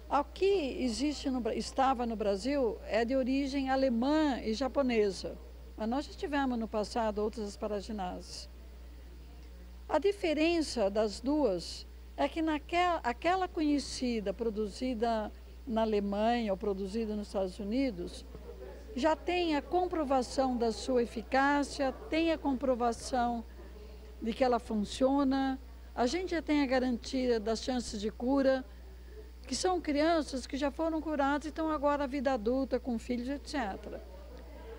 O que existe no, estava no Brasil é de origem alemã e japonesa, mas nós já tivemos no passado outras asparaginases. A diferença das duas é que naquela, aquela conhecida produzida na Alemanha ou produzida nos Estados Unidos já tem a comprovação da sua eficácia, tem a comprovação de que ela funciona. A gente já tem a garantia das chances de cura, que são crianças que já foram curadas e estão agora a vida adulta, com filhos, etc.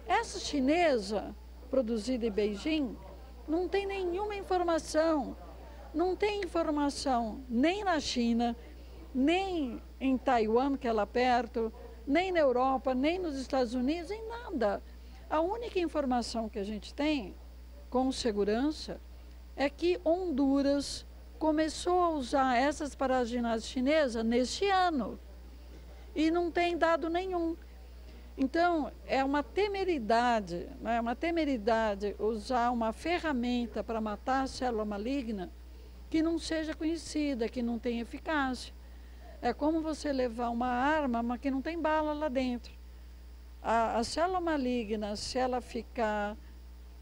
Essa chinesa, produzida em Beijing, não tem nenhuma informação. Não tem informação nem na China, nem em Taiwan, que é lá perto, nem na Europa, nem nos Estados Unidos, em nada. A única informação que a gente tem, com segurança, é que Honduras começou a usar essas paraginais chinesas neste ano e não tem dado nenhum. Então, é uma temeridade, né, é uma temeridade usar uma ferramenta para matar a célula maligna que não seja conhecida, que não tenha eficácia. É como você levar uma arma, mas que não tem bala lá dentro. A, a célula maligna, se ela ficar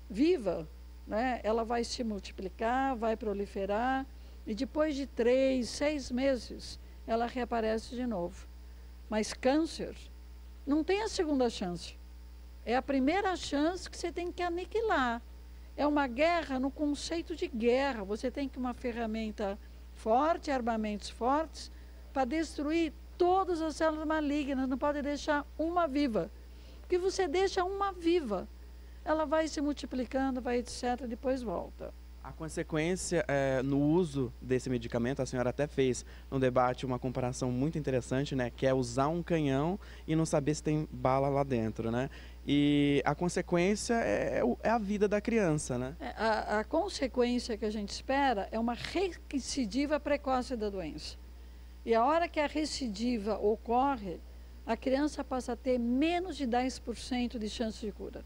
viva, né, ela vai se multiplicar, vai proliferar, e depois de três, seis meses, ela reaparece de novo. Mas câncer não tem a segunda chance. É a primeira chance que você tem que aniquilar. É uma guerra no conceito de guerra. Você tem que uma ferramenta forte, armamentos fortes, para destruir todas as células malignas. Não pode deixar uma viva. Porque você deixa uma viva, ela vai se multiplicando, vai etc, depois volta. A consequência é, no uso desse medicamento, a senhora até fez no debate uma comparação muito interessante, né? Que é usar um canhão e não saber se tem bala lá dentro, né? E a consequência é, é, é a vida da criança, né? É, a, a consequência que a gente espera é uma recidiva precoce da doença. E a hora que a recidiva ocorre, a criança passa a ter menos de 10% de chance de cura.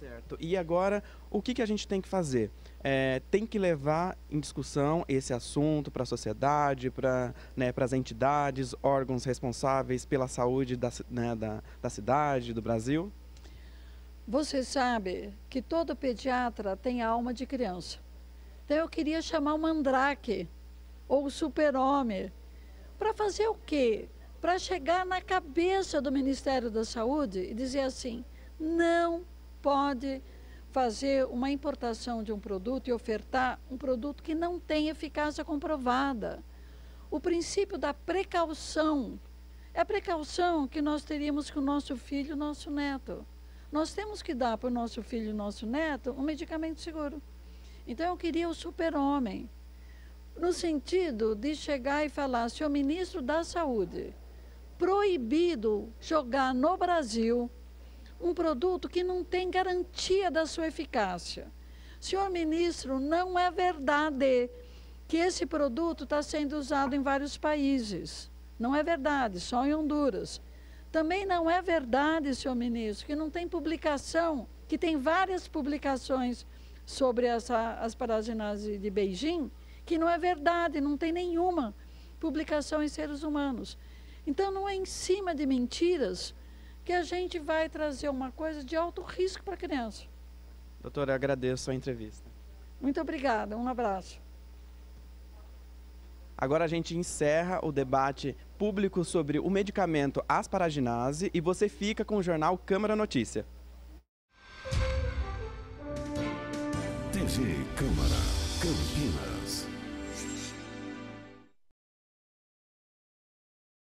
Certo. E agora, o que, que a gente tem que fazer? É, tem que levar em discussão esse assunto para a sociedade, para né, as entidades, órgãos responsáveis pela saúde da, né, da, da cidade, do Brasil? Você sabe que todo pediatra tem alma de criança. Então eu queria chamar o Mandrake ou o Super-Homem para fazer o quê? Para chegar na cabeça do Ministério da Saúde e dizer assim: não pode fazer uma importação de um produto e ofertar um produto que não tem eficácia comprovada. O princípio da precaução é a precaução que nós teríamos com o nosso filho, nosso neto. Nós temos que dar para o nosso filho, nosso neto, um medicamento seguro. Então eu queria o super-homem, no sentido de chegar e falar, senhor ministro da Saúde, proibido jogar no Brasil um produto que não tem garantia da sua eficácia. Senhor ministro, não é verdade que esse produto está sendo usado em vários países. Não é verdade, só em Honduras. Também não é verdade, senhor ministro, que não tem publicação, que tem várias publicações sobre essa, as paraginase de Beijing, que não é verdade, não tem nenhuma publicação em seres humanos. Então, não é em cima de mentiras que a gente vai trazer uma coisa de alto risco para a criança. Doutora, eu agradeço a entrevista. Muito obrigada, um abraço. Agora a gente encerra o debate público sobre o medicamento asparaginase e você fica com o jornal Câmara Notícia. TV Câmara.